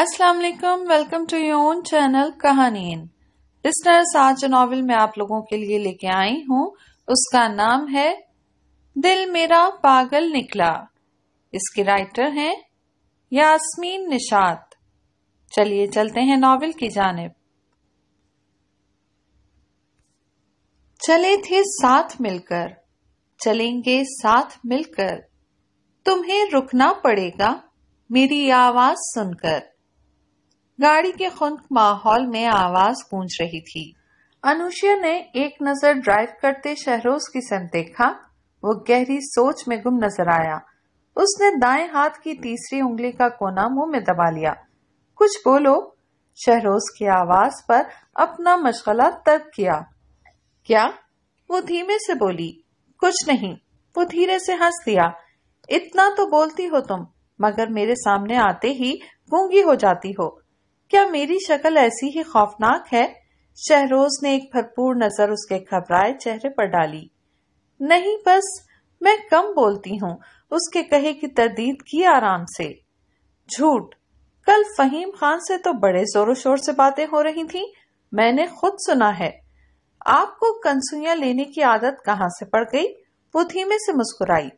अस्सलाम welcome to your own channel कहानीन listeners आज जो नावल मैं आप लोगों के लिए लेके आई हूँ उसका नाम है दिल मेरा पागल निकला इसके राइटर हैं यास्मीन निशात चलिए चलते हैं नॉवल की जानब चले थे साथ मिलकर चलेंगे साथ मिलकर तुम्हें रुकना पड़ेगा मेरी आवाज सुनकर गाड़ी के खुनक माहौल में आवाज गूंज रही थी अनुष्या ने एक नजर ड्राइव करते शहरोज की सन देखा वो गहरी सोच में गुम नजर आया उसने दाएं हाथ की तीसरी उंगली का कोना मुंह में दबा लिया कुछ बोलो शहरोज की आवाज पर अपना मशगला तर्क किया क्या वो धीमे से बोली कुछ नहीं वो धीरे से हंस दिया इतना तो बोलती हो तुम मगर मेरे सामने आते ही गूंगी हो जाती हो क्या मेरी शक्ल ऐसी ही खौफनाक है शहरोज ने एक भरपूर नजर उसके घबराए चेहरे पर डाली नहीं बस मैं कम बोलती हूँ उसके कहे की तरदीद की आराम से झूठ कल फहीम खान से तो बड़े जोरों शोर से बातें हो रही थी मैंने खुद सुना है आपको कंसुइया लेने की आदत कहाँ से पड़ गई वो धीमे से मुस्कुराई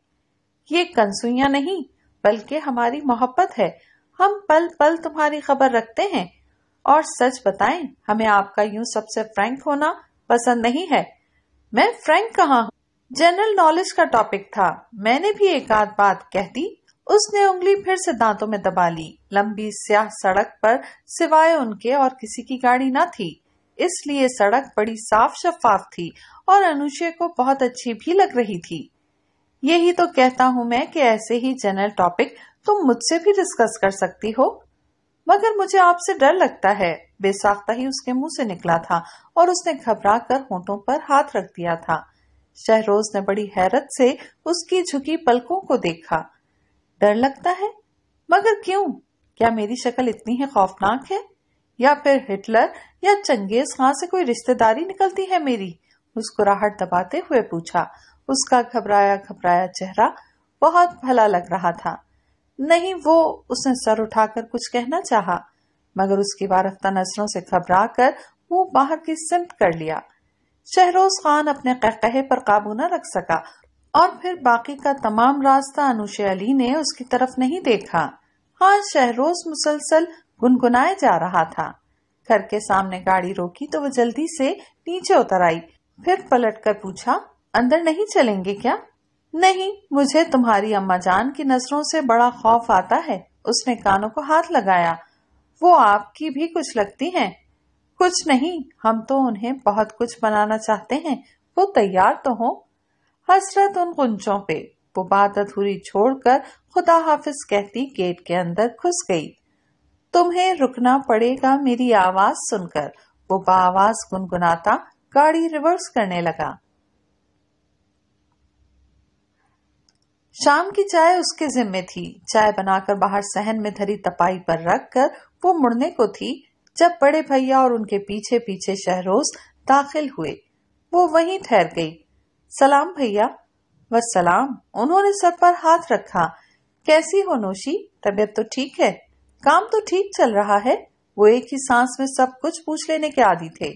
ये कंसुइया नहीं बल्कि हमारी मोहब्बत है हम पल पल तुम्हारी खबर रखते हैं और सच बताएं हमें आपका यूं सबसे फ्रैंक होना पसंद नहीं है मैं फ्रैंक कहा हूँ जनरल नॉलेज का टॉपिक था मैंने भी एक आध बात कह दी उसने उंगली फिर से दांतों में दबा ली लंबी स्याह सड़क पर सिवाय उनके और किसी की गाड़ी न थी इसलिए सड़क बड़ी साफ शफाफ थी और अनुषे को बहुत अच्छी भी लग रही थी यही तो कहता हूँ मैं कि ऐसे ही जनरल टॉपिक तुम मुझसे भी डिस्कस कर सकती हो मगर मुझे आपसे डर लगता है बेसाख्ता ही उसके मुंह से निकला था और उसने घबरा कर होठों पर हाथ रख दिया था शहरोज ने बड़ी हैरत से उसकी झुकी पलकों को देखा डर लगता है मगर क्यों क्या मेरी शक्ल इतनी ही खौफनाक है या फिर हिटलर या चंगेज खां से कोई रिश्तेदारी निकलती है मेरी मुस्कुराहट दबाते हुए पूछा उसका घबराया घबराया चेहरा बहुत भला लग रहा था नहीं वो उसने सर उठाकर कुछ कहना चाहा मगर उसकी वारफ्ता नजरों से घबरा कर वो बाहर की सिमत कर लिया शहरोज खान अपने कहकहे पर काबू न रख सका और फिर बाकी का तमाम रास्ता अनुशे अली ने उसकी तरफ नहीं देखा हाँ शहरोज मुसलसल गुनगुनाए जा रहा था घर के सामने गाड़ी रोकी तो वो जल्दी से नीचे उतर आई फिर पलट कर पूछा अंदर नहीं चलेंगे क्या नहीं मुझे तुम्हारी अम्मा जान की नजरों से बड़ा खौफ आता है उसने कानों को हाथ लगाया वो आपकी भी कुछ लगती हैं कुछ नहीं हम तो उन्हें बहुत कुछ बनाना चाहते हैं वो तैयार तो हो हसरत उन गुंचों पे वो बात अधूरी छोड़कर खुदा हाफिज कहती गेट के अंदर घुस गई तुम्हें रुकना पड़ेगा मेरी आवाज सुनकर वो आवाज गुनगुनाता गाड़ी रिवर्स करने लगा शाम की चाय उसके जिम्मे थी चाय बनाकर बाहर सहन में धरी तपाई पर रख कर वो मुड़ने को थी जब बड़े भैया और उनके पीछे पीछे शहरोज दाखिल हुए वो वहीं ठहर गई सलाम भैया बस सलाम उन्होंने सर पर हाथ रखा कैसी हो नोशी तबीयत तो ठीक है काम तो ठीक चल रहा है वो एक ही सांस में सब कुछ पूछ लेने के आदि थे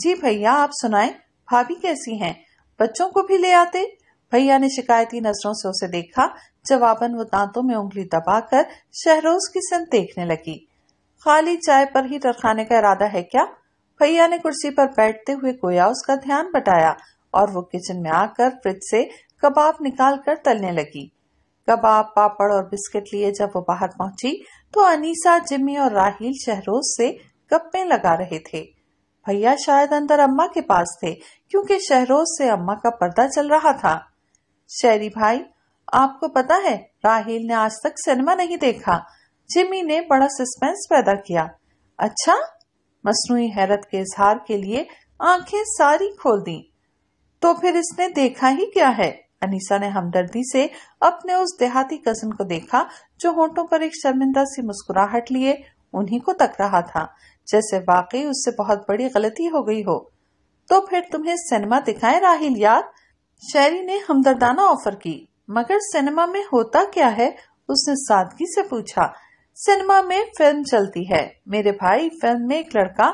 जी भैया आप सुनाए भाभी कैसी हैं बच्चों को भी ले आते भैया ने शिकायती नजरों से उसे देखा जवाबन वो दांतों में उंगली दबाकर शहरोज की सन देखने लगी खाली चाय पर ही रखाने का इरादा है क्या भैया ने कुर्सी पर बैठते हुए गोया उसका ध्यान बटाया और वो किचन में आकर फ्रिज से कबाब निकाल कर तलने लगी कबाब पापड़ और बिस्किट लिए जब वो बाहर पहुंची तो अनीसा जिम्मी और राहील शहरोज से गप्पे लगा रहे थे भैया शायद अंदर अम्मा के पास थे क्योंकि शहरोज से अम्मा का पर्दा चल रहा था शेरी भाई आपको पता है राहिल ने आज तक सिनेमा नहीं देखा जिमी ने बड़ा सस्पेंस पैदा किया अच्छा मसनू हैरत के इजहार के लिए आंखें सारी खोल दी तो फिर इसने देखा ही क्या है अनीसा ने हमदर्दी से अपने उस देहाती कजन को देखा जो होठों पर एक शर्मिंदा सी मुस्कुराहट लिए उन्हीं को तक रहा था जैसे वाकई उससे बहुत बड़ी गलती हो गई हो तो फिर तुम्हें सिनेमा दिखाए राहिल यार शेरी ने हमदर्दाना ऑफर की मगर सिनेमा में होता क्या है उसने सादगी से पूछा सिनेमा में फिल्म चलती है मेरे भाई फिल्म में एक लड़का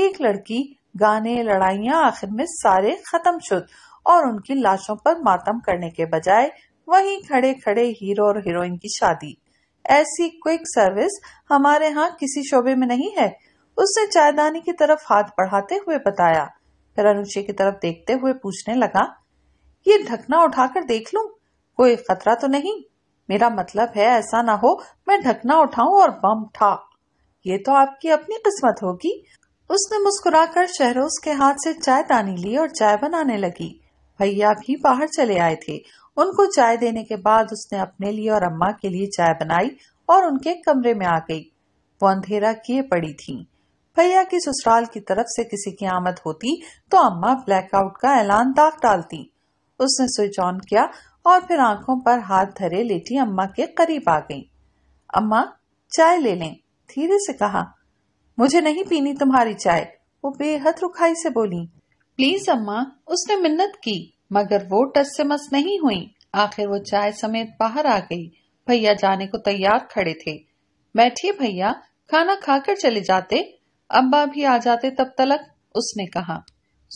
एक लड़की गाने लड़ाइया आखिर में सारे खत्म शुद और उनकी लाशों पर मातम करने के बजाय वहीं खड़े खड़े हीरो और हीरोइन की शादी ऐसी क्विक सर्विस हमारे यहाँ किसी शोबे में नहीं है उसने चायदानी की तरफ हाथ बढ़ाते हुए बताया फिर अनुषे की तरफ देखते हुए पूछने लगा ये ढकना उठाकर देख लूं कोई खतरा तो नहीं मेरा मतलब है ऐसा ना हो मैं ढकना उठाऊं और बम ठा ये तो आपकी अपनी किस्मत होगी उसने मुस्कुराकर शहरोज के हाथ से चाय तानी ली और चाय बनाने लगी भैया भी बाहर चले आए थे उनको चाय देने के बाद उसने अपने लिए और अम्मा के लिए चाय बनाई और उनके कमरे में आ गई वो अंधेरा किए पड़ी थी भैया की ससुराल की तरफ से किसी की आमद होती तो अम्मा ब्लैकआउट का ऐलान दाग डालती उसने स्विच ऑन किया और फिर आंखों पर हाथ धरे लेटी अम्मा के करीब आ गई अम्मा चाय ले लें धीरे से कहा मुझे नहीं पीनी तुम्हारी चाय वो बेहद रुखाई से बोली प्लीज अम्मा उसने मिन्नत की मगर वो टस से मस नहीं हुई आखिर वो चाय समेत बाहर आ गई भैया जाने को तैयार खड़े थे बैठिए भैया खाना खाकर चले जाते अब्बा भी आ जाते तब तलक उसने कहा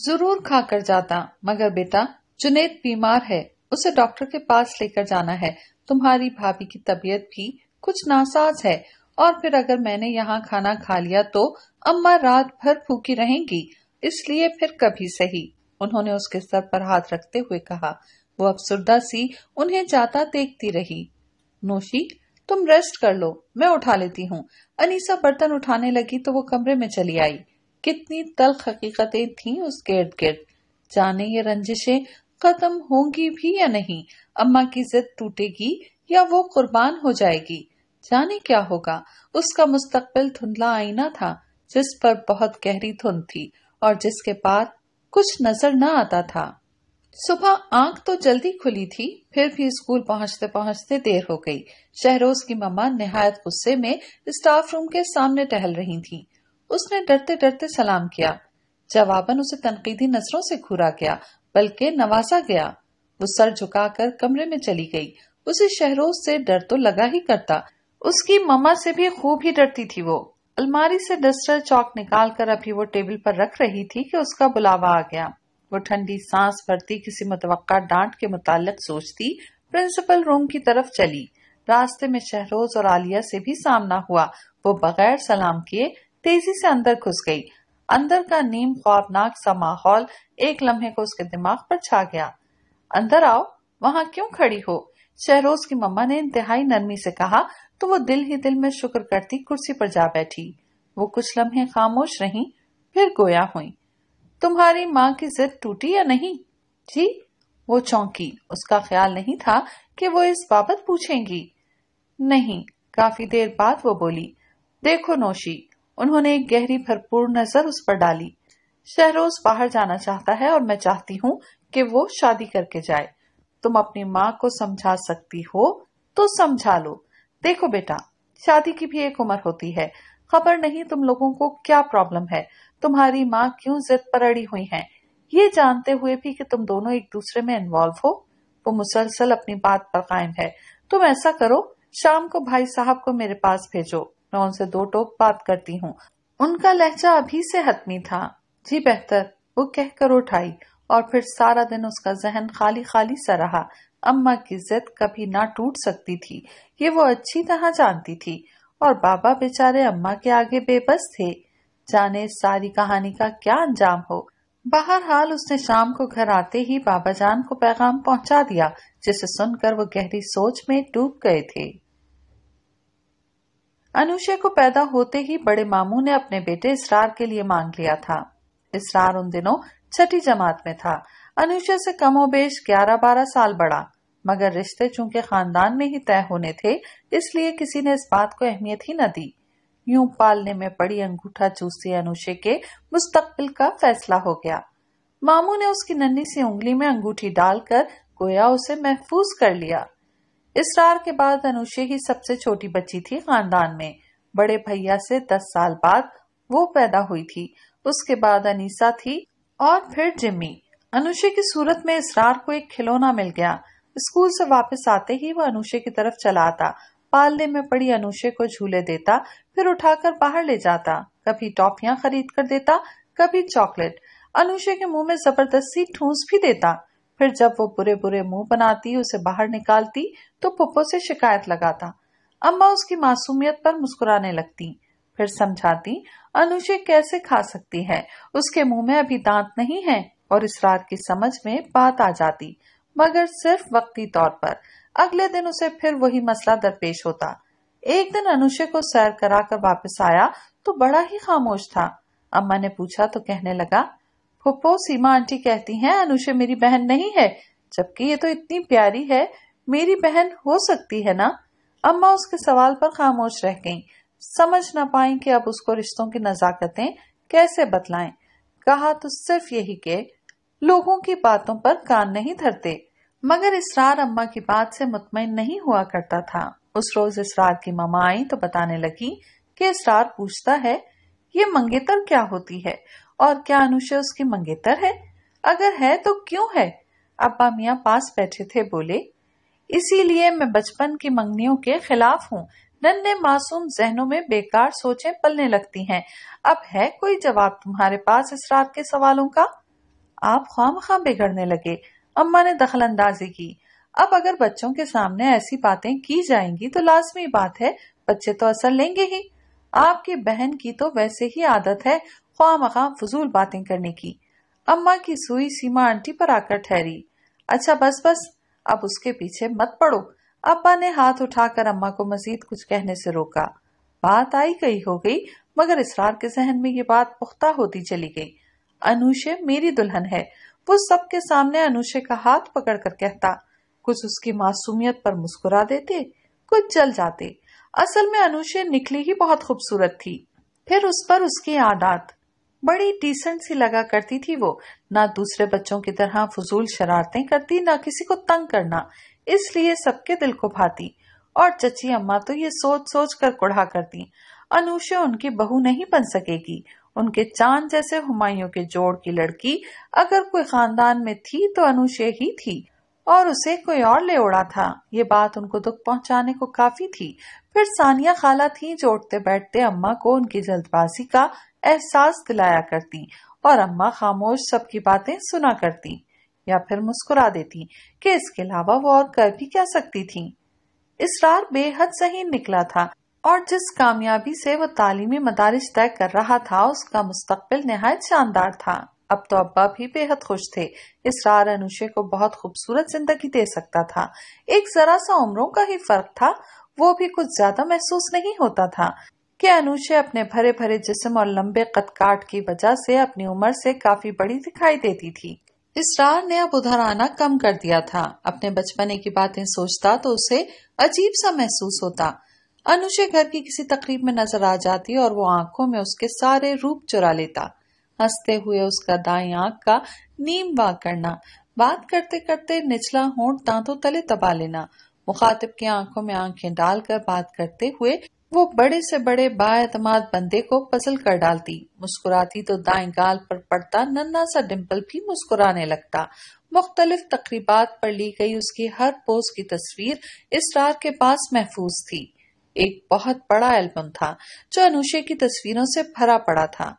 जरूर खाकर जाता मगर बेटा जुनेद बीमार है उसे डॉक्टर के पास लेकर जाना है तुम्हारी भाभी की तबीयत भी कुछ नासाज है और फिर अगर मैंने यहाँ खाना खा लिया तो अम्मा रात भर फूकी रहेंगी इसलिए फिर कभी सही उन्होंने उसके सर पर हाथ रखते हुए कहा वो अफसरदा सी उन्हें जाता देखती रही नोशी तुम रेस्ट कर लो मैं उठा लेती हूँ अनीसा बर्तन उठाने लगी तो वो कमरे में चली आई कितनी तल्ख हकीकतें थीं उसके इर्द गिर्द जाने ये रंजिशें खत्म होंगी भी या नहीं अम्मा की जिद टूटेगी या वो कुर्बान हो जाएगी जाने क्या होगा उसका मुस्तकबिल धुंधला आईना था जिस पर बहुत गहरी धुंध थी और जिसके बाद कुछ नजर न आता था सुबह आंख तो जल्दी खुली थी फिर भी स्कूल पहुंचते पहुंचते देर हो गई शहरोज की मम्मा निहायत गुस्से में स्टाफ रूम के सामने टहल रही थी उसने डरते डरते सलाम किया जवाबन उसे तनकीदी नजरों से घूरा गया बल्कि नवासा गया वो सर झुकाकर कमरे में चली गई उसे शहरोज से डर तो लगा ही करता उसकी मम्मा से भी खूब ही डरती थी वो अलमारी से डस्टर चौक निकाल कर अभी वो टेबल पर रख रही थी कि उसका बुलावा आ गया वो ठंडी सांस भरती किसी मुतवक्का डांट के मुतालिक सोचती प्रिंसिपल रूम की तरफ चली रास्ते में शहरोज और आलिया से भी सामना हुआ वो बगैर सलाम किए तेजी से अंदर घुस गई अंदर का नीम खौफनाक सा माहौल एक लम्हे को उसके दिमाग पर छा गया अंदर आओ वहां क्यों खड़ी हो शहरोज की मम्मा ने इंतहाई नरमी से कहा तो वो दिल ही दिल में शुक्र करती कुर्सी पर जा बैठी वो कुछ लम्हे खामोश रही फिर गोया हुई तुम्हारी माँ की जिद टूटी या नहीं जी वो चौंकी उसका ख्याल नहीं था कि वो इस बाबत पूछेंगी नहीं काफी देर बाद वो बोली देखो नोशी उन्होंने एक गहरी भरपूर नजर उस पर डाली शहरोज बाहर जाना चाहता है और मैं चाहती हूँ कि वो शादी करके जाए तुम अपनी माँ को समझा सकती हो तो समझा लो देखो बेटा शादी की भी एक उम्र होती है खबर नहीं तुम लोगों को क्या प्रॉब्लम है तुम्हारी माँ क्यों जिद पर अड़ी हुई है ये जानते हुए भी कि तुम दोनों एक दूसरे में इन्वॉल्व हो वो मुसलसल अपनी बात पर कायम है तुम ऐसा करो शाम को भाई साहब को मेरे पास भेजो मैं उनसे दो टोक बात करती हूँ उनका लहजा अभी से हतमी था जी बेहतर वो कहकर उठाई और फिर सारा दिन उसका जहन खाली खाली सा रहा अम्मा की जिद कभी ना टूट सकती थी ये वो अच्छी तरह जानती थी और बाबा बेचारे अम्मा के आगे बेबस थे जाने सारी कहानी का क्या अंजाम हो बहरहाल उसने शाम को घर आते ही बाबा जान को पैगाम पहुंचा दिया जिसे सुनकर वो गहरी सोच में डूब गए थे अनुशय को पैदा होते ही बड़े मामू ने अपने बेटे इसरार के लिए मांग लिया था इसरार उन दिनों छठी जमात में था अनुशय से कमोबेश ग्यारह बारह साल बड़ा मगर रिश्ते चूंकि खानदान में ही तय होने थे इसलिए किसी ने इस बात को अहमियत ही न दी यूं पालने में पड़ी अंगूठा चूसी अनुषे के मुस्तकबिल का फैसला हो गया मामू ने उसकी नन्नी सी उंगली में अंगूठी डालकर गोया उसे महफूज कर लिया इसरार के बाद अनुषे ही सबसे छोटी बच्ची थी खानदान में बड़े भैया से दस साल बाद वो पैदा हुई थी उसके बाद अनीसा थी और फिर जिम्मी अनुषे की सूरत में इसरार को एक खिलौना मिल गया स्कूल से वापस आते ही वह अनुषे की तरफ चला आता पालने में पड़ी अनुषे को झूले देता फिर उठाकर बाहर ले जाता कभी टॉफिया खरीद कर देता कभी चॉकलेट अनुषे के मुंह में जबरदस्ती ठूस भी देता फिर जब वो बुरे बुरे मुंह बनाती उसे बाहर निकालती तो पुप्पो से शिकायत लगाता अम्मा उसकी मासूमियत पर मुस्कुराने लगती फिर समझाती अनुषे कैसे खा सकती है उसके मुंह में अभी दांत नहीं है और इस रात की समझ में बात आ जाती मगर सिर्फ वक्ती तौर पर अगले दिन उसे फिर वही मसला दरपेश होता एक दिन अनुषे को सैर कराकर वापस आया तो बड़ा ही खामोश था अम्मा ने पूछा तो कहने लगा पुप्पो सीमा आंटी कहती हैं अनुषा मेरी बहन नहीं है जबकि ये तो इतनी प्यारी है मेरी बहन हो सकती है ना अम्मा उसके सवाल पर खामोश रह गईं समझ ना पाई कि अब उसको रिश्तों की नजाकतें कैसे बतलाएं कहा तो सिर्फ यही के लोगों की बातों पर कान नहीं धरते मगर इसरार अम्मा की बात से मुतमिन नहीं हुआ करता था उस रोज इसरार की मामा आई तो बताने लगी कि इसरार पूछता है ये मंगेतर क्या होती है और क्या अनुषय उसकी मंगेतर है अगर है तो क्यों है अब्बा मियाँ पास बैठे थे बोले इसीलिए मैं बचपन की मंगनियों के खिलाफ हूँ नन्हे मासूम जहनों में बेकार सोचें पलने लगती हैं। अब है कोई जवाब तुम्हारे पास इस रात के सवालों का आप खाम खाम बिगड़ने लगे अम्मा ने दखल अंदाजी की अब अगर बच्चों के सामने ऐसी बातें की जाएंगी तो लाजमी बात है बच्चे तो असर लेंगे ही आपकी बहन की तो वैसे ही आदत है ख्वाह मकाम फजूल बातें करने की अम्मा की सुई सीमा आंटी पर आकर ठहरी अच्छा बस बस अब उसके पीछे मत पड़ो अब्बा ने हाथ उठाकर अम्मा को मजीद कुछ कहने से रोका बात आई गई हो गई मगर इसरार के जहन में ये बात पुख्ता होती चली गई अनुशे मेरी दुल्हन है वो सबके सामने अनुषे का हाथ पकड़कर कहता कुछ उसकी मासूमियत पर मुस्कुरा देते कुछ जल जाते असल में अनुषे निकली ही बहुत खूबसूरत थी फिर उस पर उसकी आदात बड़ी डिसेंट सी लगा करती थी वो ना दूसरे बच्चों की तरह फजूल शरारतें करती ना किसी को तंग करना इसलिए सबके दिल को भाती और चची अम्मा तो ये सोच सोच कर कुढ़ा करती अनुषे उनकी बहू नहीं बन सकेगी उनके चांद जैसे हुमायूं के जोड़ की लड़की अगर कोई खानदान में थी तो अनुषे ही थी और उसे कोई और ले उड़ा था ये बात उनको दुख पहुंचाने को काफी थी फिर सानिया खाला थी जो उठते बैठते अम्मा को उनकी जल्दबाजी का एहसास दिलाया करती और अम्मा खामोश सबकी बातें सुना करती या फिर मुस्कुरा देती कि इसके अलावा वो और कर भी क्या सकती थी इसरार बेहद सही निकला था और जिस कामयाबी से वो तालीमी मदारिश तय कर रहा था उसका मुस्तबिल नहायत शानदार था अब तो अब्बा भी बेहद खुश थे इसरार अनुषे को बहुत खूबसूरत जिंदगी दे सकता था एक जरा सा उम्रों का ही फर्क था वो भी कुछ ज्यादा महसूस नहीं होता था कि अनुषे अपने भरे भरे जिस्म और लंबे काट की वजह से अपनी उम्र से काफी बड़ी दिखाई देती थी इसरार ने अब उधर आना कम कर दिया था अपने बचपने की बातें सोचता तो उसे अजीब सा महसूस होता अनुषे घर की किसी तकरीब में नजर आ जाती और वो आंखों में उसके सारे रूप चुरा लेता हंसते हुए उसका दाई आंख का नीम वाग करना बात करते करते निचला होंठ दांतों तले तबा लेना मुखातिब की आंखों में आंखें डालकर बात करते हुए वो बड़े से बड़े बाएतमाद बंदे को पजल कर डालती मुस्कुराती तो दाएं गाल पर पड़ता नन्ना सा डिम्पल भी मुस्कुराने लगता मुख्तलिफ तकरीबात पर ली गई उसकी हर पोज की तस्वीर रार के पास महफूज थी एक बहुत बड़ा एल्बम था जो अनुषे की तस्वीरों से भरा पड़ा था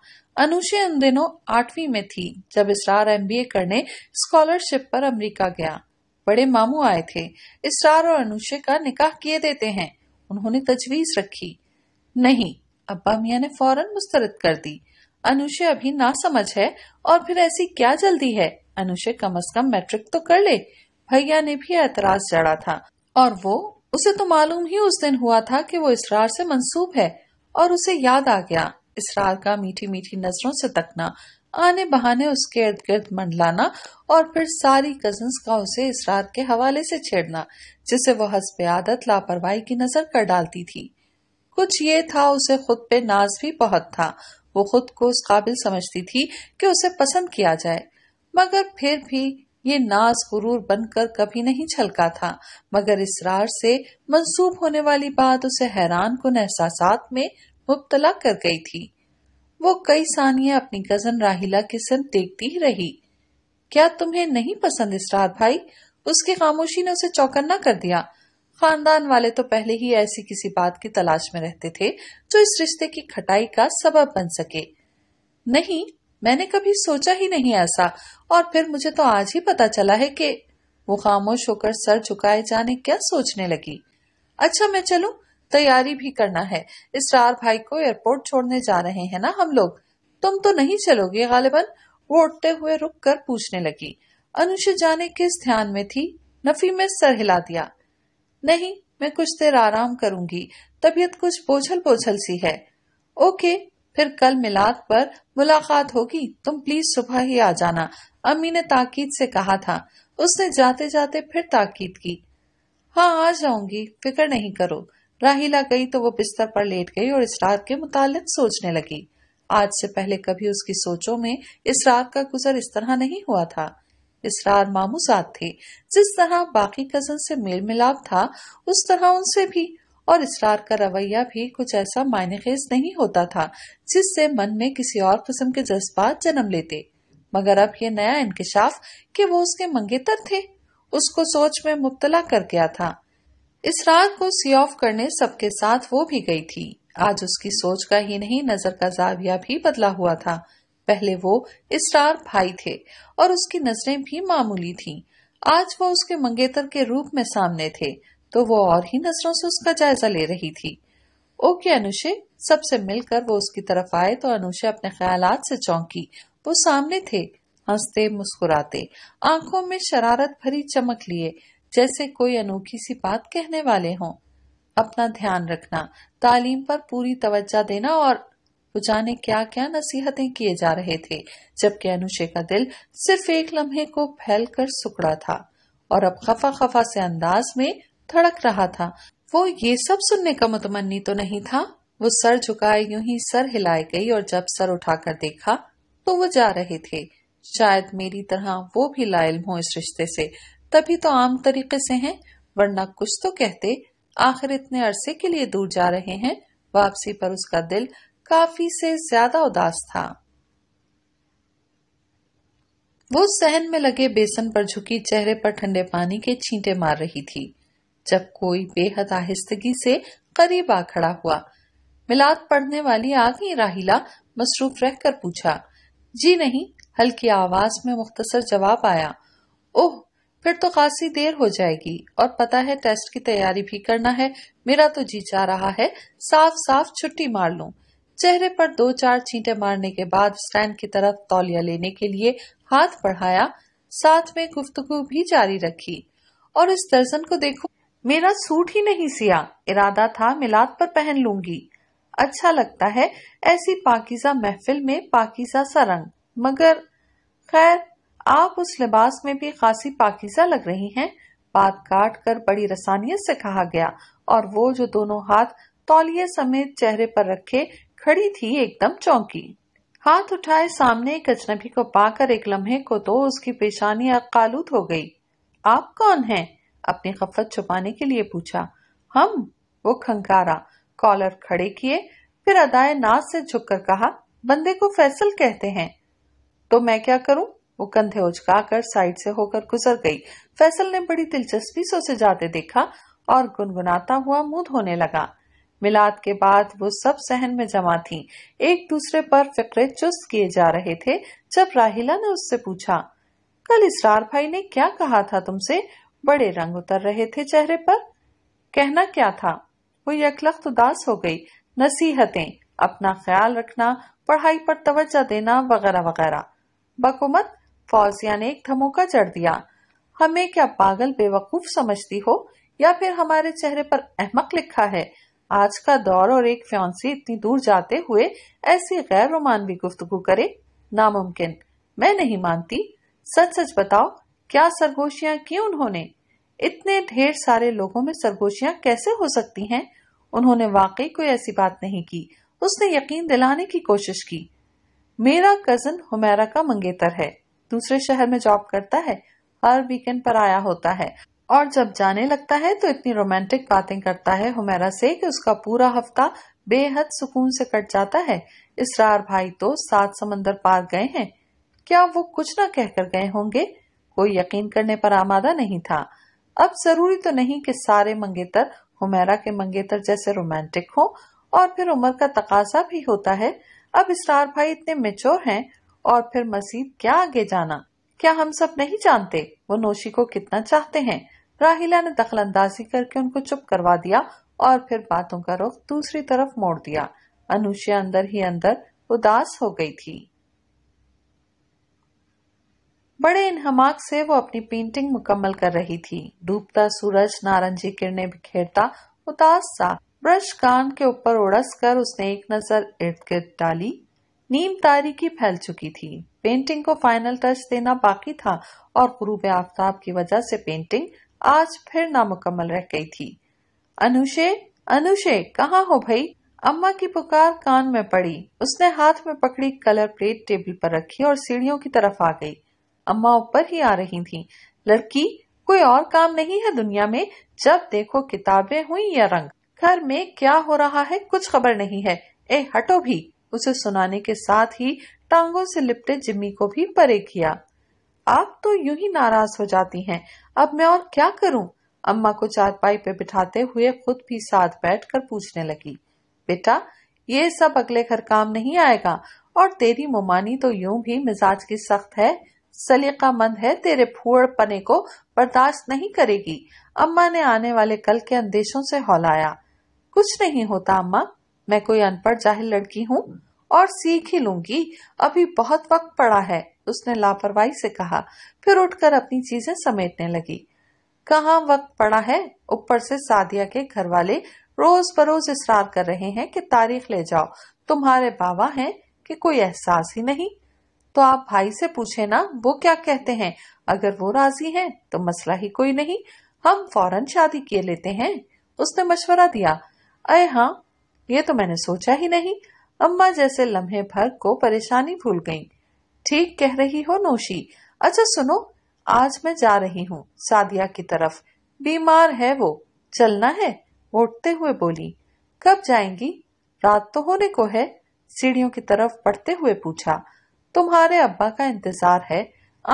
अनुषे उन दिनों आठवीं में थी जब इसरार एमबीए करने स्कॉलरशिप पर अमेरिका गया बड़े मामू आए थे इसरार और अनुशे का निकाह किए देते हैं उन्होंने तजवीज रखी नहीं अब्बा मियाँ ने फौरन मुस्तरद कर दी अनुषे अभी ना समझ है और फिर ऐसी क्या जल्दी है अनुषे कम अज कम मैट्रिक तो कर ले भैया ने भी एतराज जड़ा था और वो उसे तो मालूम ही उस दिन हुआ था कि वो इसरार से मंसूब है और उसे याद आ गया इसरार का मीठी मीठी नजरों से तकना आने बहाने उसके इर्द गिर्द मंडलाना और फिर सारी कजन का उसे इसरार के हवाले से छेड़ना जिसे वो हसब आदत लापरवाही की नजर कर डालती थी कुछ ये था उसे खुद पे नाज भी बहुत था वो खुद को उस काबिल समझती थी कि उसे पसंद किया जाए मगर फिर भी ये नाज गुरूर बनकर कभी नहीं छलका था मगर इसरार से मंसूब होने वाली बात उसे हैरान कन एहसास में मुबतला कर गई थी वो कई सानिया अपनी कजन राहिला के सिर्फ देखती ही रही क्या तुम्हें नहीं पसंद इसरात भाई उसकी खामोशी ने उसे चौकन्ना कर दिया खानदान वाले तो पहले ही ऐसी किसी बात की तलाश में रहते थे जो इस रिश्ते की खटाई का सबब बन सके नहीं मैंने कभी सोचा ही नहीं ऐसा और फिर मुझे तो आज ही पता चला है कि वो खामोश होकर सर झुकाए जाने क्या सोचने लगी अच्छा मैं चलू तैयारी भी करना है इसरार भाई को एयरपोर्ट छोड़ने जा रहे हैं ना हम लोग तुम तो नहीं चलोगे गालिबन वो उठते हुए रुक कर पूछने लगी अनुष जाने किस ध्यान में थी नफी में सर हिला दिया नहीं मैं कुछ देर आराम करूंगी तबीयत कुछ बोझल बोझल सी है ओके फिर कल मिलाद पर मुलाकात होगी तुम प्लीज सुबह ही आ जाना अम्मी ने ताकीद से कहा था उसने जाते जाते फिर ताकीद की हाँ आ जाऊंगी फिक्र नहीं करो राहिला गई तो वो बिस्तर पर लेट गई और इस रात के मुतालिक सोचने लगी आज से पहले कभी उसकी सोचों में इस रात का गुजर इस तरह नहीं हुआ था इस रात थे जिस तरह बाकी कजन से मेल मिलाप था उस तरह उनसे भी और इसरार का रवैया भी कुछ ऐसा मायने खेज नहीं होता था जिससे मन में किसी और किस्म के जज्बात जन्म लेते मगर अब ये नया इंकशाफ कि वो उसके मंगेतर थे उसको सोच में मुबतला कर गया था इस रात को सी ऑफ करने सबके साथ वो भी गई थी आज उसकी सोच का ही नहीं नजर का जाविया भी बदला हुआ था पहले वो इसरार भाई थे और उसकी नजरें भी मामूली थीं। आज वो उसके मंगेतर के रूप में सामने थे तो वो और ही नजरों से उसका जायजा ले रही थी ओके अनुषे सबसे मिलकर वो उसकी तरफ आए तो अनुषे अपने ख्याल से चौंकी वो सामने थे हंसते मुस्कुराते आंखों में शरारत भरी चमक लिए जैसे कोई अनोखी सी बात कहने वाले हों अपना ध्यान रखना तालीम पर पूरी तवज्जा देना और जाने क्या क्या नसीहतें किए जा रहे थे जबकि अनुशे का दिल सिर्फ एक लम्हे को फैल कर सुकड़ा था और अब खफा खफा से अंदाज में थड़क रहा था वो ये सब सुनने का मुतमनी तो नहीं था वो सर झुकाए यू ही सर हिलाए गई और जब सर उठाकर देखा तो वो जा रहे थे शायद मेरी तरह वो भी लाइल हो इस रिश्ते से तभी तो आम तरीके से हैं वरना कुछ तो कहते आखिर इतने अरसे के लिए दूर जा रहे हैं वापसी पर उसका दिल काफी से ज्यादा उदास था वो सहन में लगे बेसन पर झुकी चेहरे पर ठंडे पानी के छींटे मार रही थी जब कोई बेहद आहिस्तगी से करीब आ खड़ा हुआ मिलाद पढ़ने वाली गई राहिला मसरूफ रहकर पूछा जी नहीं हल्की आवाज में मुख्तसर जवाब आया ओह फिर तो खासी देर हो जाएगी और पता है टेस्ट की तैयारी भी करना है मेरा तो जी चाह रहा है साफ साफ छुट्टी मार लो चेहरे पर दो चार चींटे मारने के बाद स्टैंड की तरफ तौलिया लेने के लिए हाथ बढ़ाया साथ में गुफ्तगु भी जारी रखी और इस दर्जन को देखो मेरा सूट ही नहीं सिया इरादा था मिलाद पर पहन लूंगी अच्छा लगता है ऐसी पाकिजा महफिल में पाकिजा सा रंग मगर खैर आप उस लिबास में भी खासी पाकिजा लग रही हैं बात काट कर बड़ी रसानियत से कहा गया और वो जो दोनों हाथ तौलिए समेत चेहरे पर रखे खड़ी थी एकदम चौंकी हाथ उठाए सामने एक अजनबी को पाकर एक लम्हे को तो उसकी पेशानी अकालूत हो गई आप कौन हैं अपनी खफत छुपाने के लिए पूछा हम वो खंकारा कॉलर खड़े किए फिर अदाए नाज से झुककर कहा बंदे को फैसल कहते हैं तो मैं क्या करूं वो कंधे उचकाकर साइड से होकर गुजर गई फैसल ने बड़ी दिलचस्पी से उसे जाते देखा और गुनगुनाता हुआ मुंह धोने लगा मिलाद के बाद वो सब सहन में जमा थी एक दूसरे पर फिक्रे चुस्त किए जा रहे थे जब राहिला ने उससे पूछा कल इसरार भाई ने क्या कहा था तुमसे बड़े रंग उतर रहे थे चेहरे पर कहना क्या था वो यकलख्त उदास हो गई नसीहतें अपना ख्याल रखना पढ़ाई पर तवज्जा देना वगैरह वगैरह बकुमत फौजिया ने एक धमोका चढ़ दिया हमें क्या पागल बेवकूफ समझती हो या फिर हमारे चेहरे पर अहमक लिखा है आज का दौर और एक फ्योन्सी इतनी दूर जाते हुए ऐसी गैर रोमानवी गुफ्तगु करे नामुमकिन मैं नहीं मानती सच सच बताओ क्या सरगोशियाँ की उन्होंने इतने ढेर सारे लोगों में सरगोशियाँ कैसे हो सकती हैं उन्होंने वाकई कोई ऐसी बात नहीं की उसने यकीन दिलाने की कोशिश की मेरा कजन हुमैरा का मंगेतर है दूसरे शहर में जॉब करता है हर वीकेंड पर आया होता है और जब जाने लगता है तो इतनी रोमांटिक बातें करता है हुमेरा से कि उसका पूरा हफ्ता बेहद सुकून से कट जाता है इसरार भाई तो सात समंदर पार गए हैं क्या वो कुछ ना कहकर गए होंगे कोई यकीन करने पर आमादा नहीं था अब जरूरी तो नहीं कि सारे मंगेतर हुमेरा के मंगेतर जैसे रोमांटिक हो और फिर उम्र का तकाजा भी होता है अब इसरार भाई इतने मेच्योर हैं और फिर मजीद क्या आगे जाना क्या हम सब नहीं जानते वो नोशी को कितना चाहते हैं राहिला ने दखल अंदाजी करके उनको चुप करवा दिया और फिर बातों का रुख दूसरी तरफ मोड़ दिया अनुषिया अंदर ही अंदर उदास हो गई थी बड़े इनहमाक से वो अपनी पेंटिंग मुकम्मल कर रही थी डूबता सूरज नारंगी किरणें बिखेरता उदास सा ब्रश कान के ऊपर उड़स कर उसने एक नजर इर्द गिर्द डाली नीम तारीखी फैल चुकी थी पेंटिंग को फाइनल टच देना बाकी था और गुरूब आफ्ताब की वजह से पेंटिंग आज फिर नामुकम्मल रह गई थी अनुशे अनुशे कहा हो भाई अम्मा की पुकार कान में पड़ी उसने हाथ में पकड़ी कलर प्लेट टेबल पर रखी और सीढ़ियों की तरफ आ गई अम्मा ऊपर ही आ रही थी लड़की कोई और काम नहीं है दुनिया में जब देखो किताबें हुई या रंग घर में क्या हो रहा है कुछ खबर नहीं है ए हटो भी उसे सुनाने के साथ ही टांगों से लिपटे जिम्मी को भी परे किया आप तो यूं ही नाराज हो जाती हैं अब मैं और क्या करूं अम्मा को चारपाई पे बिठाते हुए खुद भी साथ बैठकर पूछने लगी बेटा ये सब अगले घर काम नहीं आएगा और तेरी मोमानी तो यूं भी मिजाज की सख्त है सलीका मंद है तेरे फूड़ पने को बर्दाश्त नहीं करेगी अम्मा ने आने वाले कल के अंदेशों से हौलाया कुछ नहीं होता अम्मा मैं कोई अनपढ़ जाहिल लड़की हूँ और सीख ही लूंगी अभी बहुत वक्त पड़ा है उसने लापरवाही से कहा फिर उठकर अपनी चीजें समेटने लगी कहा वक्त पड़ा है ऊपर से सादिया के घर वाले रोज बरोज इसरार कर रहे हैं कि तारीख ले जाओ तुम्हारे बाबा हैं कि कोई एहसास ही नहीं तो आप भाई से पूछे ना वो क्या कहते हैं अगर वो राजी हैं तो मसला ही कोई नहीं हम फौरन शादी किए लेते हैं उसने मशवरा दिया अरे हाँ ये तो मैंने सोचा ही नहीं अम्मा जैसे लम्हे भर को परेशानी भूल गईं। ठीक कह रही हो नोशी अच्छा सुनो आज मैं जा रही हूँ सादिया की तरफ बीमार है वो चलना है उठते हुए बोली कब जाएंगी रात तो होने को है सीढ़ियों की तरफ बढ़ते हुए पूछा तुम्हारे अब्बा का इंतजार है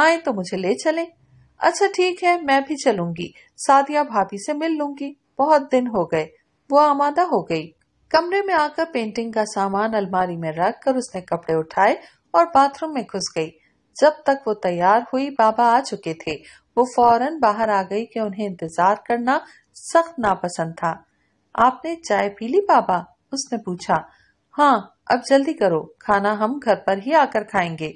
आए तो मुझे ले चले अच्छा ठीक है मैं भी चलूंगी सादिया भाभी से मिल लूंगी बहुत दिन हो गए वो आमादा हो गई कमरे में आकर पेंटिंग का सामान अलमारी में रख कर उसने कपड़े उठाए और बाथरूम में घुस गई जब तक वो तैयार हुई बाबा आ चुके थे वो फौरन बाहर आ गई कि उन्हें इंतजार करना सख्त नापसंद था आपने चाय पी ली बाबा उसने पूछा हाँ अब जल्दी करो खाना हम घर पर ही आकर खाएंगे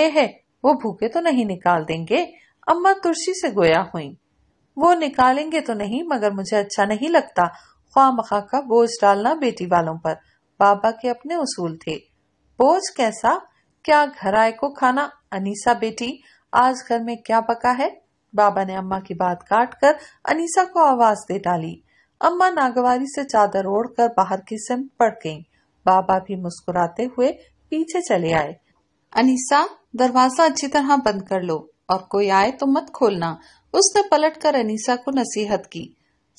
ए है वो भूखे तो नहीं निकाल देंगे अम्मा तुर्सी से गोया हुई वो निकालेंगे तो नहीं मगर मुझे अच्छा नहीं लगता खामखा का बोझ डालना बेटी वालों पर बाबा के अपने उसूल थे बोझ कैसा क्या घर आए को खाना अनीसा बेटी आज घर में क्या पका है बाबा ने अम्मा की बात काट कर अनीसा को आवाज दे डाली अम्मा नागवारी से चादर ओढ़कर बाहर की सिम पड़ गयी बाबा भी मुस्कुराते हुए पीछे चले आए अनीसा दरवाजा अच्छी तरह बंद कर लो और कोई आए तो मत खोलना उसने पलट कर अनीसा को नसीहत की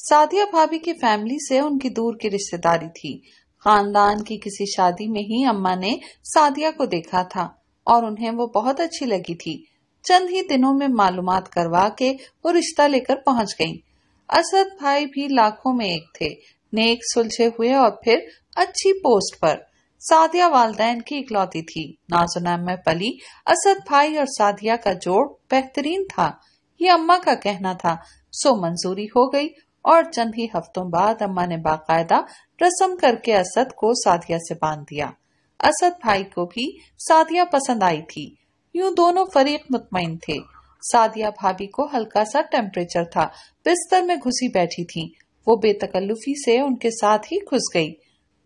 सादिया भाभी की फैमिली से उनकी दूर की रिश्तेदारी थी खानदान की किसी शादी में ही अम्मा ने सादिया को देखा था और उन्हें वो बहुत अच्छी लगी थी चंद ही दिनों में मालूम करवा के वो रिश्ता लेकर पहुंच गईं। असद भाई भी लाखों में एक थे नेक सुलझे हुए और फिर अच्छी पोस्ट पर सादिया वालदेन की इकलौती थी नाजुना में पली असद भाई और सादिया का जोड़ बेहतरीन था ये अम्मा का कहना था सो मंजूरी हो गई और चंद ही हफ्तों बाद अम्मा ने बाकायदा रस्म करके असद को सादिया से बांध दिया असद भाई को भी सादिया पसंद आई थी यूं दोनों फरीक मुतमिन थे सादिया भाभी को हल्का सा टेम्परेचर था बिस्तर में घुसी बैठी थी वो बेतकल्लुफी से उनके साथ ही घुस गई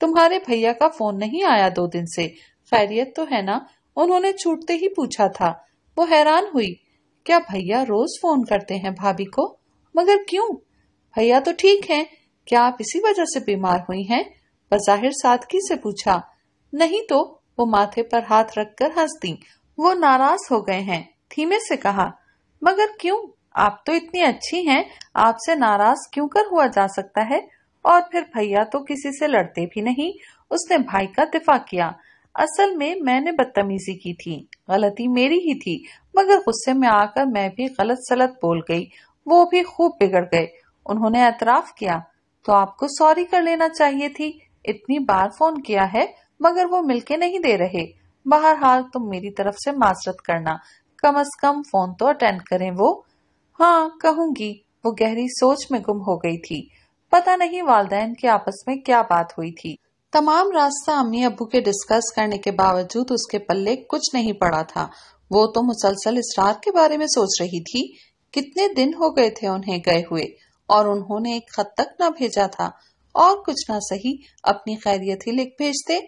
तुम्हारे भैया का फोन नहीं आया दो दिन से खैरियत तो है ना उन्होंने छूटते ही पूछा था वो हैरान हुई क्या भैया रोज फोन करते हैं भाभी को मगर क्यों भैया तो ठीक हैं क्या आप इसी वजह से बीमार हुई हैं बज़ाहिर सादगी से पूछा नहीं तो वो माथे पर हाथ रखकर हंस दी वो नाराज हो गए हैं धीमे से कहा मगर क्यों आप तो इतनी अच्छी हैं आपसे नाराज क्यों कर हुआ जा सकता है और फिर भैया तो किसी से लड़ते भी नहीं उसने भाई का दिफा किया असल में मैंने बदतमीजी की थी गलती मेरी ही थी मगर गुस्से में आकर मैं भी गलत सलत बोल गई वो भी खूब बिगड़ गए उन्होंने एतराफ किया तो आपको सॉरी कर लेना चाहिए थी इतनी बार फोन किया है मगर वो मिलके नहीं दे रहे बहरहाल तुम मेरी तरफ से माजरत करना कम अज कम फोन तो अटेंड करें वो हाँ कहूंगी वो गहरी सोच में गुम हो गई थी पता नहीं वालदेन के आपस में क्या बात हुई थी तमाम रास्ता अम्मी अबू के डिस्कस करने के बावजूद उसके पल्ले कुछ नहीं पड़ा था वो तो मुसलसल इसरार के बारे में सोच रही थी कितने दिन हो गए थे उन्हें गए हुए और उन्होंने एक खत तक न भेजा था और कुछ ना सही अपनी खैरियत ही लिख भेजते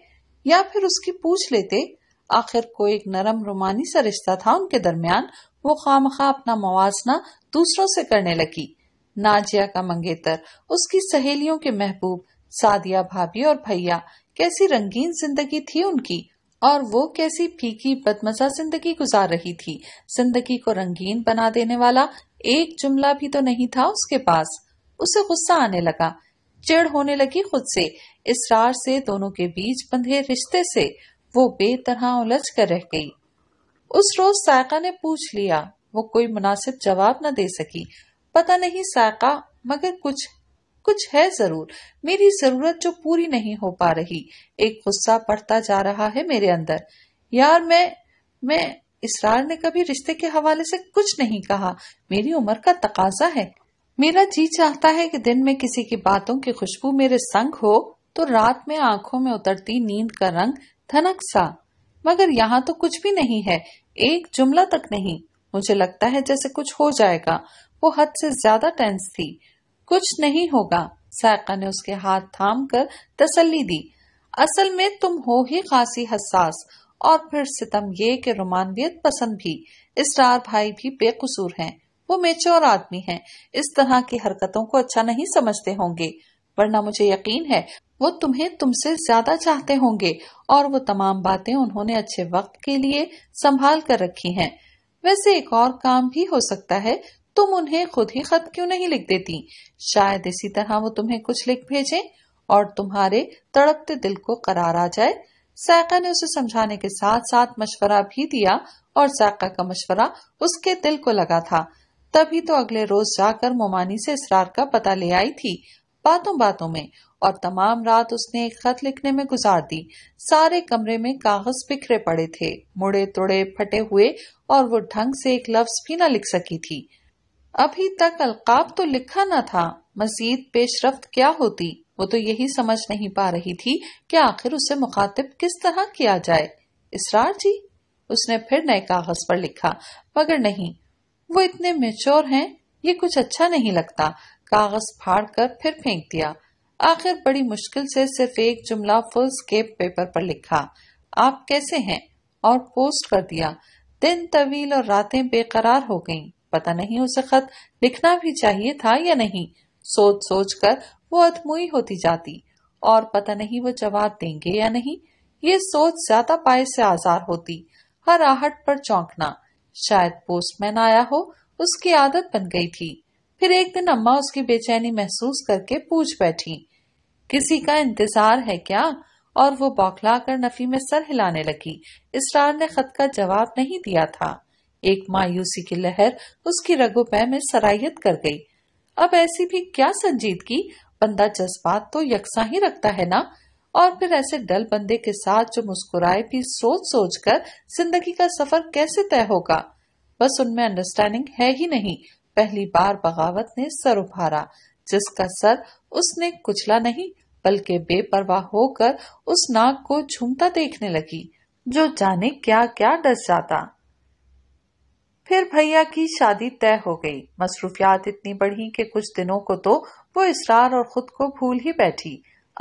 या फिर उसकी पूछ लेते आखिर कोई एक नरम रोमानी सा रिश्ता था उनके दरमियान वो खाम खा अपना मवाजना दूसरों से करने लगी नाजिया का मंगेतर उसकी सहेलियों के महबूब सादिया भाभी और भैया कैसी रंगीन जिंदगी थी उनकी और वो कैसी फीकी बदमजा जिंदगी गुजार रही थी जिंदगी को रंगीन बना देने वाला एक जुमला भी तो नहीं था उसके पास उसे गुस्सा आने लगा चिड़ होने लगी खुद से इसरार से दोनों के बीच बंधे रिश्ते से वो बेतरह उलझ कर रह गई उस रोज सायका ने पूछ लिया वो कोई मुनासिब जवाब न दे सकी पता नहीं सायका मगर कुछ कुछ है जरूर मेरी जरूरत जो पूरी नहीं हो पा रही एक गुस्सा पड़ता जा रहा है मेरे अंदर यार मैं मैं इसरार ने कभी रिश्ते के हवाले से कुछ नहीं कहा मेरी उम्र का तकाजा है मेरा जी चाहता है कि दिन में किसी की बातों की खुशबू मेरे संग हो तो रात में आंखों में उतरती नींद का रंग धनक सा मगर यहाँ तो कुछ भी नहीं है एक जुमला तक नहीं मुझे लगता है जैसे कुछ हो जाएगा वो हद से ज्यादा टेंस थी कुछ नहीं होगा सायका ने उसके हाथ थाम कर तसली दी असल में तुम हो ही खासी हसास और फिर सितम ये कि रोमानवियत पसंद भी इसरार भाई भी बेकसूर हैं वो मेच्योर आदमी हैं इस तरह की हरकतों को अच्छा नहीं समझते होंगे वरना मुझे यकीन है वो तुम्हें तुमसे ज्यादा चाहते होंगे और वो तमाम बातें उन्होंने अच्छे वक्त के लिए संभाल कर रखी हैं वैसे एक और काम भी हो सकता है तुम उन्हें खुद ही खत क्यों नहीं लिख देती शायद इसी तरह वो तुम्हें कुछ लिख भेजें और तुम्हारे तड़पते दिल को करार आ जाए सायका ने उसे समझाने के साथ साथ मशवरा भी दिया और सायका का मशवरा उसके दिल को लगा था तभी तो अगले रोज जाकर मोमानी से इसरार का पता ले आई थी बातों बातों में और तमाम रात उसने एक खत लिखने में गुजार दी सारे कमरे में कागज बिखरे पड़े थे मुड़े तुड़े फटे हुए और वो ढंग से एक लफ्ज भी न लिख सकी थी अभी तक अलकाब तो लिखा न था मजीद पेशरफ क्या होती वो तो यही समझ नहीं पा रही थी कि आखिर उसे मुखातिब किस तरह किया जाए इसरार जी उसने फिर नए कागज पर लिखा मगर नहीं वो इतने मेच्योर हैं ये कुछ अच्छा नहीं लगता कागज फाड़ कर फिर फेंक दिया आखिर बड़ी मुश्किल से सिर्फ एक जुमला फुल स्केप पेपर पर लिखा आप कैसे हैं और पोस्ट कर दिया दिन तवील और रातें बेकरार हो गईं। पता नहीं उसे खत लिखना भी चाहिए था या नहीं सोच सोच कर वो अधमुई होती जाती और पता नहीं वो जवाब देंगे या नहीं ये सोच ज्यादा पाए से आजार होती हर आहट पर चौंकना शायद पोस्टमैन आया हो उसकी आदत बन गई थी फिर एक दिन अम्मा उसकी बेचैनी महसूस करके पूछ बैठी किसी का इंतजार है क्या और वो बौखला कर नफी में सर हिलाने लगी इसरार ने खत का जवाब नहीं दिया था एक मायूसी की लहर उसकी रगों में सराहियत कर गई अब ऐसी भी क्या संजीदगी बंदा जज्बात तो यकसा ही रखता है ना और फिर ऐसे डल बंदे के साथ जो मुस्कुराए भी सोच सोच कर जिंदगी का सफर कैसे तय होगा बस उनमें अंडरस्टैंडिंग है ही नहीं पहली बार बगावत ने सर उभारा जिसका सर उसने कुचला नहीं बल्कि बेपरवाह होकर उस नाक को झूमता देखने लगी जो जाने क्या क्या डस जाता फिर भैया की शादी तय हो गई मसरूफियात इतनी बढ़ी कि कुछ दिनों को तो वो इसरार और खुद को भूल ही बैठी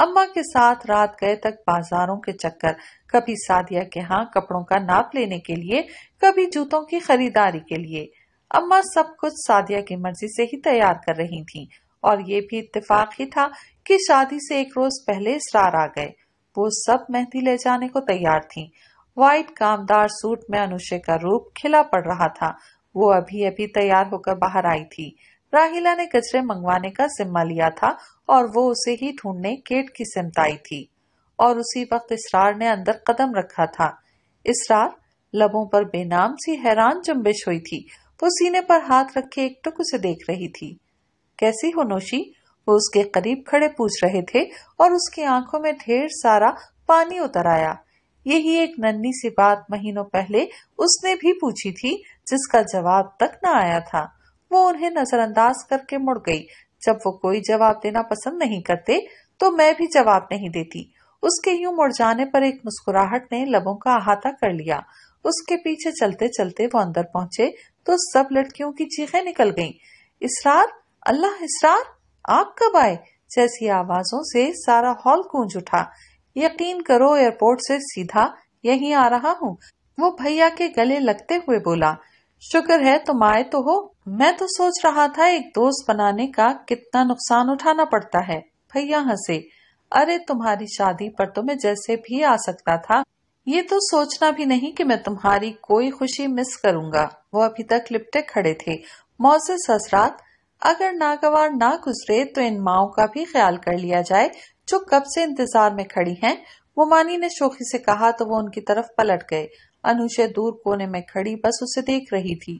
अम्मा के साथ रात गए तक बाजारों के चक्कर कभी सादिया के यहाँ कपड़ों का नाप लेने के लिए कभी जूतों की खरीदारी के लिए अम्मा सब कुछ सादिया की मर्जी से ही तैयार कर रही थीं और ये भी इतफाक ही था कि शादी से एक रोज पहले इसरार आ गए वो सब मेहंदी ले जाने को तैयार थीं व्हाइट कामदार सूट में अनुषे का रूप खिला पड़ रहा था वो अभी अभी तैयार होकर बाहर आई थी राहिला ने कचरे मंगवाने का जिम्मा लिया था और वो उसे ही ढूंढने केट की सिमताई थी और उसी वक्त इसरार ने अंदर कदम रखा था इसरार लबों पर बेनाम सी हैरान जुम्बिश हुई थी वो सीने पर हाथ रखे एक टुक उसे देख रही थी कैसी हो नोशी वो उसके करीब खड़े पूछ रहे थे और उसकी आंखों में ढेर सारा पानी उतर आया यही एक नन्ही सी बात महीनों पहले उसने भी पूछी थी जिसका जवाब तक न आया था वो उन्हें नजरअंदाज करके मुड़ गई जब वो कोई जवाब देना पसंद नहीं करते तो मैं भी जवाब नहीं देती उसके यूं मुड़ जाने पर एक मुस्कुराहट ने लबों का अहाता कर लिया उसके पीछे चलते चलते वो अंदर पहुंचे तो सब लड़कियों की चीखें निकल गईं। इसरार अल्लाह इसरार आप कब आए जैसी आवाजों से सारा हॉल गूंज उठा यकीन करो एयरपोर्ट से सीधा यहीं आ रहा हूँ वो भैया के गले लगते हुए बोला शुक्र है तुम आए तो हो मैं तो सोच रहा था एक दोस्त बनाने का कितना नुकसान उठाना पड़ता है भैया हंसे अरे तुम्हारी शादी पर तो मैं जैसे भी आ सकता था ये तो सोचना भी नहीं कि मैं तुम्हारी कोई खुशी मिस करूंगा वो अभी तक लिपटे खड़े थे मोजिस हसरात अगर नागवार ना गुजरे तो इन माओ का भी ख्याल कर लिया जाए जो कब से इंतजार में खड़ी हैं वो मानी ने शोखी से कहा तो वो उनकी तरफ पलट गए अनुषे दूर कोने में खड़ी बस उसे देख रही थी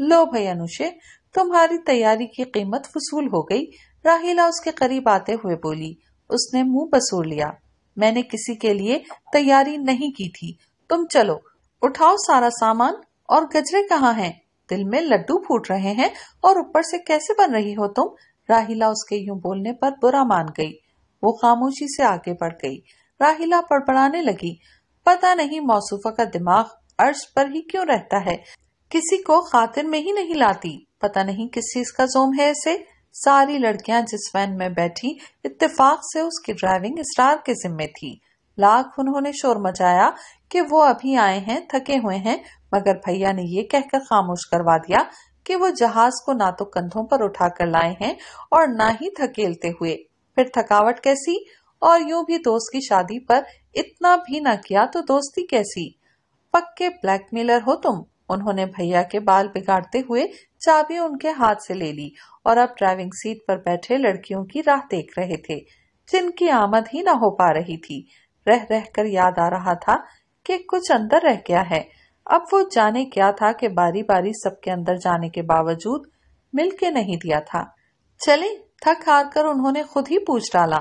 लो भाई अनुषे तुम्हारी तैयारी की कीमत फसूल हो गई राहिला उसके करीब आते हुए बोली उसने मुंह बसूर लिया मैंने किसी के लिए तैयारी नहीं की थी तुम चलो उठाओ सारा सामान और गजरे कहाँ हैं दिल में लड्डू फूट रहे हैं और ऊपर से कैसे बन रही हो तुम राहिला उसके यूं बोलने पर बुरा मान गई वो खामोशी से आगे बढ़ गई राहिला पड़पड़ाने लगी पता नहीं मौसुफा का दिमाग अर्श पर ही क्यों रहता है किसी को खातिर में ही नहीं लाती पता नहीं किस चीज का जोम है इसे सारी लड़कियां जिस वैन में बैठी इत्तेफाक से उसकी ड्राइविंग स्टार के जिम्मे थी लाख उन्होंने शोर मचाया कि वो अभी आए हैं थके हुए हैं मगर भैया ने ये कहकर खामोश करवा दिया कि वो जहाज को ना तो कंधों पर उठाकर लाए हैं और ना ही थकेलते हुए फिर थकावट कैसी और यूं भी दोस्त की शादी पर इतना भी ना किया तो दोस्ती कैसी पक्के ब्लैकमेलर हो तुम उन्होंने भैया के बाल बिगाड़ते हुए चाबी उनके हाथ से ले ली और अब ड्राइविंग सीट पर बैठे लड़कियों की राह देख रहे थे जिनकी आमद ही ना हो पा रही थी रह रह कर याद आ रहा था कि कुछ अंदर रह गया है अब वो जाने क्या था कि बारी बारी सबके अंदर जाने के बावजूद मिल के नहीं दिया था चले थक हार कर उन्होंने खुद ही पूछ डाला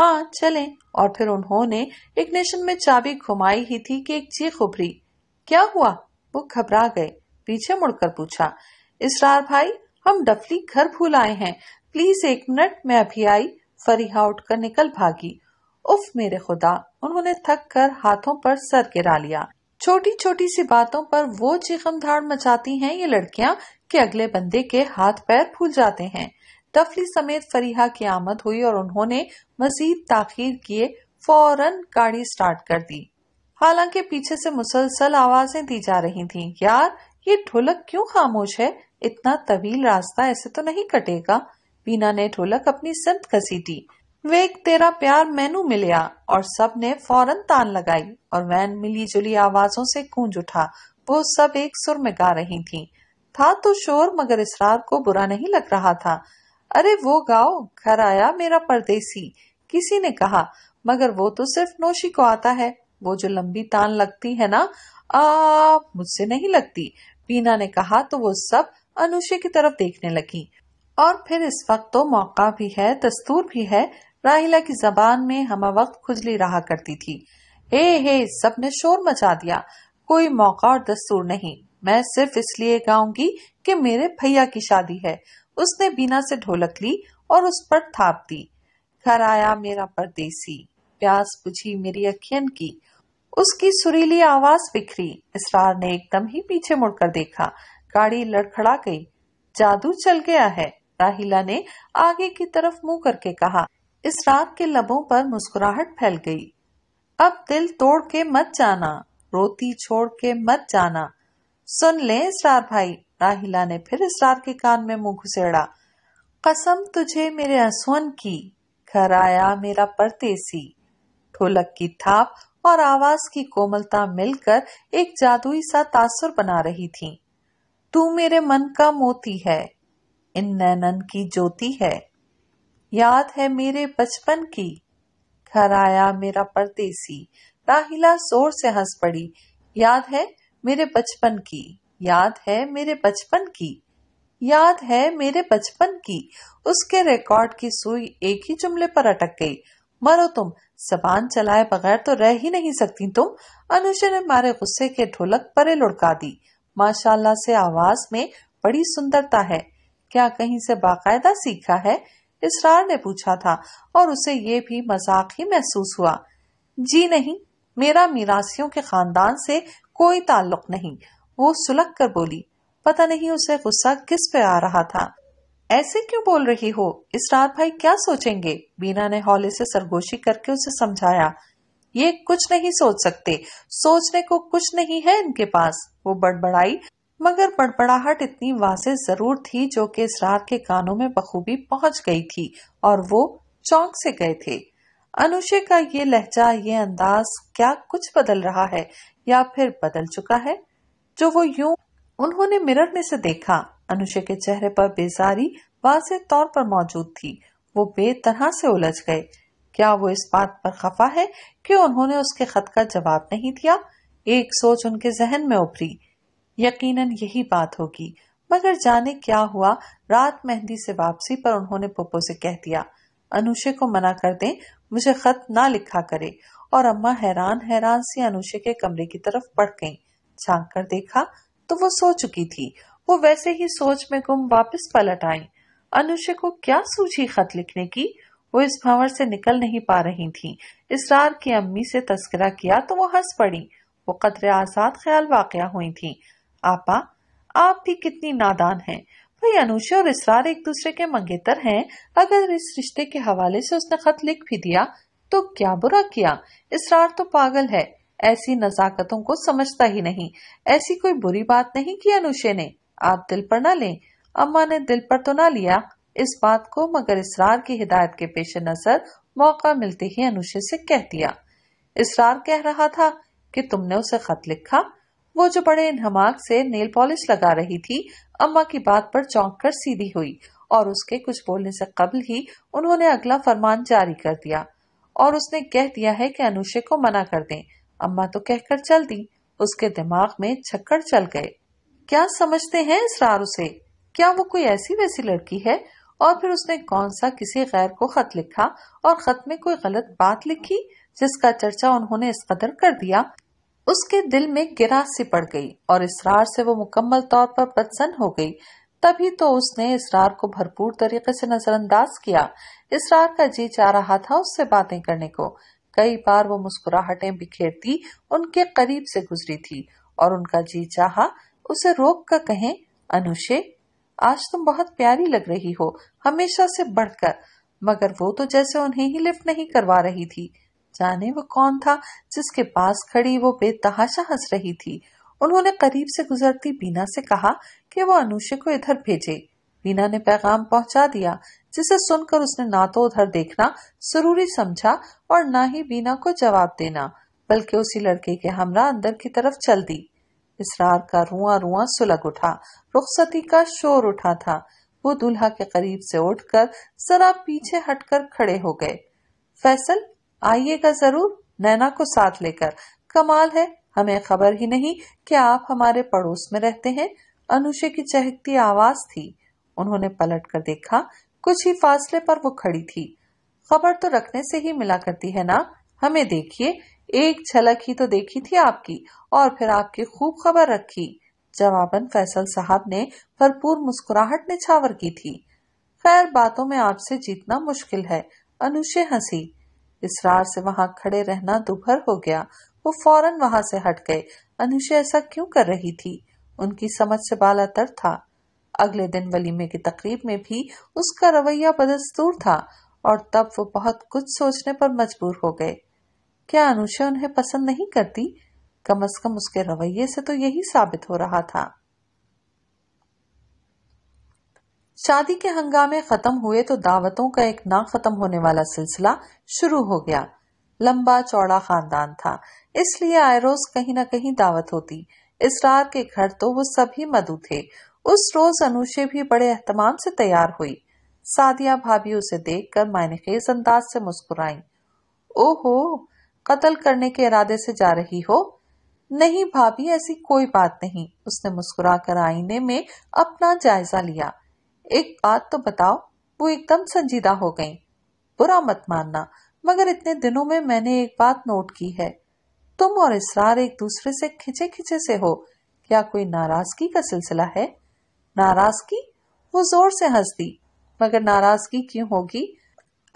हाँ चलें और फिर उन्होंने इग्निशन में चाबी घुमाई ही थी कि एक चीख उभरी क्या हुआ वो घबरा गए पीछे मुड़कर पूछा इसरार भाई हम डफली घर भूल आए हैं प्लीज एक मिनट मैं अभी आई फरीहा उठकर निकल भागी उफ मेरे खुदा उन्होंने थक कर हाथों पर सर गिरा लिया छोटी छोटी सी बातों पर वो चीखम धाड़ मचाती हैं ये लड़कियां कि अगले बंदे के हाथ पैर फूल जाते हैं तफली समेत फरीहा की आमद हुई और उन्होंने मजीद ताखीर किए फौरन गाड़ी स्टार्ट कर दी हालांकि पीछे से मुसलसल आवाजें दी जा रही थीं। यार ये ढोलक क्यों खामोश है इतना तवील रास्ता ऐसे तो नहीं कटेगा बीना ने ढोलक अपनी संत घसीटी वेग तेरा प्यार मैनू मिलिया और सब ने फौरन तान लगाई और वैन मिली जुली आवाजों से गूंज उठा वो सब एक सुर में गा रही थी था तो शोर मगर इसरार को बुरा नहीं लग रहा था अरे वो गाओ घर आया मेरा परदेसी किसी ने कहा मगर वो तो सिर्फ नोशी को आता है वो जो लंबी तान लगती है ना आ मुझसे नहीं लगती पीना ने कहा तो वो सब अनुषे की तरफ देखने लगी और फिर इस वक्त तो मौका भी है दस्तूर भी है राहिला की जबान में हम वक्त खुजली रहा करती थी ए हे सब ने शोर मचा दिया कोई मौका और दस्तूर नहीं मैं सिर्फ इसलिए गाऊंगी कि मेरे भैया की शादी है उसने बीना से ढोलक ली और उस पर थाप दी घर आया मेरा परदेसी प्यास बुझी मेरी अखियन की उसकी सुरीली आवाज बिखरी इसरार ने एकदम ही पीछे मुड़कर देखा गाड़ी लड़खड़ा गई जादू चल गया है राहिला ने आगे की तरफ मुंह करके कहा इस रात के लबों पर मुस्कुराहट फैल गई अब दिल तोड़ के मत जाना रोती छोड़ के मत जाना सुन ले इसरार भाई राहिला ने फिर इसरार के कान में मुंह घुसेड़ा कसम तुझे मेरे हसवन की घर आया मेरा परतेसी ठोलक की थाप और आवाज की कोमलता मिलकर एक जादुई सा तासुर बना रही थी तू मेरे मन का मोती है इन नैनन की ज्योति है याद है मेरे बचपन की घर आया मेरा परदेसी राहिला जोर से हंस पड़ी याद है मेरे बचपन की याद है मेरे बचपन की याद है मेरे बचपन की उसके रिकॉर्ड की सुई एक ही जुमले पर अटक गई मरो तुम जबान चलाए बगैर तो रह ही नहीं सकती तुम अनुषा ने मारे गुस्से के ढोलक परे लुड़का दी माशाल्लाह से आवाज में बड़ी सुंदरता है क्या कहीं से बाकायदा सीखा है इसरार ने पूछा था और उसे ये भी मजाक ही महसूस हुआ जी नहीं मेरा मीरासियों के खानदान से कोई ताल्लुक नहीं वो सुलग कर बोली पता नहीं उसे गुस्सा किस पे आ रहा था ऐसे क्यों बोल रही हो इस रात भाई क्या सोचेंगे बीना ने हौले से सरगोशी करके उसे समझाया ये कुछ नहीं सोच सकते सोचने को कुछ नहीं है इनके पास वो बड़बड़ाई मगर बड़बड़ाहट इतनी वासे जरूर थी जो कि रात के कानों में बखूबी पहुंच गई थी और वो चौंक से गए थे अनुषे का ये लहजा ये अंदाज क्या कुछ बदल रहा है या फिर बदल चुका है जो वो यू उन्होंने मिरर में से देखा अनुषे के चेहरे पर बेजारी वाजे तौर पर मौजूद थी वो बेतरह से उलझ गए क्या वो इस बात पर खफा है कि उन्होंने उसके खत का जवाब नहीं दिया एक सोच उनके जहन में उभरी यकीनन यही बात होगी मगर जाने क्या हुआ रात मेहंदी से वापसी पर उन्होंने पप्पो से कह दिया अनुषे को मना कर दें मुझे खत ना लिखा करे और अम्मा हैरान हैरान सी अनुषे के कमरे की तरफ पड़ गईं। झांक कर देखा तो वो सो चुकी थी वो वैसे ही सोच में गुम वापस पलट आई अनुषे को क्या सूझी खत लिखने की वो इस भंवर से निकल नहीं पा रही थी इसरार की अम्मी से तस्करा किया तो वो हंस पड़ी वो कदर आजाद ख्याल वाकया हुई थी आपा आप भी कितनी नादान हैं भाई अनुषे और इसरार एक दूसरे के मंगेतर हैं अगर इस रिश्ते के हवाले से उसने खत लिख भी दिया तो क्या बुरा किया इसरार तो पागल है ऐसी नजाकतों को समझता ही नहीं ऐसी कोई बुरी बात नहीं की अनुषे ने आप दिल पर ना लें अम्मा ने दिल पर तो ना लिया इस बात को मगर इसरार की हिदायत के पेश नजर मौका मिलते ही अनुषे से कह दिया इसरार कह रहा था कि तुमने उसे खत लिखा वो जो बड़े इनहमाक से नेल पॉलिश लगा रही थी अम्मा की बात पर चौंक कर सीधी हुई और उसके कुछ बोलने से कबल ही उन्होंने अगला फरमान जारी कर दिया और उसने कह दिया है कि अनुषे को मना कर दें अम्मा तो कहकर चल दी उसके दिमाग में छक्कर चल गए क्या समझते हैं इसरार उसे क्या वो कोई ऐसी वैसी लड़की है और फिर उसने कौन सा किसी गैर को खत लिखा और खत में कोई गलत बात लिखी जिसका चर्चा उन्होंने इस कदर कर दिया उसके दिल में गिरा सी पड़ गई और इसरार से वो मुकम्मल तौर पर प्रसन्न हो गई तभी तो उसने इसरार को भरपूर तरीके से नजरअंदाज किया इसरार का जी चाह रहा था उससे बातें करने को कई बार वो मुस्कुराहटें बिखेरती उनके करीब से गुजरी थी और उनका जी चाहा उसे रोक कर कहें अनुषे आज तुम बहुत प्यारी लग रही हो हमेशा से बढ़कर मगर वो तो जैसे उन्हें ही लिफ्ट नहीं करवा रही थी जाने वो कौन था जिसके पास खड़ी वो बेतहाशा हंस रही थी उन्होंने करीब से गुजरती बीना से कहा कि वो अनुषे को इधर भेजे बीना ने पैगाम पहुंचा दिया जिसे सुनकर उसने ना तो उधर देखना जरूरी समझा और न ही बीना को जवाब देना बल्कि उसी लड़के के हमरा अंदर की तरफ चल दी इसरार का रुआ रुआ सुलग उठा रुखसती का शोर उठा था वो दूल्हा के करीब से उठकर जरा पीछे हटकर खड़े हो गए फैसल आइएगा जरूर नैना को साथ लेकर कमाल है हमें खबर ही नहीं कि आप हमारे पड़ोस में रहते हैं अनुषे की चहकती आवाज थी उन्होंने पलट कर देखा कुछ ही फासले पर वो खड़ी थी खबर तो रखने से ही मिला करती है ना हमें देखिए एक झलक ही तो देखी थी आपकी और फिर आपकी खूब खबर रखी जवाबन फैसल साहब ने भरपूर मुस्कुराहट निछावर की थी खैर बातों में आपसे जीतना मुश्किल है अनुषे हंसी इसरार से वहां खड़े रहना दुभर हो गया वो फौरन वहां से हट गए अनुषे ऐसा क्यों कर रही थी उनकी समझ से तर था अगले दिन वलीमे की तकरीब में भी उसका रवैया बदस्तूर था और तब वो बहुत कुछ सोचने पर मजबूर हो गए क्या अनुषा उन्हें पसंद नहीं करती कम अज कम उसके रवैये से तो यही साबित हो रहा था शादी के हंगामे खत्म हुए तो दावतों का एक ना खत्म होने वाला सिलसिला शुरू हो गया लंबा चौड़ा खानदान था इसलिए आयरोज कहीं ना कहीं दावत होती इसरार के घर तो वो सभी मधु थे उस रोज अनुषे भी बड़े अहतमाम से तैयार हुई सादिया भाभी उसे देखकर खेस अंदाज से मुस्कुराई ओहो कत्ल करने के इरादे से जा रही हो नहीं भाभी ऐसी कोई बात नहीं उसने मुस्कुराकर आईने में अपना जायजा लिया एक बात तो बताओ वो एकदम संजीदा हो गई बुरा मत मानना मगर इतने दिनों में मैंने एक बात नोट की है तुम और इसरार एक दूसरे से खिंचे खिंचे से हो क्या कोई नाराजगी का सिलसिला है नाराजगी वो जोर से हंस दी मगर नाराजगी क्यों होगी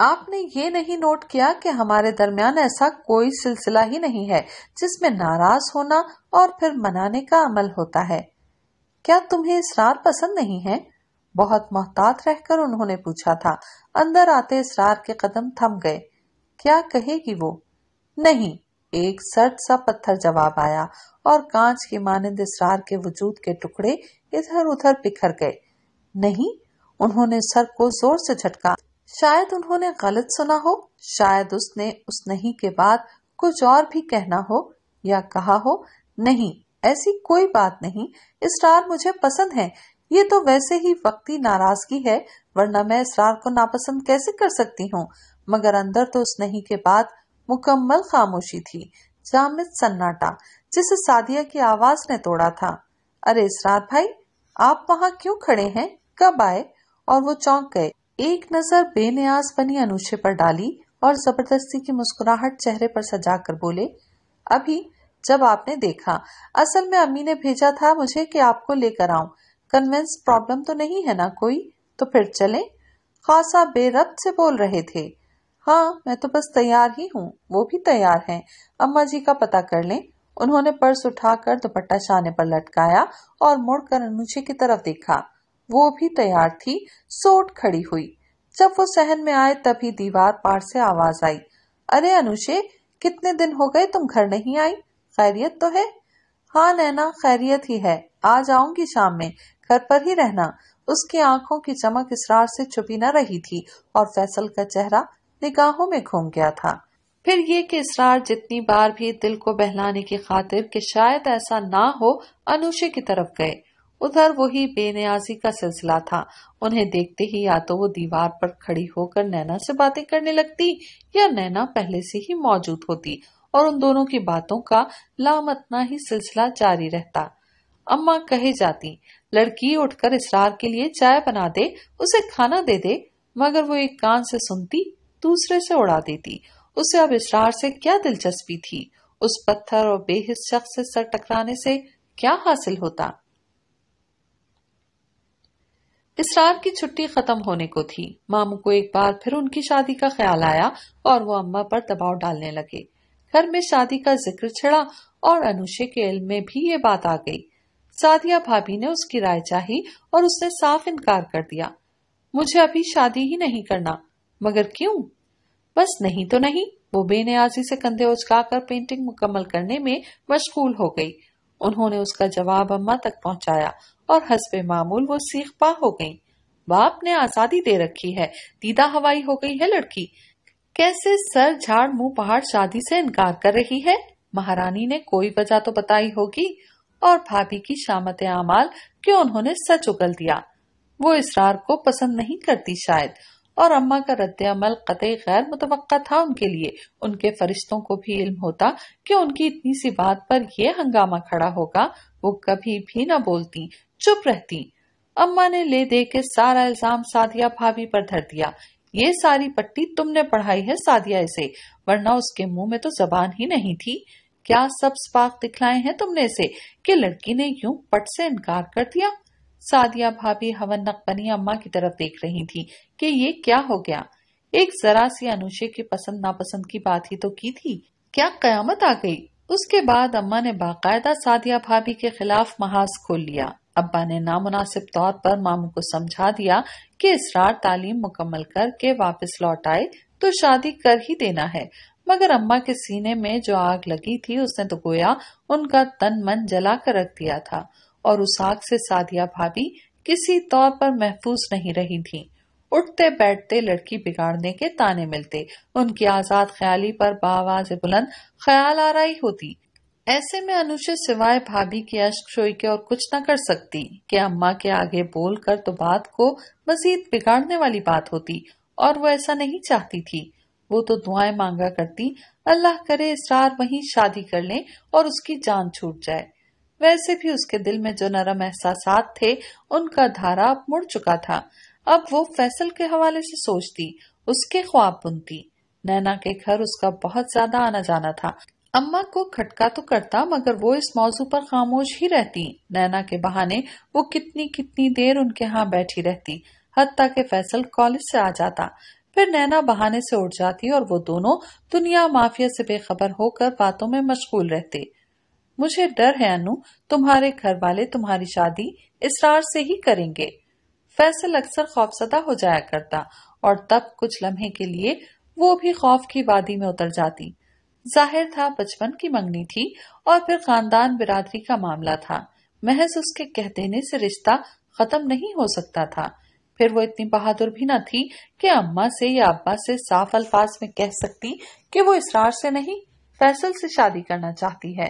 आपने ये नहीं नोट किया कि हमारे दरमियान ऐसा कोई सिलसिला ही नहीं है जिसमें नाराज होना और फिर मनाने का अमल होता है क्या तुम्हें इसरार पसंद नहीं है बहुत मोहतात रहकर उन्होंने पूछा था अंदर आते इसरार के कदम थम गए क्या कहेगी वो नहीं एक सर्द सा पत्थर जवाब आया और कांच की मानंद इसरार के वजूद के टुकड़े इधर उधर बिखर गए नहीं उन्होंने सर को जोर से झटका शायद उन्होंने गलत सुना हो शायद उसने उस नहीं के बाद कुछ और भी कहना हो या कहा हो नहीं ऐसी कोई बात नहीं इसरार मुझे पसंद है ये तो वैसे ही वक्ती नाराजगी है वरना मैं इसरार को नापसंद कैसे कर सकती हूँ मगर अंदर तो उस नहीं के बाद मुकम्मल खामोशी थी जामिद सन्नाटा जिसे सादिया की आवाज ने तोड़ा था अरे इसरार भाई आप वहाँ क्यों खड़े हैं कब आए और वो चौंक गए एक नजर बेनियाज बनी अनुछे पर डाली और जबरदस्ती की मुस्कुराहट चेहरे पर सजा कर बोले अभी जब आपने देखा असल में अम्मी ने भेजा था मुझे कि आपको लेकर आऊं कन्विंस प्रॉब्लम तो नहीं है ना कोई तो फिर चलें खासा बेरब से बोल रहे थे हाँ मैं तो बस तैयार ही हूँ वो भी तैयार हैं अम्मा जी का पता कर लें उन्होंने पर्स उठाकर दुपट्टा छाने पर लटकाया और मुड़कर अनुजे की तरफ देखा वो भी तैयार थी सोट खड़ी हुई जब वो सहन में आए तभी दीवार पार से आवाज आई अरे अनुषे कितने दिन हो गए तुम घर नहीं आई खैरियत तो है हाँ नैना खैरियत ही है आ जाऊंगी शाम में घर पर ही रहना उसकी आंखों की चमक इसरार से छुपी न रही थी और फैसल का चेहरा निगाहों में घूम गया था फिर ये कि इसरार जितनी बार भी दिल को बहलाने की खातिर कि शायद ऐसा ना हो अनुषे की तरफ गए उधर वही बेनियाजी का सिलसिला था उन्हें देखते ही या तो वो दीवार पर खड़ी होकर नैना से बातें करने लगती या नैना पहले से ही मौजूद होती और उन दोनों की बातों का लामतना ही सिलसिला जारी रहता अम्मा कहे जाती लड़की उठकर इसरार के लिए चाय बना दे उसे खाना दे दे मगर वो एक कान से सुनती दूसरे से उड़ा देती उसे अब इसरार से क्या दिलचस्पी थी उस पत्थर और बेहिस शख्स से सर टकराने से क्या हासिल होता इसरार की छुट्टी खत्म होने को थी मामू को एक बार फिर उनकी शादी का ख्याल आया और वो अम्मा पर दबाव डालने लगे घर में शादी का जिक्र छिड़ा और अनुषे के इल्म में भी ये बात आ गई सादिया भाभी ने उसकी राय चाही और उसने साफ इनकार कर दिया मुझे अभी शादी ही नहीं करना मगर क्यों बस नहीं तो नहीं वो बेनियाजी से कंधे उचकाकर पेंटिंग मुकम्मल करने में मशगूल हो गई उन्होंने उसका जवाब अम्मा तक पहुंचाया और हसब मामूल वो सीख पा हो गई बाप ने आजादी दे रखी है दीदा हवाई हो गई है लड़की कैसे सर झाड़ मुंह पहाड़ शादी से इनकार कर रही है महारानी ने कोई वजह तो बताई होगी और भाभी की शामत आमाल क्यों उन्होंने सच उगल दिया वो इसरार को पसंद नहीं करती शायद और अम्मा का अमल कतई गैर मुतव था उनके लिए उनके फरिश्तों को भी इल्म होता कि उनकी इतनी सी बात पर यह हंगामा खड़ा होगा वो कभी भी ना बोलती चुप रहती अम्मा ने ले दे के सारा इल्जाम सादिया भाभी पर धर दिया ये सारी पट्टी तुमने पढ़ाई है सादिया इसे वरना उसके मुंह में तो जबान ही नहीं थी क्या सब स्पाक दिखलाए हैं तुमने इसे कि लड़की ने यूं पट से इनकार कर दिया सादिया भाभी हवन नकबनी अम्मा की तरफ देख रही थी कि ये क्या हो गया एक जरा सी अनुषे की पसंद नापसंद की बात ही तो की थी क्या कयामत आ गई उसके बाद अम्मा ने बाकायदा सादिया भाभी के खिलाफ महाज खोल लिया अब्बा ने नामुनासिब तौर पर मामू को समझा दिया कि इसरार तालीम मुकम्मल करके वापस लौट आए तो शादी कर ही देना है मगर अम्मा के सीने में जो आग लगी थी उसने तो गोया उनका तन मन जला कर रख दिया था और उस आग से सादिया भाभी किसी तौर पर महफूज नहीं रही थी उठते बैठते लड़की बिगाड़ने के ताने मिलते उनकी आजाद ख्याली पर बावाज बुलंद ख्याल आ रही होती ऐसे में अनुषा सिवाय भाभी की शोई के और कुछ न कर सकती कि अम्मा के आगे बोल कर तो बात को मजीद बिगाड़ने वाली बात होती और वो ऐसा नहीं चाहती थी वो तो दुआएं मांगा करती अल्लाह करे इसरार वहीं शादी कर ले और उसकी जान छूट जाए वैसे भी उसके दिल में जो नरम एहसास थे उनका धारा अब मुड़ चुका था अब वो फैसल के हवाले से सोचती उसके ख्वाब बुनती नैना के घर उसका बहुत ज्यादा आना जाना था अम्मा को खटका तो करता मगर वो इस मौजू पर खामोश ही रहती नैना के बहाने वो कितनी कितनी देर उनके यहाँ बैठी रहती हती के फैसल कॉलेज से आ जाता फिर नैना बहाने से उठ जाती और वो दोनों दुनिया माफिया से बेखबर होकर बातों में मशगूल रहते मुझे डर है अनु तुम्हारे घर वाले तुम्हारी शादी इसरार से ही करेंगे फैसल अक्सर खौफसदा हो जाया करता और तब कुछ लम्हे के लिए वो भी खौफ की वादी में उतर जाती जाहिर था बचपन की मंगनी थी और फिर खानदान बिरादरी का मामला था महज उसके कह देने से रिश्ता खत्म नहीं हो सकता था फिर वो इतनी बहादुर भी न थी कि अम्मा से या अब्बा से साफ अल्फाज में कह सकती कि वो इसरार से नहीं फैसल से शादी करना चाहती है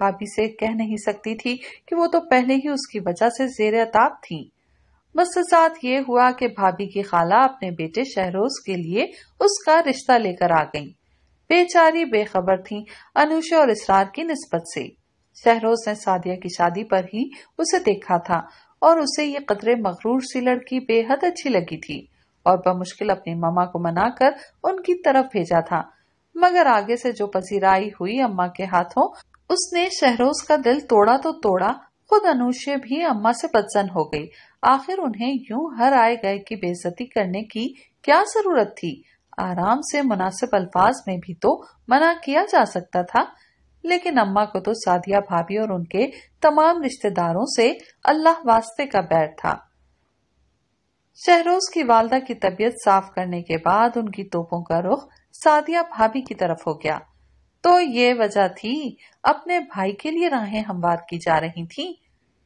भाभी से कह नहीं सकती थी कि वो तो पहले ही उसकी वजह से जेर अताब थी बस साथ ये हुआ कि भाभी की खाला अपने बेटे शहरोज के लिए उसका रिश्ता लेकर आ गई बेचारी बेखबर थी अनुषा और इसरार की नस्बत से शहरोज ने सादिया की शादी पर ही उसे देखा था और उसे ये कदरे मकरूर सी लड़की बेहद अच्छी लगी थी और बमुश्किल अपनी मामा को मनाकर उनकी तरफ भेजा था मगर आगे से जो पसीराई हुई अम्मा के हाथों उसने शहरोज का दिल तोड़ा तो तोड़ा खुद अनुष्य भी अम्मा से बदसन हो गई आखिर उन्हें यूं हर आए गए की बेजती करने की क्या जरूरत थी आराम से मुनासिब अल्फाज में भी तो मना किया जा सकता था लेकिन अम्मा को तो सादिया भाभी और उनके तमाम रिश्तेदारों से अल्लाह वास्ते का बैर था शहरोज की वालदा की तबीयत साफ करने के बाद उनकी तोपों का रुख सादिया भाभी की तरफ हो गया तो ये वजह थी अपने भाई के लिए राहें हमवार की जा रही थी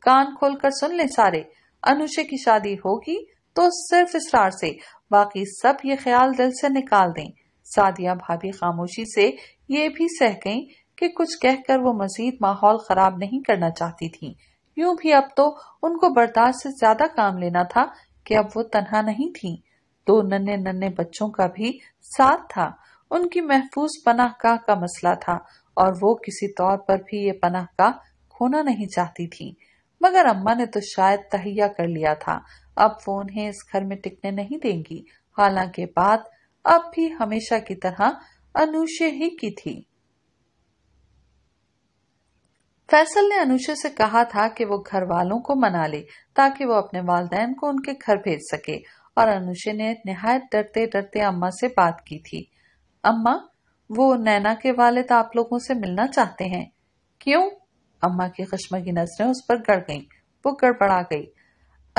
कान खोलकर सुन ले सारे अनुषे की शादी होगी तो सिर्फ इसरार से बाकी सब ये ख्याल दिल से निकाल दें सादिया भाभी खामोशी से ये भी सह गई कि कुछ कहकर वो मजीद माहौल खराब नहीं करना चाहती थी यूं भी अब तो उनको बर्दाश्त से ज्यादा काम लेना था कि अब वो तनहा नहीं थी दो नन्हे नन्हे बच्चों का भी साथ था उनकी महफूज पनाह गाह का मसला था और वो किसी तौर पर भी ये पनाह गाह खोना नहीं चाहती थी मगर अम्मा ने तो शायद तहिया कर लिया था अब वो उन्हें इस घर में टिकने नहीं देंगी हालांकि बात अब भी हमेशा की तरह अनुषे ही की थी फैसल ने अनुषे से कहा था कि वो घर वालों को मना ले ताकि वो अपने वालदेन को उनके घर भेज सके और अनुषे ने निहायत डरते डरते अम्मा से बात की थी अम्मा वो नैना के वालिद आप लोगों से मिलना चाहते हैं क्यों अम्मा की खशमगी नजरें उस पर गड़ गईं वो गड़बड़ा गई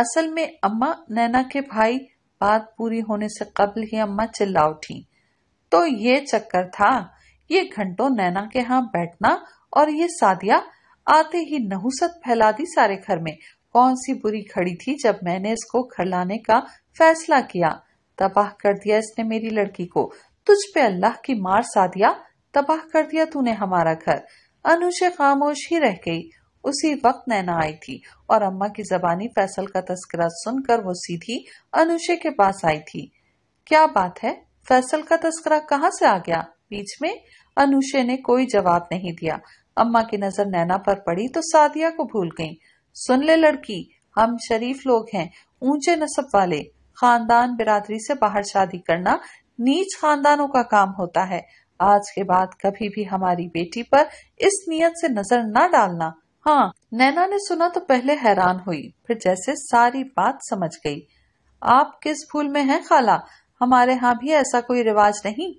असल में अम्मा नैना के भाई बात पूरी होने से कबल ही अम्मा चिल्ला उठी तो ये चक्कर था ये घंटों नैना के यहाँ बैठना और ये सादिया आते ही नहुसत फैला दी सारे घर में कौन सी बुरी खड़ी थी जब मैंने इसको घर लाने का फैसला किया तबाह कर दिया इसने मेरी लड़की को तुझ पे अल्लाह की मार सादिया तबाह कर दिया तूने हमारा घर अनुषे खामोश ही रह गई उसी वक्त नैना आई थी और अम्मा की जबानी फैसल का तस्करा सुनकर वो सीधी अनुशे के पास आई थी क्या बात है फैसल का तस्करा कहाँ से आ गया बीच में अनुषे ने कोई जवाब नहीं दिया अम्मा की नजर नैना पर पड़ी तो सादिया को भूल गई सुन ले लड़की हम शरीफ लोग हैं ऊंचे नस्ब वाले खानदान बिरादरी से बाहर शादी करना नीच खानदानों का काम होता है आज के बाद कभी भी हमारी बेटी पर इस नियत से नजर न डालना हाँ नैना ने सुना तो पहले हैरान हुई फिर जैसे सारी बात समझ गई आप किस भूल में हैं खाला हमारे यहाँ भी ऐसा कोई रिवाज नहीं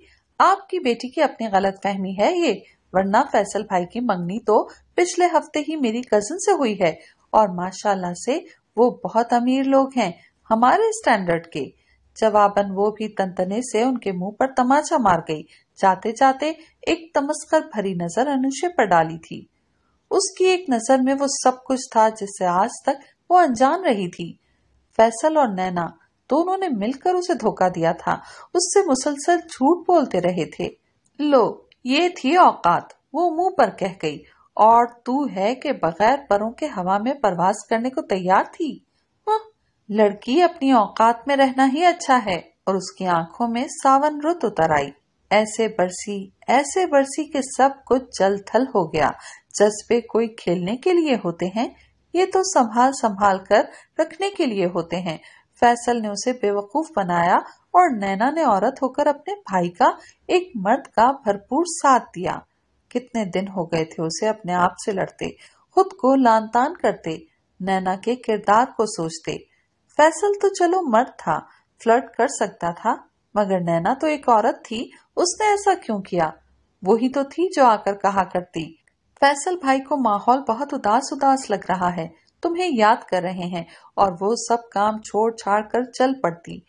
आपकी बेटी की अपनी गलत फहमी है ये वरना फैसल भाई की मंगनी तो पिछले हफ्ते ही मेरी कजन से हुई है और माशाल्लाह से वो बहुत अमीर लोग हैं हमारे स्टैंडर्ड के जवाबन वो भी तंतने से उनके मुंह पर तमाचा मार गई जाते जाते एक तमस्कर भरी नजर अनुषे पर डाली थी उसकी एक नजर में वो सब कुछ था जिससे आज तक वो अनजान रही थी फैसल और नैना दोनों ने मिलकर उसे धोखा दिया था उससे मुसलसल झूठ बोलते रहे थे लो ये थी औकात वो मुंह पर कह गई और तू है के बगैर परों के हवा में प्रवास करने को तैयार थी लड़की अपनी औकात में रहना ही अच्छा है और उसकी आंखों में सावन रुत उतर आई ऐसे बरसी ऐसे बरसी के सब कुछ जल थल हो गया जज्बे कोई खेलने के लिए होते हैं ये तो संभाल संभाल कर रखने के लिए होते हैं फैसल ने उसे बेवकूफ बनाया और नैना ने औरत होकर अपने भाई का एक मर्द का भरपूर साथ दिया कितने दिन हो गए थे उसे अपने आप से लड़ते खुद को लान तान करते नैना के किरदार को सोचते फैसल तो चलो मर्द था फ्लर्ट कर सकता था मगर नैना तो एक औरत थी उसने ऐसा क्यों किया वो ही तो थी जो आकर कहा करती फैसल भाई को माहौल बहुत उदास उदास लग रहा है तुम्हें याद कर रहे हैं और वो सब काम छोड़ छाड़ कर चल पड़ती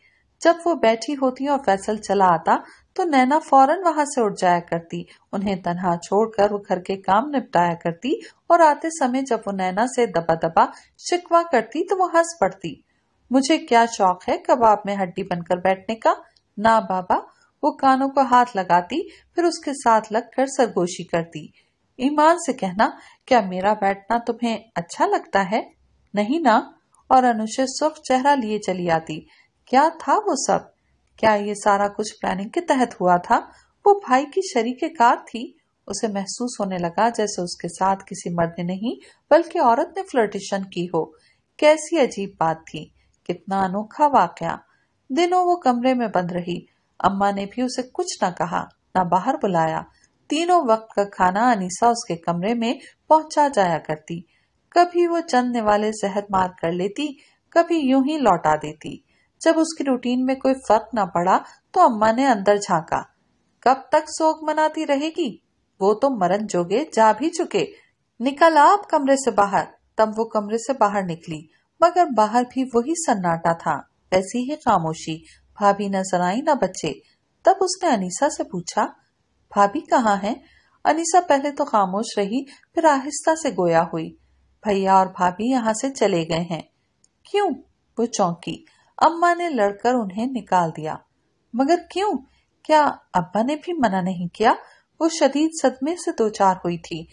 जब वो बैठी होती और फैसल चला आता तो नैना फौरन वहां से उठ जाया करती उन्हें तनहा छोड़कर वो घर के काम निपटाया करती और आते समय जब वो नैना से दबा दबा शिकवा करती तो वो हंस पड़ती मुझे क्या शौक है कबाब में हड्डी बनकर बैठने का ना बाबा वो कानों को हाथ लगाती फिर उसके साथ लगकर सरगोशी करती ईमान से कहना क्या मेरा बैठना तुम्हें अच्छा लगता है नहीं ना और अनुशय सुर्ख चेहरा लिए चली आती क्या था वो सब क्या ये सारा कुछ प्लानिंग के तहत हुआ था वो भाई की शरीके कार थी उसे महसूस होने लगा जैसे उसके साथ किसी मर्द ने नहीं बल्कि औरत ने फ्लर्टेशन की हो कैसी अजीब बात थी कितना अनोखा वाकया दिनों वो कमरे में बंद रही अम्मा ने भी उसे कुछ न कहा न बाहर बुलाया तीनों वक्त का खाना अनिसा उसके कमरे में पहुंचा जाया करती कभी वो चंद निवाले सेहत मार कर लेती कभी यूं ही लौटा देती जब उसकी रूटीन में कोई फर्क न पड़ा तो अम्मा ने अंदर झांका कब तक सोग मनाती रहेगी वो तो मरण जोगे जा भी चुके निकल आप कमरे से बाहर तब वो कमरे से बाहर निकली मगर बाहर भी वही सन्नाटा था वैसी ही खामोशी भाभी नजर आई न बच्चे तब उसने अनीसा से पूछा भाभी कहाँ हैं? अनीसा पहले तो खामोश रही फिर आहिस्ता से गोया हुई भैया और भाभी यहाँ से चले गए हैं क्यों वो चौंकी अम्मा ने लड़कर उन्हें निकाल दिया मगर क्यों क्या अब्बा ने भी मना नहीं किया वो शदीद सदमे से दो चार हुई थी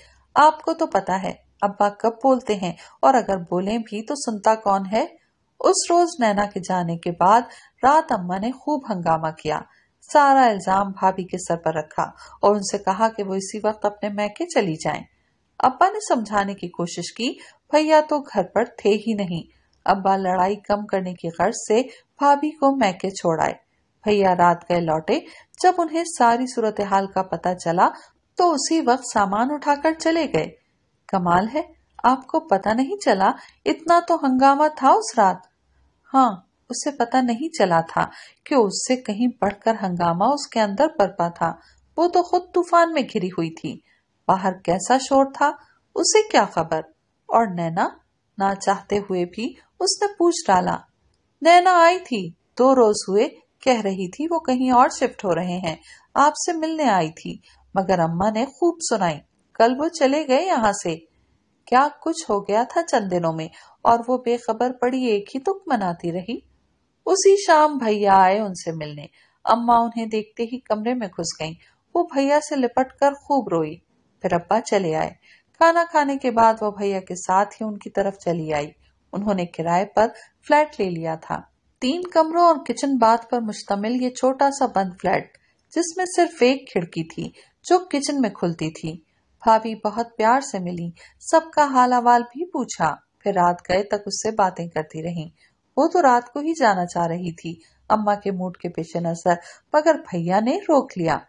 आपको तो पता है अब्बा कब बोलते हैं और अगर बोले भी तो सुनता कौन है उस रोज नैना के जाने के बाद रात अम्मा ने खूब हंगामा किया सारा इल्जाम भाभी के सर पर रखा और उनसे कहा कि वो इसी वक्त अपने मैके चली जाएं। अब्बा ने समझाने की कोशिश की भैया तो घर पर थे ही नहीं अब्बा लड़ाई कम करने की गर्ज से भाभी को मैके छोड़ाए भैया रात गए लौटे जब उन्हें सारी सूरत हाल का पता चला तो उसी वक्त सामान उठाकर चले गए कमाल है आपको पता नहीं चला इतना तो हंगामा था उस रात हाँ उसे पता नहीं चला था कि उससे कहीं बढ़कर हंगामा उसके अंदर बरपा था वो तो खुद तूफान में घिरी हुई थी बाहर कैसा शोर था उसे क्या खबर और नैना ना चाहते हुए भी उसने पूछ डाला नैना आई थी दो रोज हुए कह रही थी वो कहीं और शिफ्ट हो रहे हैं आपसे मिलने आई थी मगर अम्मा ने खूब सुनाई कल वो चले गए यहाँ से क्या कुछ हो गया था चंद दिनों में और वो बेखबर पड़ी एक ही तुक मनाती रही उसी शाम भैया आए उनसे मिलने अम्मा उन्हें देखते ही कमरे में घुस गईं। वो भैया से लिपट कर खूब रोई फिर अब्बा चले आए खाना खाने के बाद वो भैया के साथ ही उनकी तरफ चली आई उन्होंने किराए पर फ्लैट ले लिया था तीन कमरों और किचन बाथ पर मुश्तमिल ये छोटा सा बंद फ्लैट जिसमें सिर्फ एक खिड़की थी जो किचन में खुलती थी भाभी बहुत प्यार से मिली सबका हाल हवाल भी पूछा फिर रात गए तक उससे बातें करती रही वो तो रात को ही जाना चाह रही थी अम्मा के मूड के पेश नजर मगर भैया ने रोक लिया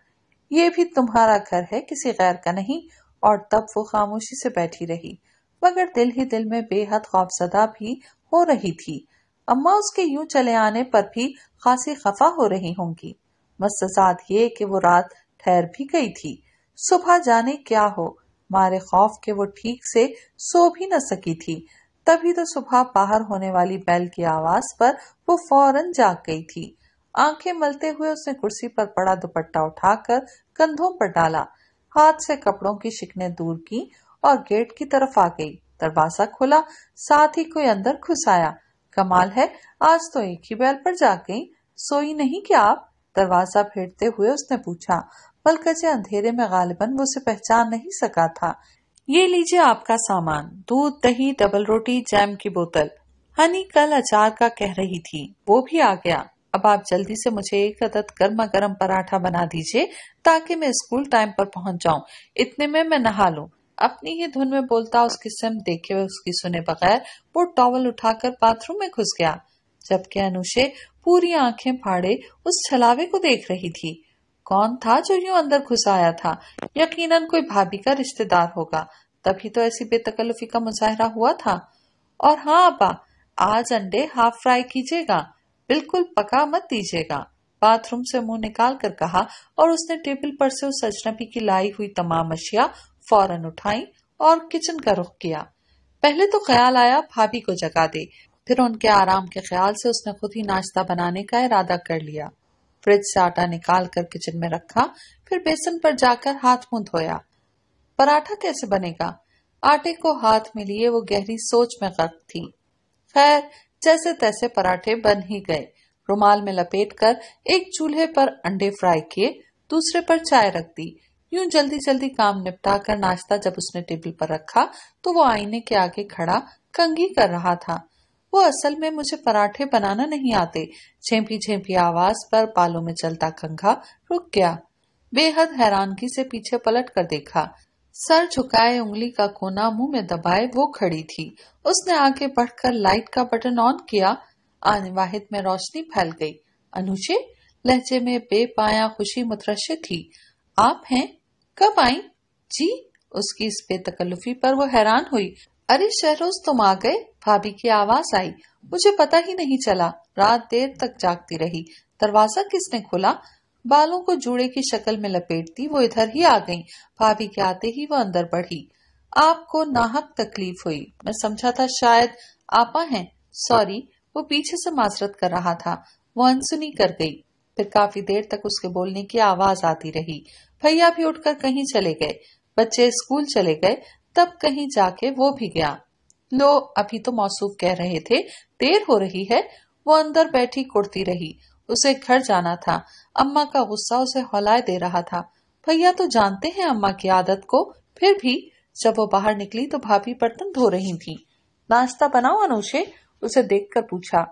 ये भी तुम्हारा घर है किसी गैर का नहीं और तब वो खामोशी से बैठी रही मगर दिल ही दिल में बेहद खौफजदा भी हो रही थी अम्मा उसके यूं चले आने पर भी खासी खफा हो रही होंगी मस्त ये कि वो रात ठहर भी गई थी सुबह जाने क्या हो मारे खौफ के वो ठीक से सो भी न सकी थी तभी तो सुबह बाहर होने वाली बैल की आवाज पर वो फौरन जाग गई थी आंखें मलते हुए उसने कुर्सी पर पड़ा दुपट्टा उठाकर कंधों पर डाला हाथ से कपड़ों की शिकने दूर की और गेट की तरफ आ गई दरवाजा खोला साथ ही कोई अंदर घुस आया कमाल है आज तो एक ही बैल पर जा गई सोई नहीं क्या आप दरवाजा फेरते हुए उसने पूछा बल्कि अंधेरे में गालिबन वो उसे पहचान नहीं सका था ये लीजिए आपका सामान दूध दही डबल रोटी जैम की बोतल हनी कल अचार का कह रही थी वो भी आ गया अब आप जल्दी से मुझे एक अदद गर्मा गर्म पराठा बना दीजिए ताकि मैं स्कूल टाइम पर पहुंच जाऊं इतने में मैं नहा लूं अपनी ही धुन में बोलता उसकी सिम देखे हुए उसकी सुने बगैर वो टॉवल उठाकर बाथरूम में घुस गया जबकि अनुषे पूरी आंखें फाड़े उस छलावे को देख रही थी कौन था जो यूं अंदर घुस आया था यकीनन कोई भाभी का रिश्तेदार होगा तभी तो ऐसी बेतकल्लुफी का मुजाहरा हुआ था और हाँ अबा आज अंडे हाफ फ्राई कीजिएगा बिल्कुल पका मत दीजिएगा बाथरूम से मुंह निकाल कर कहा और उसने टेबल पर से उस अजनबी की लाई हुई तमाम अशिया फौरन उठाई और किचन का रुख किया पहले तो ख्याल आया भाभी को जगा दे फिर उनके आराम के ख्याल से उसने खुद ही नाश्ता बनाने का इरादा कर लिया फ्रिज से आटा निकाल कर किचन में रखा फिर बेसन पर जाकर हाथ मुंह धोया पराठा कैसे बनेगा आटे को हाथ में लिए वो गहरी सोच में गर्क थी खैर जैसे तैसे पराठे बन ही गए रुमाल में लपेट कर एक चूल्हे पर अंडे फ्राई किए दूसरे पर चाय रख दी यूं जल्दी जल्दी काम निपटा कर नाश्ता जब उसने टेबल पर रखा तो वो आईने के आगे खड़ा कंगी कर रहा था वो असल में मुझे पराठे बनाना नहीं आते छेपी छेपी आवाज पर पालों में चलता कंघा रुक गया बेहद हैरानगी से पीछे पलट कर देखा सर झुकाए उंगली का कोना मुंह में दबाए वो खड़ी थी उसने आगे बढ़कर लाइट का बटन ऑन किया आने वाहिद में रोशनी फैल गई अनुचे लहजे में बेपाया खुशी मुतरश थी आप हैं कब आई जी उसकी इस बेतकल्लुफी पर वो हैरान हुई अरे शहरोज तुम आ गए भाभी की आवाज आई मुझे पता ही नहीं चला रात देर तक जागती रही दरवाजा किसने खोला बालों को जूड़े की शक्ल में लपेटती वो इधर ही आ गई भाभी के आते ही वो अंदर बढ़ी आपको नाहक तकलीफ हुई मैं समझा था शायद आपा हैं सॉरी वो पीछे से मासरत कर रहा था वो अनसुनी कर गई फिर काफी देर तक उसके बोलने की आवाज आती रही भैया भी उठकर कहीं चले गए बच्चे स्कूल चले गए तब कहीं जाके वो भी गया लो अभी तो मौसू कह रहे थे देर हो रही है वो अंदर बैठी कुड़ती रही उसे घर जाना था अम्मा का गुस्सा उसे हौलाए दे रहा था भैया तो जानते हैं अम्मा की आदत को फिर भी जब वो बाहर निकली तो भाभी बर्तन धो रही थी नाश्ता बनाओ अनुषे उसे देखकर पूछा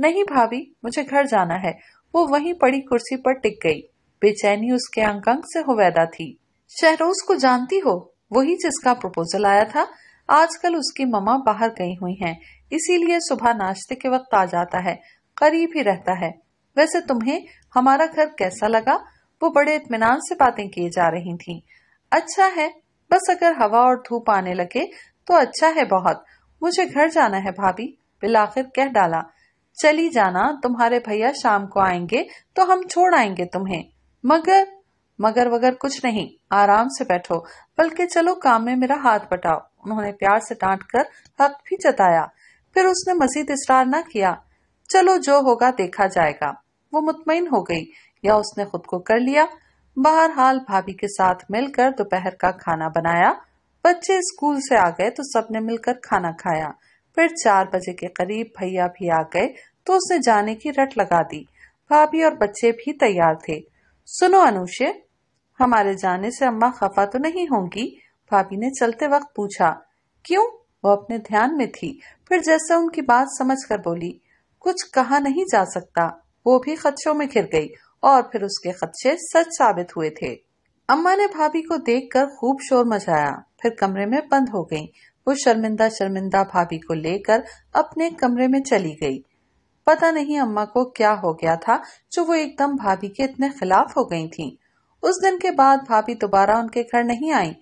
नहीं भाभी मुझे घर जाना है वो वहीं पड़ी कुर्सी पर टिक गई बेचैनी उसके अंग अंग से हुवैदा थी शहरोज को जानती हो वही जिसका प्रपोजल आया था आजकल उसकी ममा बाहर गई हुई हैं इसीलिए सुबह नाश्ते के वक्त आ जाता है करीब ही रहता है वैसे तुम्हें हमारा घर कैसा लगा वो बड़े इतमान से बातें किए जा रही थी अच्छा है बस अगर हवा और धूप आने लगे तो अच्छा है बहुत मुझे घर जाना है भाभी बिल कह डाला चली जाना तुम्हारे भैया शाम को आएंगे तो हम छोड़ आएंगे तुम्हें मगर मगर वगर कुछ नहीं आराम से बैठो बल्कि चलो काम में मेरा हाथ बटाओ उन्होंने प्यार से डांट कर हक भी जताया फिर उसने मजीद इसरार न किया चलो जो होगा देखा जाएगा वो मुतमिन हो गई या उसने खुद को कर लिया बहरहाल भाभी के साथ मिलकर दोपहर का खाना बनाया बच्चे स्कूल से आ गए तो सबने मिलकर खाना खाया फिर चार बजे के करीब भैया भी आ गए तो उसने जाने की रट लगा दी भाभी और बच्चे भी तैयार थे सुनो अनुषे हमारे जाने से अम्मा खफा तो नहीं होंगी भाभी ने चलते वक्त पूछा क्यों वो अपने ध्यान में थी फिर जैसे उनकी बात समझ कर बोली कुछ कहा नहीं जा सकता वो भी खदशों में घिर गई और फिर उसके खदशे सच साबित हुए थे अम्मा ने भाभी को देखकर खूब शोर मचाया फिर कमरे में बंद हो गयी वो शर्मिंदा शर्मिंदा भाभी को लेकर अपने कमरे में चली गई पता नहीं अम्मा को क्या हो गया था जो वो एकदम भाभी के इतने खिलाफ हो गई थी उस दिन के बाद भाभी दोबारा उनके घर नहीं आई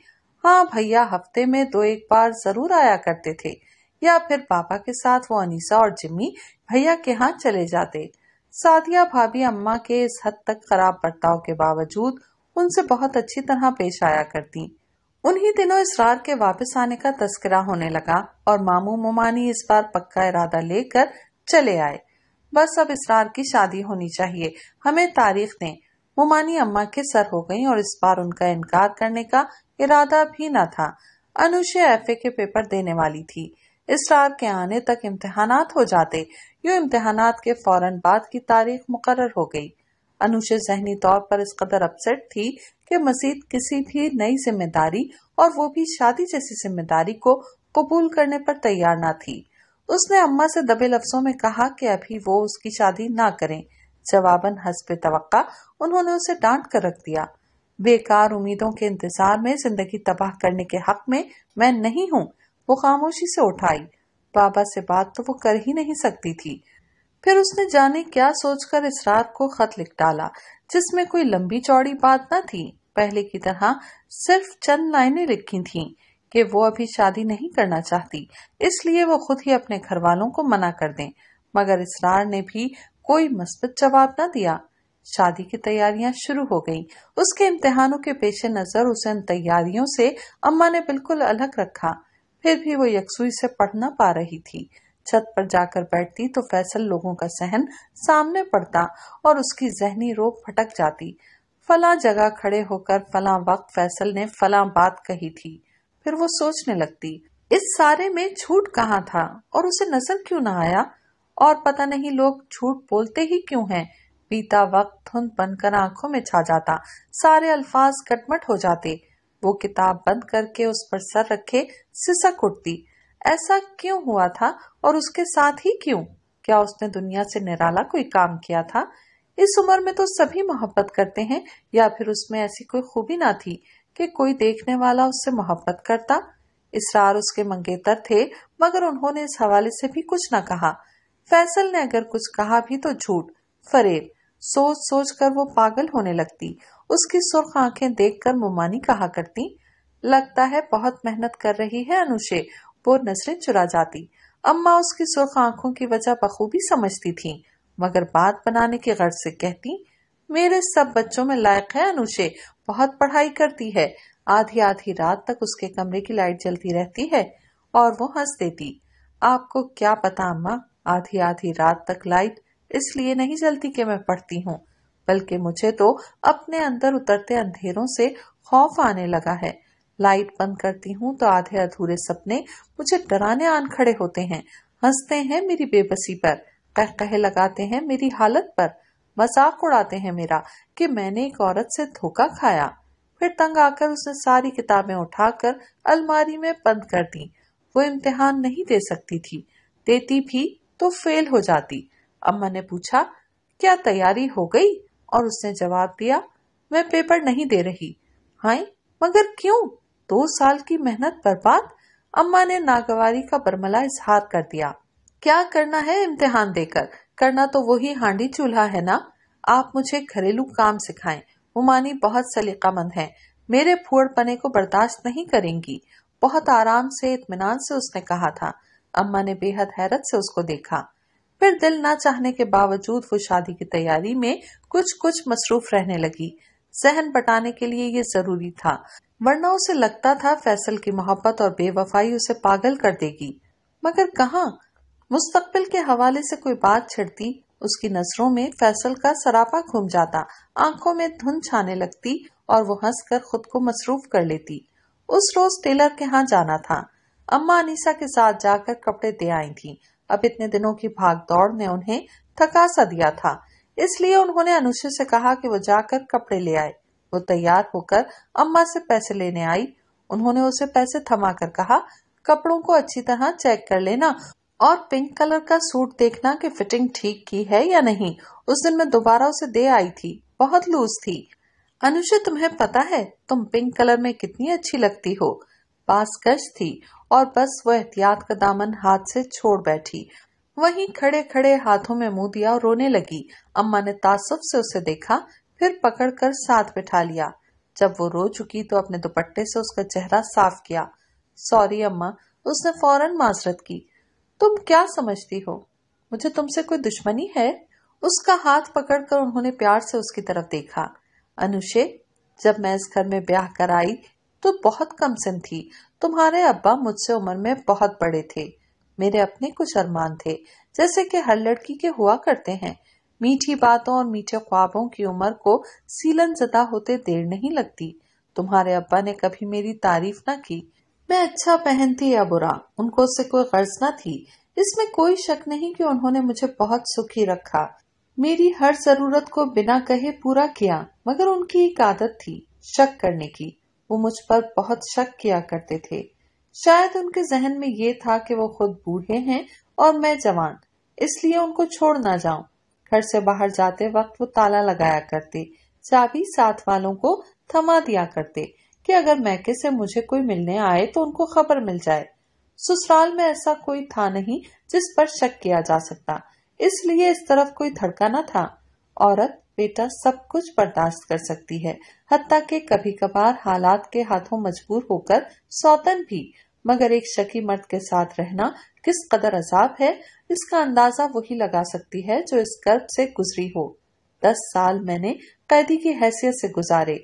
हाँ भैया हफ्ते में दो एक बार जरूर आया करते थे या फिर पापा के साथ वो अनीसा और जिम्मी भैया के यहाँ चले जाते सादिया भाभी अम्मा के इस हद तक खराब बर्ताव के बावजूद उनसे बहुत अच्छी तरह पेश आया करती उन्हीं दिनों इसरार के वापस आने का तस्करा होने लगा और मामू मोमानी इस बार पक्का इरादा लेकर चले आए बस अब इसरार की शादी होनी चाहिए हमें तारीख दें मोमानी अम्मा के सर हो गयी और इस बार उनका इनकार करने का इरादा भी न था अनुषे एफ के पेपर देने वाली थी स्टार के आने तक इम्तहानात हो जाते यूं इम्तहानात के फौरन बाद की तारीख मुकर हो गई अनुषे जहनी तौर पर इस कदर अपसेट थी कि मजीद किसी भी नई जिम्मेदारी और वो भी शादी जैसी जिम्मेदारी को कबूल करने पर तैयार ना थी उसने अम्मा से दबे लफ्जों में कहा कि अभी वो उसकी शादी ना करें जवाबन हंस पे उन्होंने उसे डांट कर रख दिया बेकार उम्मीदों के इंतजार में जिंदगी तबाह करने के हक में मैं नहीं हूँ वो खामोशी से उठाई बाबा से बात तो वो कर ही नहीं सकती थी फिर उसने जाने क्या सोचकर इस रात को खत लिख डाला जिसमें कोई लंबी चौड़ी बात न थी पहले की तरह सिर्फ चंद लाइनें लिखी थीं कि वो अभी शादी नहीं करना चाहती इसलिए वो खुद ही अपने घर वालों को मना कर दें मगर इसरार ने भी कोई मस्बत जवाब न दिया शादी की तैयारियां शुरू हो गईं। उसके इम्तिहानों के पेश नजर उसे इन तैयारियों से अम्मा ने बिल्कुल अलग रखा फिर भी वो यकसुई से पढ़ ना पा रही थी छत पर जाकर बैठती तो फैसल लोगों का सहन सामने पड़ता और उसकी जहनी रोक भटक जाती फला जगह खड़े होकर फला वक्त फैसल ने फला बात कही थी फिर वो सोचने लगती इस सारे में झूठ कहाँ था और उसे नजर क्यों ना आया और पता नहीं लोग झूठ बोलते ही क्यों हैं बीता वक्त धुंध बनकर आंखों में छा जाता सारे अल्फाज कटमट हो जाते वो किताब बंद करके उस पर सर रखे सिसक उठती ऐसा क्यों हुआ था और उसके साथ ही क्यों क्या उसने दुनिया से निराला कोई काम किया था इस उम्र में तो सभी मोहब्बत करते हैं या फिर उसमें ऐसी कोई खूबी ना थी कि कोई देखने वाला उससे मोहब्बत करता इसरार उसके मंगेतर थे मगर उन्होंने इस हवाले से भी कुछ न कहा फैसल ने अगर कुछ कहा भी तो झूठ फरेब सोच सोच कर वो पागल होने लगती उसकी सुर्ख आंखें देखकर मुमानी कहा करती लगता है बहुत मेहनत कर रही है अनुषे वो नजरें चुरा जाती अम्मा उसकी सुर्ख आंखों की वजह बखूबी समझती थी मगर बात बनाने की गर्ज से कहती मेरे सब बच्चों में लायक है अनुषे बहुत पढ़ाई करती है आधी आधी रात तक उसके कमरे की लाइट जलती रहती है और वो हंस देती आपको क्या पता अम्मा आधी आधी रात तक लाइट इसलिए नहीं चलती कि मैं पढ़ती हूँ बल्कि मुझे तो अपने अंदर उतरते अंधेरों से खौफ आने लगा है लाइट बंद करती हूँ तो आधे अधूरे सपने मुझे डराने आन खड़े होते हैं हंसते हैं मेरी बेबसी पर कह कह लगाते हैं मेरी हालत पर मजाक उड़ाते हैं मेरा कि मैंने एक औरत से धोखा खाया फिर तंग आकर उसने सारी किताबें उठाकर अलमारी में बंद कर दी वो इम्तिहान नहीं दे सकती थी देती भी तो फेल हो जाती अम्मा ने पूछा क्या तैयारी हो गई और उसने जवाब दिया मैं पेपर नहीं दे रही हाय मगर क्यों दो साल की मेहनत बर्बाद अम्मा ने नागवारी का बर्मला इजहार कर दिया क्या करना है इम्तिहान देकर करना तो वही हांडी चूल्हा है ना आप मुझे घरेलू काम सिखाएं उमानी बहुत सलीकामंद है मेरे फूड़पने को बर्दाश्त नहीं करेंगी बहुत आराम से इतमान से उसने कहा था अम्मा ने बेहद हैरत से उसको देखा फिर दिल ना चाहने के बावजूद वो शादी की तैयारी में कुछ कुछ मसरूफ रहने लगी जहन बटाने के लिए ये जरूरी था वरना उसे लगता था फैसल की मोहब्बत और बेवफाई उसे पागल कर देगी मगर कहा मुस्तकबिल के हवाले से कोई बात छिड़ती उसकी नजरों में फैसल का सरापा घूम जाता आंखों में धुन छाने लगती और वो हंसकर खुद को मसरूफ कर लेती उस रोज टेलर के यहाँ जाना था अम्मा अनिसा के साथ जाकर कपड़े दे आई थी अब इतने दिनों की भागदौड़ ने उन्हें थका सा दिया था इसलिए उन्होंने अनुष्य से कहा कि वो जाकर कपड़े ले आए वो तैयार होकर अम्मा से पैसे लेने आई उन्होंने उसे पैसे थमा कर कहा कपड़ों को अच्छी तरह चेक कर लेना और पिंक कलर का सूट देखना कि फिटिंग ठीक की है या नहीं उस दिन मैं दोबारा उसे दे आई थी बहुत लूज थी अनुषा तुम्हें पता है तुम पिंक कलर में कितनी अच्छी लगती हो पास कश थी और बस वो एहतियात का दामन हाथ से छोड़ बैठी वहीं खड़े खड़े हाथों में मुंह दिया और रोने लगी अम्मा ने तासुब से उसे देखा फिर पकड़कर साथ बिठा लिया जब वो रो चुकी तो अपने दुपट्टे से उसका चेहरा साफ किया सॉरी अम्मा उसने फौरन माजरत की तुम क्या समझती हो मुझे तुमसे कोई दुश्मनी है उसका हाथ पकड़कर उन्होंने प्यार से उसकी तरफ देखा अनुशे जब मैं इस घर में ब्याह कर आई तो बहुत कम सिन थी तुम्हारे अब्बा मुझसे उम्र में बहुत बड़े थे मेरे अपने कुछ अरमान थे जैसे कि हर लड़की के हुआ करते हैं मीठी बातों और मीठे ख्वाबों की उम्र को सीलन जदा होते देर नहीं लगती तुम्हारे अब्बा ने कभी मेरी तारीफ ना की मैं अच्छा पहनती या बुरा उनको उससे कोई गर्ज ना थी इसमें कोई शक नहीं कि उन्होंने मुझे बहुत सुखी रखा मेरी हर जरूरत को बिना कहे पूरा किया मगर उनकी एक आदत थी शक करने की वो मुझ पर बहुत शक किया करते थे शायद उनके जहन में ये था कि वो खुद बूढ़े हैं और मैं जवान इसलिए उनको छोड़ ना जाऊं घर से बाहर जाते वक्त वो ताला लगाया करते चाबी साथ वालों को थमा दिया करते कि अगर मैके से मुझे कोई मिलने आए तो उनको खबर मिल जाए ससुराल में ऐसा कोई था नहीं जिस पर शक किया जा सकता इसलिए इस तरफ कोई धड़का न था औरत बेटा सब कुछ बर्दाश्त कर सकती है हत्या के कभी कभार हालात के हाथों मजबूर होकर सौतन भी मगर एक शकी मर्द के साथ रहना किस कदर अजाब है इसका अंदाजा वही लगा सकती है जो इस कर्ब से गुजरी हो दस साल मैंने कैदी की हैसियत से गुजारे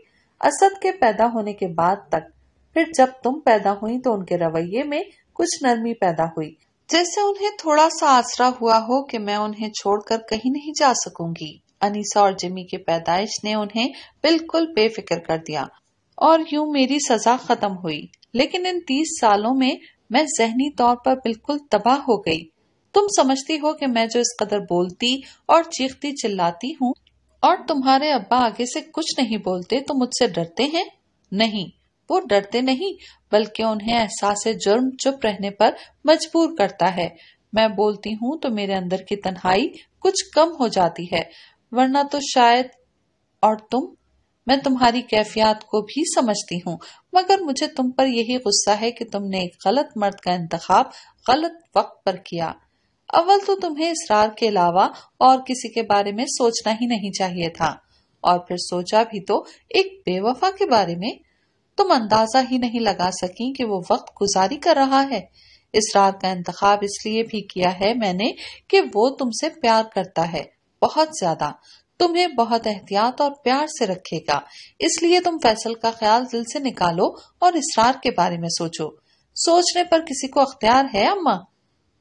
असद के पैदा होने के बाद तक फिर जब तुम पैदा हुई तो उनके रवैये में कुछ नरमी पैदा हुई जैसे उन्हें थोड़ा सा आसरा हुआ हो कि मैं उन्हें छोड़कर कहीं नहीं जा सकूंगी अनिसा और जिमी की पैदाइश ने उन्हें बिल्कुल बेफिक्र कर दिया और यूं मेरी सजा खत्म हुई लेकिन इन तीस सालों में मैं जहनी तौर पर बिल्कुल तबाह हो गई तुम समझती हो कि मैं जो इस कदर बोलती और चीखती चिल्लाती हूँ और तुम्हारे अब्बा आगे से कुछ नहीं बोलते तो मुझसे डरते हैं नहीं वो डरते नहीं बल्कि उन्हें एहसास जुर्म चुप रहने पर मजबूर करता है मैं बोलती हूँ तो मेरे अंदर की तन्हाई कुछ कम हो जाती है वरना तो शायद और तुम मैं तुम्हारी कैफियत को भी समझती हूँ मगर मुझे तुम पर यही गुस्सा है कि तुमने एक गलत मर्द का इंतखाब गलत वक्त पर किया अव्वल तो तुम्हें इसरार के अलावा और किसी के बारे में सोचना ही नहीं चाहिए था और फिर सोचा भी तो एक बेवफा के बारे में तुम अंदाजा ही नहीं लगा सकी कि वो वक्त गुजारी कर रहा है इसरार का इंतखाब इसलिए भी किया है मैंने कि वो तुमसे प्यार करता है बहुत ज्यादा तुम्हें बहुत एहतियात और प्यार से रखेगा इसलिए तुम फैसल का ख्याल दिल से निकालो और इसरार के बारे में सोचो सोचने पर किसी को अख्तियार है अम्मा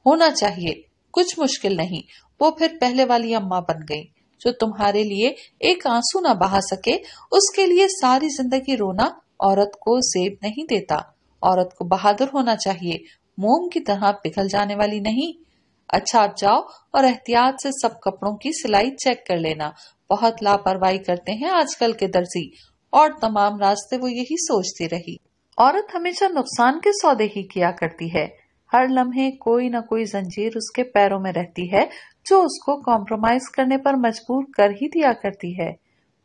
होना चाहिए कुछ मुश्किल नहीं वो फिर पहले वाली अम्मा बन गई जो तुम्हारे लिए एक आंसू ना बहा सके उसके लिए सारी जिंदगी रोना औरत को सेब नहीं देता औरत को बहादुर होना चाहिए मोम की तरह पिघल जाने वाली नहीं अच्छा आप जाओ और एहतियात से सब कपड़ों की सिलाई चेक कर लेना बहुत लापरवाही करते हैं आजकल के दर्जी और तमाम रास्ते वो यही सोचती रही औरत हमेशा नुकसान के सौदे ही किया करती है हर लम्हे कोई ना कोई जंजीर उसके पैरों में रहती है जो उसको कॉम्प्रोमाइज करने पर मजबूर कर ही दिया करती है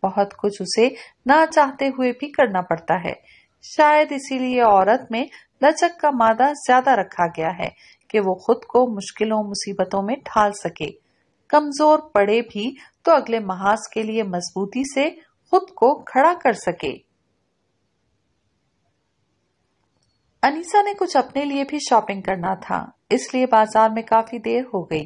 बहुत कुछ उसे ना चाहते हुए भी करना पड़ता है शायद इसीलिए औरत में लचक का मादा ज्यादा रखा गया है कि वो खुद को मुश्किलों मुसीबतों में ढाल सके कमजोर पड़े भी तो अगले महाज के लिए मजबूती से खुद को खड़ा कर सके अनीसा ने कुछ अपने लिए भी शॉपिंग करना था इसलिए बाजार में काफी देर हो गई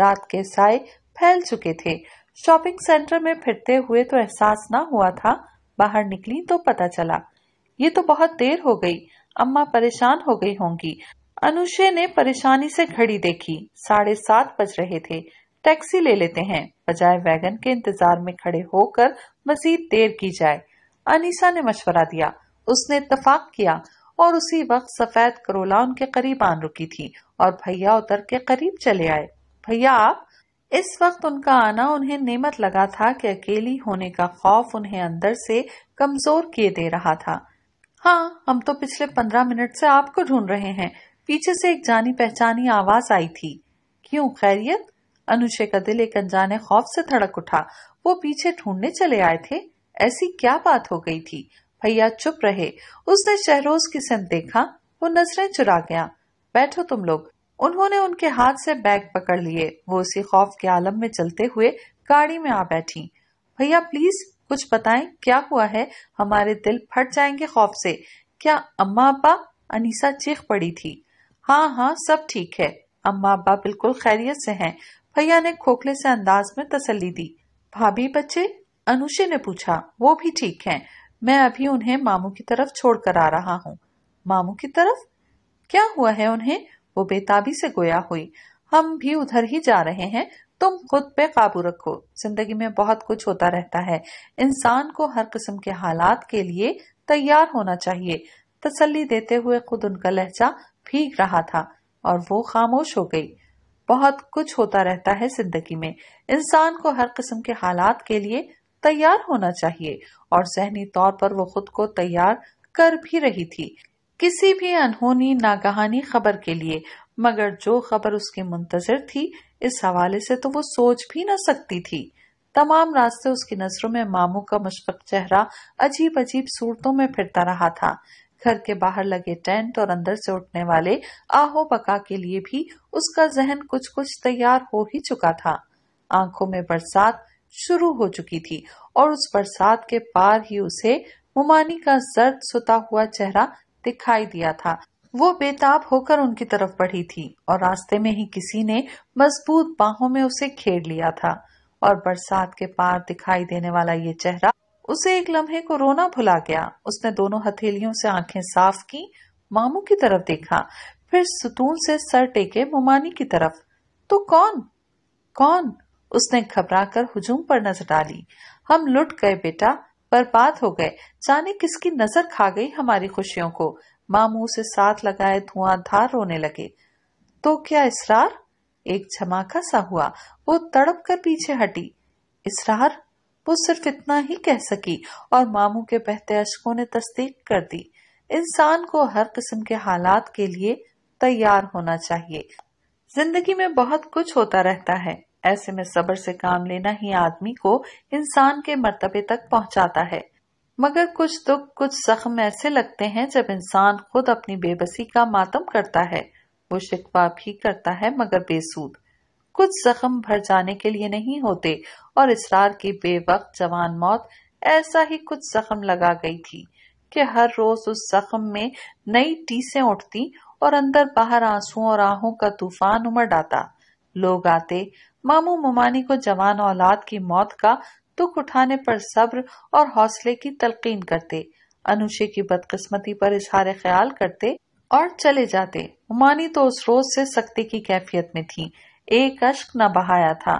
रात के साय फैल चुके थे शॉपिंग सेंटर में फिरते हुए तो एहसास ना हुआ था बाहर निकली तो पता चला ये तो बहुत देर हो गई अम्मा परेशान हो गई होंगी अनुषे ने परेशानी से घड़ी देखी साढ़े सात बज रहे थे टैक्सी ले लेते हैं बजाय वैगन के इंतजार में खड़े होकर मजीद देर की जाए अनीसा ने मशवरा दिया उसने इतफाक किया और उसी वक्त सफेद करोला उनके करीब आन रुकी थी और भैया उतर के करीब चले आए भैया आप इस वक्त उनका आना उन्हें नेमत लगा था कि अकेली होने का खौफ उन्हें अंदर से कमजोर किए दे रहा था हाँ हम तो पिछले पंद्रह मिनट से आपको ढूंढ रहे हैं पीछे से एक जानी पहचानी आवाज आई थी क्यों खैरियत अनुषे का दिल एक अनजाने खौफ से थड़क उठा वो पीछे ढूंढने चले आए थे ऐसी क्या बात हो गई थी भैया चुप रहे उसने शहरोज की सिंह देखा वो नजरें चुरा गया बैठो तुम लोग उन्होंने उनके हाथ से बैग पकड़ लिए वो उसी खौफ के आलम में चलते हुए गाड़ी में आ बैठी भैया प्लीज कुछ बताएं क्या हुआ है हमारे दिल फट जाएंगे खौफ से क्या अम्मा अपा अनिसा चीख पड़ी थी हाँ हाँ सब ठीक है अम्मा अब्बा बिल्कुल खैरियत से हैं भैया ने खोखले से अंदाज में तसल्ली दी भाभी बच्चे अनुषे ने पूछा वो भी ठीक हैं मैं अभी उन्हें मामू की तरफ छोड़ कर आ रहा हूँ मामू की तरफ क्या हुआ है उन्हें वो बेताबी से गोया हुई हम भी उधर ही जा रहे हैं तुम खुद पे काबू रखो जिंदगी में बहुत कुछ होता रहता है इंसान को हर किस्म के हालात के लिए तैयार होना चाहिए तसल्ली देते हुए खुद उनका लहजा भीग रहा था और वो खामोश हो गई बहुत कुछ होता रहता है जिंदगी में इंसान को हर किस्म के हालात के लिए तैयार होना चाहिए और जहनी तौर पर वो खुद को तैयार कर भी रही थी किसी भी अनहोनी नागहानी खबर के लिए मगर जो खबर उसके मुंतजर थी इस हवाले से तो वो सोच भी न सकती थी तमाम रास्ते उसकी नजरों में मामू का मुशफक चेहरा अजीब अजीब सूरतों में फिरता रहा था घर के बाहर लगे टेंट और अंदर से उठने वाले आहो पका के लिए भी उसका जहन कुछ कुछ तैयार हो ही चुका था आंखों में बरसात शुरू हो चुकी थी और उस बरसात के पार ही उसे मुमानी का जर्द सुता हुआ चेहरा दिखाई दिया था वो बेताब होकर उनकी तरफ बढ़ी थी और रास्ते में ही किसी ने मजबूत बाहों में उसे खेड़ लिया था और बरसात के पार दिखाई देने वाला ये चेहरा उसे एक लम्हे को रोना भुला गया उसने दोनों हथेलियों से आंखें साफ की मामू की तरफ देखा फिर सुतून से सर टेके मुमानी की तरफ तो कौन कौन उसने घबरा कर हुजूम पर नजर डाली हम लुट गए बेटा बर्बाद हो गए जाने किसकी नजर खा गई हमारी खुशियों को मामू से साथ लगाए धुआंधार रोने लगे तो क्या इसरार एक झमाका सा हुआ वो तड़प कर पीछे हटी इसरार वो सिर्फ इतना ही कह सकी और मामू के बहते अशकों ने तस्दीक कर दी इंसान को हर किस्म के हालात के लिए तैयार होना चाहिए जिंदगी में बहुत कुछ होता रहता है ऐसे में सबर से काम लेना ही आदमी को इंसान के मर्तबे तक पहुंचाता है मगर कुछ दुख कुछ जख्म ऐसे लगते हैं जब इंसान खुद अपनी बेबसी का मातम करता है वो शिकवा भी करता है मगर बेसूद कुछ जख्म भर जाने के लिए नहीं होते और इसरार की बेवक्त जवान मौत ऐसा ही कुछ जख्म लगा गई थी कि हर रोज उस जख्म में नई टीसें उठती और अंदर बाहर आंसुओं और आहों का तूफान उमड़ आता लोग आते मामू ममानी को जवान औलाद की मौत का दुख उठाने पर सब्र और हौसले की तलकीन करते अनुषे की बदकिस्मती पर इशारे ख्याल करते और चले जाते मानी तो उस रोज से सख्ती की कैफियत में थी एक अश्क न बहाया था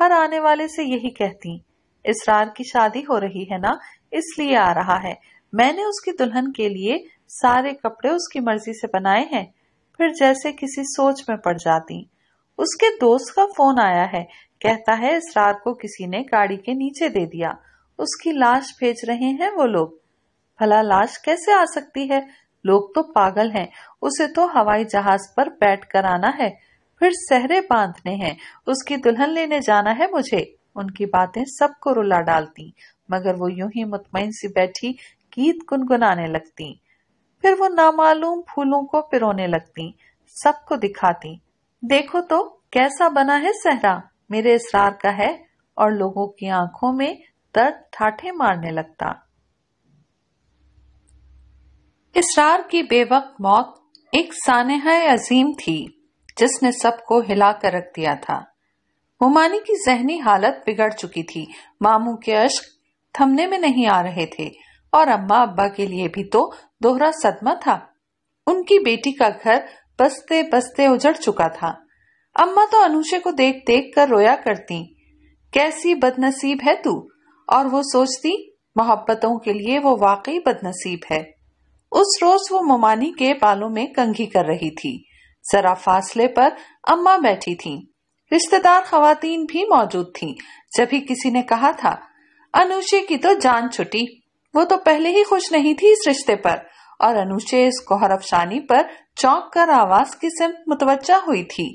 हर आने वाले से यही कहती इसरार की शादी हो रही है ना इसलिए आ रहा है मैंने उसकी दुल्हन के लिए सारे कपड़े उसकी मर्जी से बनाए हैं फिर जैसे किसी सोच में पड़ जाती उसके दोस्त का फोन आया है कहता है इसरार को किसी ने गाड़ी के नीचे दे दिया उसकी लाश भेज रहे हैं वो लोग भला लाश कैसे आ सकती है लोग तो पागल हैं उसे तो हवाई जहाज पर बैठ कर आना है फिर सहरे बांधने हैं उसकी दुल्हन लेने जाना है मुझे उनकी बातें सबको रुला डालती मगर वो यूं ही मुतमिन सी बैठी गीत गुनगुनाने लगती फिर वो नामालूम फूलों को पिरोने लगती सबको दिखाती देखो तो कैसा बना है सहरा मेरे इसरार का है और लोगों की आंखों में दर्द ठाठे मारने लगता इसरार की बेवक मौत एक सानहा अजीम थी जिसने सबको हिलाकर रख दिया था हुमानी की जहनी हालत बिगड़ चुकी थी मामू के अश्क थमने में नहीं आ रहे थे और अम्मा अब्बा के लिए भी तो दोहरा सदमा था उनकी बेटी का घर बसते बसते उजड़ चुका था अम्मा तो अनुषे को देख देख कर रोया करती कैसी बदनसीब है तू और वो सोचती मोहब्बतों के लिए वो वाकई बदनसीब है उस रोज वो मोमानी के बालों में कंघी कर रही थी जरा फासले पर अम्मा बैठी थीं। रिश्तेदार खातन भी मौजूद थीं। जब ही किसी ने कहा था अनुषे की तो जान छुटी वो तो पहले ही खुश नहीं थी इस रिश्ते पर और अनुषे इस गौरवशानी पर चौंक कर आवाज की सिम मुतवजा हुई थी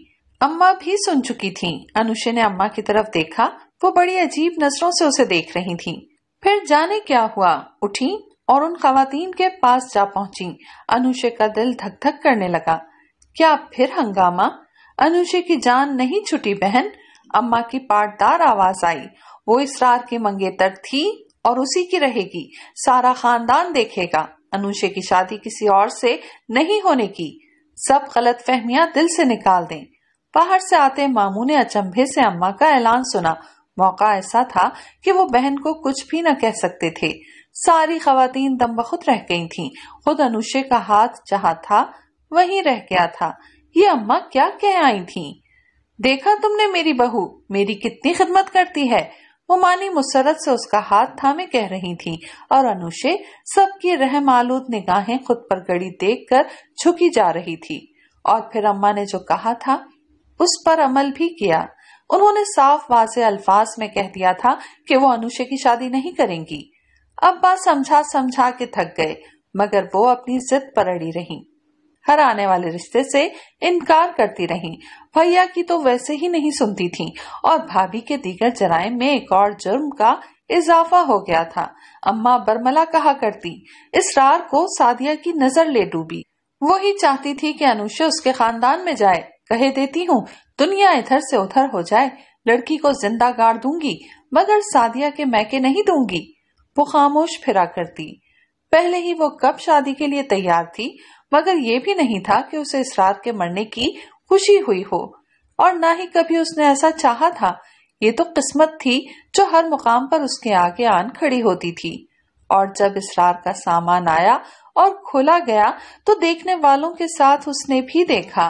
अम्मा भी सुन चुकी थीं। अनुषे ने अम्मा की तरफ देखा वो बड़ी अजीब नजरों से उसे देख रही थीं। फिर जाने क्या हुआ उठी और उन खातन के पास जा पहुंची अनुषे का दिल धक धक करने लगा क्या फिर हंगामा अनुषे की जान नहीं छुटी बहन अम्मा की पाटदार आवाज आई वो इसरार की मंगेतर थी और उसी की रहेगी सारा खानदान देखेगा अनुषे की शादी किसी और से नहीं होने की सब गलत फहमिया दिल से निकाल दें बाहर से आते मामू ने अचंभे से अम्मा का ऐलान सुना मौका ऐसा था कि वो बहन को कुछ भी न कह सकते थे सारी खातन दम बखुद रह गई थीं। खुद अनुषे का हाथ जहाँ था वहीं रह गया था ये अम्मा क्या कह आई थी देखा तुमने मेरी बहू मेरी कितनी खिदमत करती है मानी मुसरत से उसका हाथ थामे कह रही थी और अनुषे सबकी रहम आलूद निगाहें खुद पर गड़ी देख कर झुकी जा रही थी और फिर अम्मा ने जो कहा था उस पर अमल भी किया उन्होंने साफ वाज अल्फाज में कह दिया था कि वो अनुषे की शादी नहीं करेंगी अब्बा समझा समझा के थक गए मगर वो अपनी जिद पर अड़ी रही हर आने वाले रिश्ते से इनकार करती रही भैया की तो वैसे ही नहीं सुनती थी और भाभी के दीगर जराये में एक और जुर्म का इजाफा हो गया था अम्मा बरमला कहा करती रार को सादिया की नजर ले डूबी वो ही चाहती थी कि अनुषा उसके खानदान में जाए कहे देती हूँ दुनिया इधर से उधर हो जाए लड़की को जिंदा गाड़ दूंगी मगर सादिया के मैके नहीं दूंगी वो खामोश फिरा करती पहले ही वो कब शादी के लिए तैयार थी मगर ये भी नहीं था कि उसे इसरार के मरने की खुशी हुई हो और ना ही कभी उसने ऐसा चाहा था ये तो किस्मत थी जो हर मुकाम पर उसके आगे आन खड़ी होती थी और जब इसरार का सामान आया और खोला गया तो देखने वालों के साथ उसने भी देखा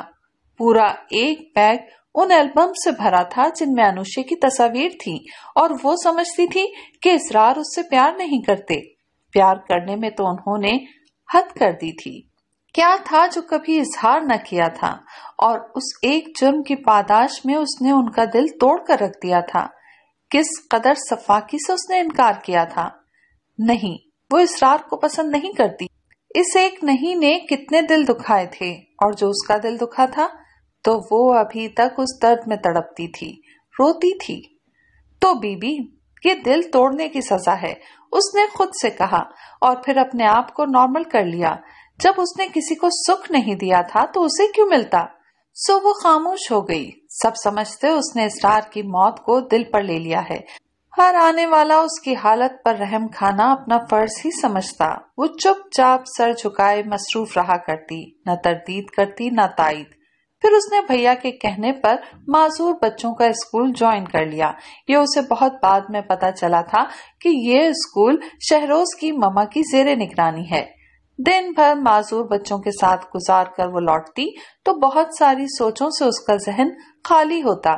पूरा एक बैग उन एल्बम से भरा था जिनमें अनुषे की तस्वीर थी और वो समझती थी कि इसरार उससे प्यार नहीं करते प्यार करने में तो उन्होंने हद कर दी थी क्या था जो कभी इजहार न किया था और उस एक जुर्म की पादाश में उसने उनका दिल तोड़ कर रख दिया था किस कदर सफाकी से उसने इनकार किया था नहीं वो इस को पसंद नहीं करती इस एक नहीं ने कितने दिल दुखाए थे और जो उसका दिल दुखा था तो वो अभी तक उस दर्द में तड़पती थी रोती थी तो बीबी ये दिल तोड़ने की सजा है उसने खुद से कहा और फिर अपने आप को नॉर्मल कर लिया जब उसने किसी को सुख नहीं दिया था तो उसे क्यों मिलता सो वो खामोश हो गई सब समझते उसने स्टार की मौत को दिल पर ले लिया है हर आने वाला उसकी हालत पर रहम खाना अपना फर्ज ही समझता वो चुपचाप सर झुकाए मसरूफ रहा करती न तरदीद करती न ताइद फिर उसने भैया के कहने पर माजूर बच्चों का स्कूल ज्वाइन कर लिया ये उसे बहुत बाद में पता चला था कि ये स्कूल शहरोज की ममा की जेर निगरानी है दिन भर माजूर बच्चों के साथ गुजार कर वो लौटती तो बहुत सारी सोचों से उसका जहन खाली होता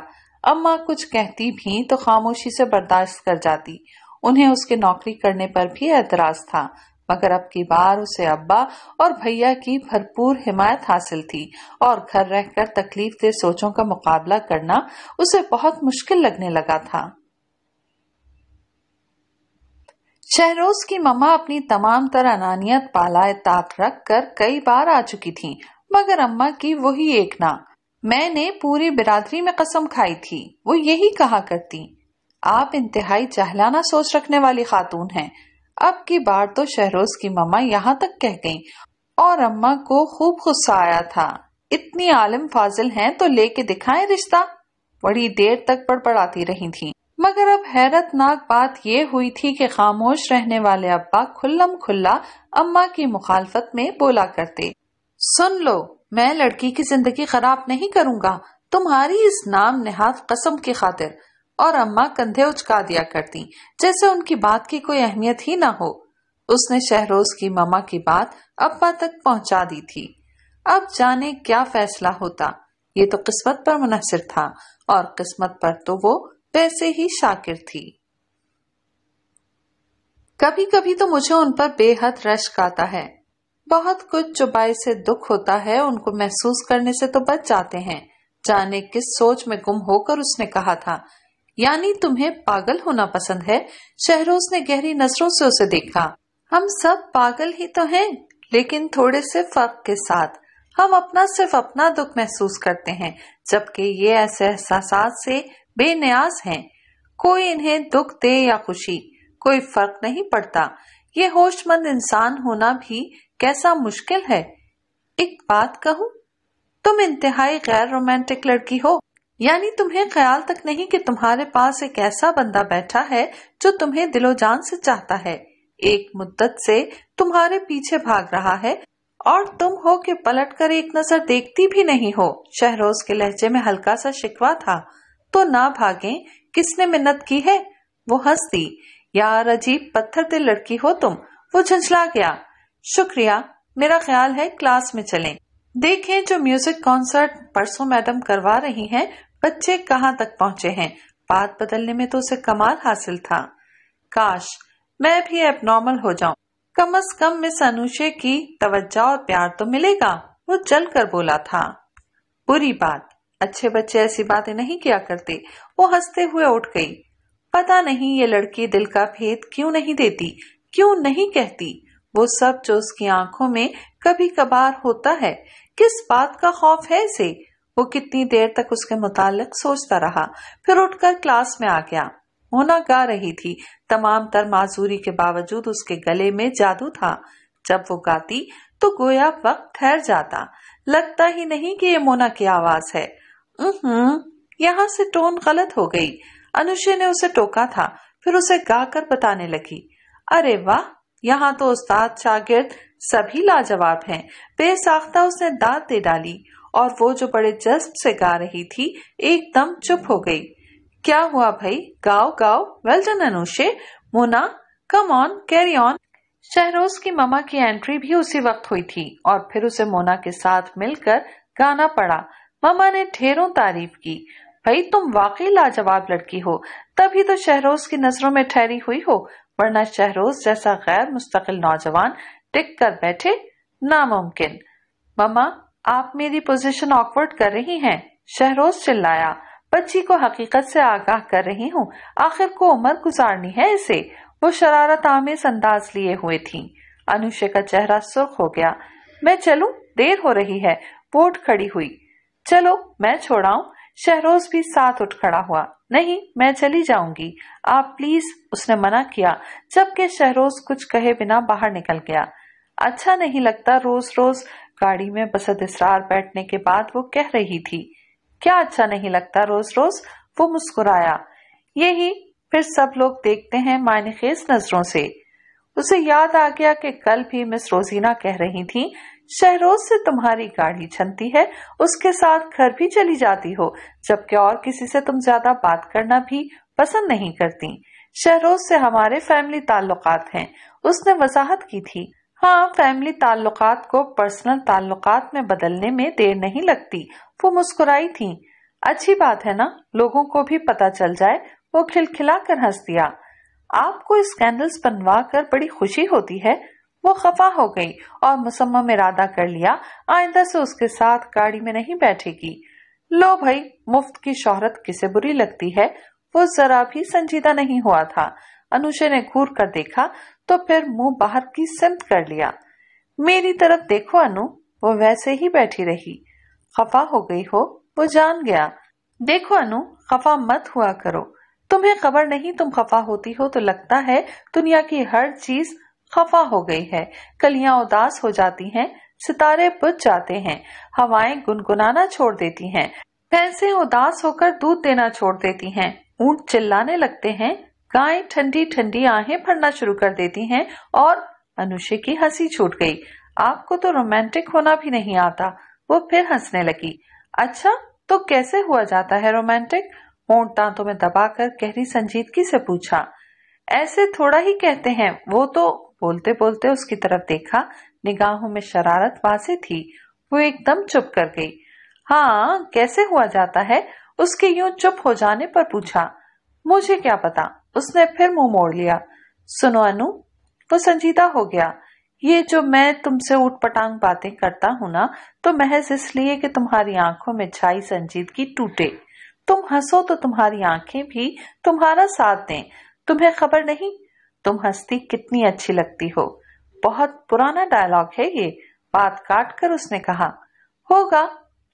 अम्मा कुछ कहती भी तो खामोशी से बर्दाश्त कर जाती उन्हें उसके नौकरी करने पर भी एतराज था मगर अब की बार उसे अब्बा और भैया की भरपूर हिमायत हासिल थी और घर रहकर तकलीफ दे सोचों का मुकाबला करना उसे बहुत मुश्किल लगने लगा था शहरोज की मम्मा अपनी तमाम तरह अनानियत पालाए ताक रख कर कई बार आ चुकी थी मगर अम्मा की वही एक ना मैंने पूरी बिरादरी में कसम खाई थी वो यही कहा करती आप इंतहाई चहलाना सोच रखने वाली खातून हैं अब की बार तो शहरोज की मम्मा यहाँ तक कह गई और अम्मा को खूब गुस्सा आया था इतनी आलम फाजिल हैं तो लेके दिखाएं रिश्ता बड़ी देर तक पड़पड़ाती रही थी मगर अब हैरतनाक बात यह हुई थी कि खामोश रहने वाले अब्बा खुल्लम खुल्ला अम्मा की मुखालफत में बोला करते सुन लो मैं लड़की की जिंदगी खराब नहीं करूंगा तुम्हारी इस नाम नेहात कसम की खातिर और अम्मा कंधे उचका दिया करती जैसे उनकी बात की कोई अहमियत ही ना हो उसने शहरोज की ममा की बात अब्बा तक पहुंचा दी थी अब जाने क्या फैसला होता ये तो किस्मत पर मुनसर था और किस्मत पर तो वो वैसे ही शाकिर थी कभी कभी तो मुझे उन पर बेहद रश्क आता है बहुत कुछ चुबाई से दुख होता है उनको महसूस करने से तो बच जाते हैं जाने किस सोच में गुम होकर उसने कहा था यानी तुम्हें पागल होना पसंद है शहरोज ने गहरी नजरों से उसे देखा हम सब पागल ही तो हैं लेकिन थोड़े से फर्क के साथ हम अपना सिर्फ अपना दुख महसूस करते हैं जबकि ये ऐसे एहसास से बेनियाज हैं कोई इन्हें दुख दे या खुशी कोई फर्क नहीं पड़ता ये होशमंद इंसान होना भी कैसा मुश्किल है एक बात कहूँ तुम इंतहाई गैर रोमांटिक लड़की हो यानी तुम्हें ख्याल तक नहीं कि तुम्हारे पास एक ऐसा बंदा बैठा है जो तुम्हें दिलो जान से चाहता है एक मुद्दत से तुम्हारे पीछे भाग रहा है और तुम हो के पलट कर एक नजर देखती भी नहीं हो शहरोज के लहजे में हल्का सा शिकवा था तो ना भागे किसने मिन्नत की है वो हंसती यार अजीब पत्थर दिल लड़की हो तुम वो झंझला गया शुक्रिया मेरा ख्याल है क्लास में चलें। देखें जो म्यूजिक कॉन्सर्ट परसों मैडम करवा रही हैं बच्चे कहाँ तक पहुँचे हैं बात बदलने में तो उसे कमाल हासिल था काश मैं भी एबनॉर्मल हो जाऊं कम अज कम मिस अनुषे की तवज्जा और प्यार तो मिलेगा वो जल कर बोला था बुरी बात अच्छे बच्चे ऐसी बातें नहीं किया करते वो हंसते हुए उठ गई पता नहीं ये लड़की दिल का भेद क्यों नहीं देती क्यों नहीं कहती वो सब जो उसकी आंखों में कभी कभार होता है किस बात का खौफ है इसे वो कितनी देर तक उसके मुतालिक सोचता रहा फिर उठकर क्लास में आ गया मोना गा रही थी तमाम तर माजूरी के बावजूद उसके गले में जादू था जब वो गाती तो गोया वक्त ठहर जाता लगता ही नहीं कि ये मोना की आवाज है हम्म, यहाँ से टोन गलत हो गई अनुषे ने उसे टोका था फिर उसे गाकर बताने लगी अरे वाह यहाँ तो उस्ताद शागिर्द सभी लाजवाब हैं बेसाख्ता उसने दांत दे डाली और वो जो बड़े जज्ब से गा रही थी एकदम चुप हो गई क्या हुआ भाई गाओ गाओ well done Anushe Mona come on carry on Shahroz की ममा की एंट्री भी उसी वक्त हुई थी और फिर उसे मोना के साथ मिलकर गाना पड़ा मामा ने ढेरों तारीफ की भाई तुम वाकई लाजवाब लड़की हो तभी तो शहरोज की नजरों में ठहरी हुई हो वरना शहरोज जैसा गैर मुस्तकिल नौजवान टिक कर बैठे नामुमकिन ममा आप मेरी पोजीशन ऑकवर्ड कर रही हैं शहरोज चिल्लाया बच्ची को हकीकत से आगाह कर रही हूँ आखिर को उम्र गुजारनी है इसे वो शरारत आमेज अंदाज लिए हुए थी अनुषे का चेहरा सुर्ख हो गया मैं चलू देर हो रही है वोट खड़ी हुई चलो मैं छोड़ा शहरोज भी साथ उठ खड़ा हुआ नहीं मैं चली जाऊंगी आप प्लीज उसने मना किया जबकि शहरोज कुछ कहे बिना बाहर निकल गया अच्छा नहीं लगता रोज रोज गाड़ी में बसद इसरार बैठने के बाद वो कह रही थी क्या अच्छा नहीं लगता रोज रोज वो मुस्कुराया यही फिर सब लोग देखते हैं मायने नजरों से उसे याद आ गया कि कल भी मिस रोजीना कह रही थी शहरोज से तुम्हारी गाढ़ी छनती है उसके साथ घर भी चली जाती हो जबकि और किसी से तुम ज्यादा बात करना भी पसंद नहीं करती शहरोज से हमारे फैमिली ताल्लुकात हैं उसने वजाहत की थी हाँ फैमिली ताल्लुकात को पर्सनल ताल्लुकात में बदलने में देर नहीं लगती वो मुस्कुराई थी अच्छी बात है ना लोगों को भी पता चल जाए वो खिलखिला कर हंस दिया आपको स्कैंडल्स बनवा कर बड़ी खुशी होती है वो खफा हो गई और मुसम्म इरादा कर लिया आइंदा से उसके साथ गाड़ी में नहीं बैठेगी लो भाई मुफ्त की शोहरत किसे बुरी लगती है वो जरा भी संजीदा नहीं हुआ था अनुषे ने घूर कर देखा तो फिर मुंह बाहर की सिमत कर लिया मेरी तरफ देखो अनु वो वैसे ही बैठी रही खफा हो गई हो वो जान गया देखो अनु खफा मत हुआ करो तुम्हें खबर नहीं तुम खफा होती हो तो लगता है दुनिया की हर चीज खफा हो गई है कलियां उदास हो जाती हैं, सितारे बुझ जाते हैं हवाएं गुनगुनाना छोड़ देती हैं, भैंसे उदास होकर दूध देना छोड़ देती हैं, ऊंट चिल्लाने लगते हैं गाय ठंडी ठंडी आहें भरना शुरू कर देती हैं और अनुषे की हंसी छूट गई आपको तो रोमांटिक होना भी नहीं आता वो फिर हंसने लगी अच्छा तो कैसे हुआ जाता है रोमांटिक ऊंट दांतों में दबाकर गहरी संजीदगी से पूछा ऐसे थोड़ा ही कहते हैं वो तो बोलते बोलते उसकी तरफ देखा निगाहों में शरारत वासी थी वो एकदम चुप कर गई हाँ कैसे हुआ जाता है उसके यूं चुप हो जाने पर पूछा मुझे क्या पता उसने फिर मुंह मोड़ लिया सुनो अनु वो संजीदा हो गया ये जो मैं तुमसे उठ पटांग बातें करता हूं ना तो महज इसलिए कि तुम्हारी आंखों में छाई संजीदगी टूटे तुम हंसो तो तुम्हारी आंखें भी तुम्हारा साथ दें तुम्हें खबर नहीं तुम हंसती कितनी अच्छी लगती हो बहुत पुराना डायलॉग है ये बात काट कर उसने कहा होगा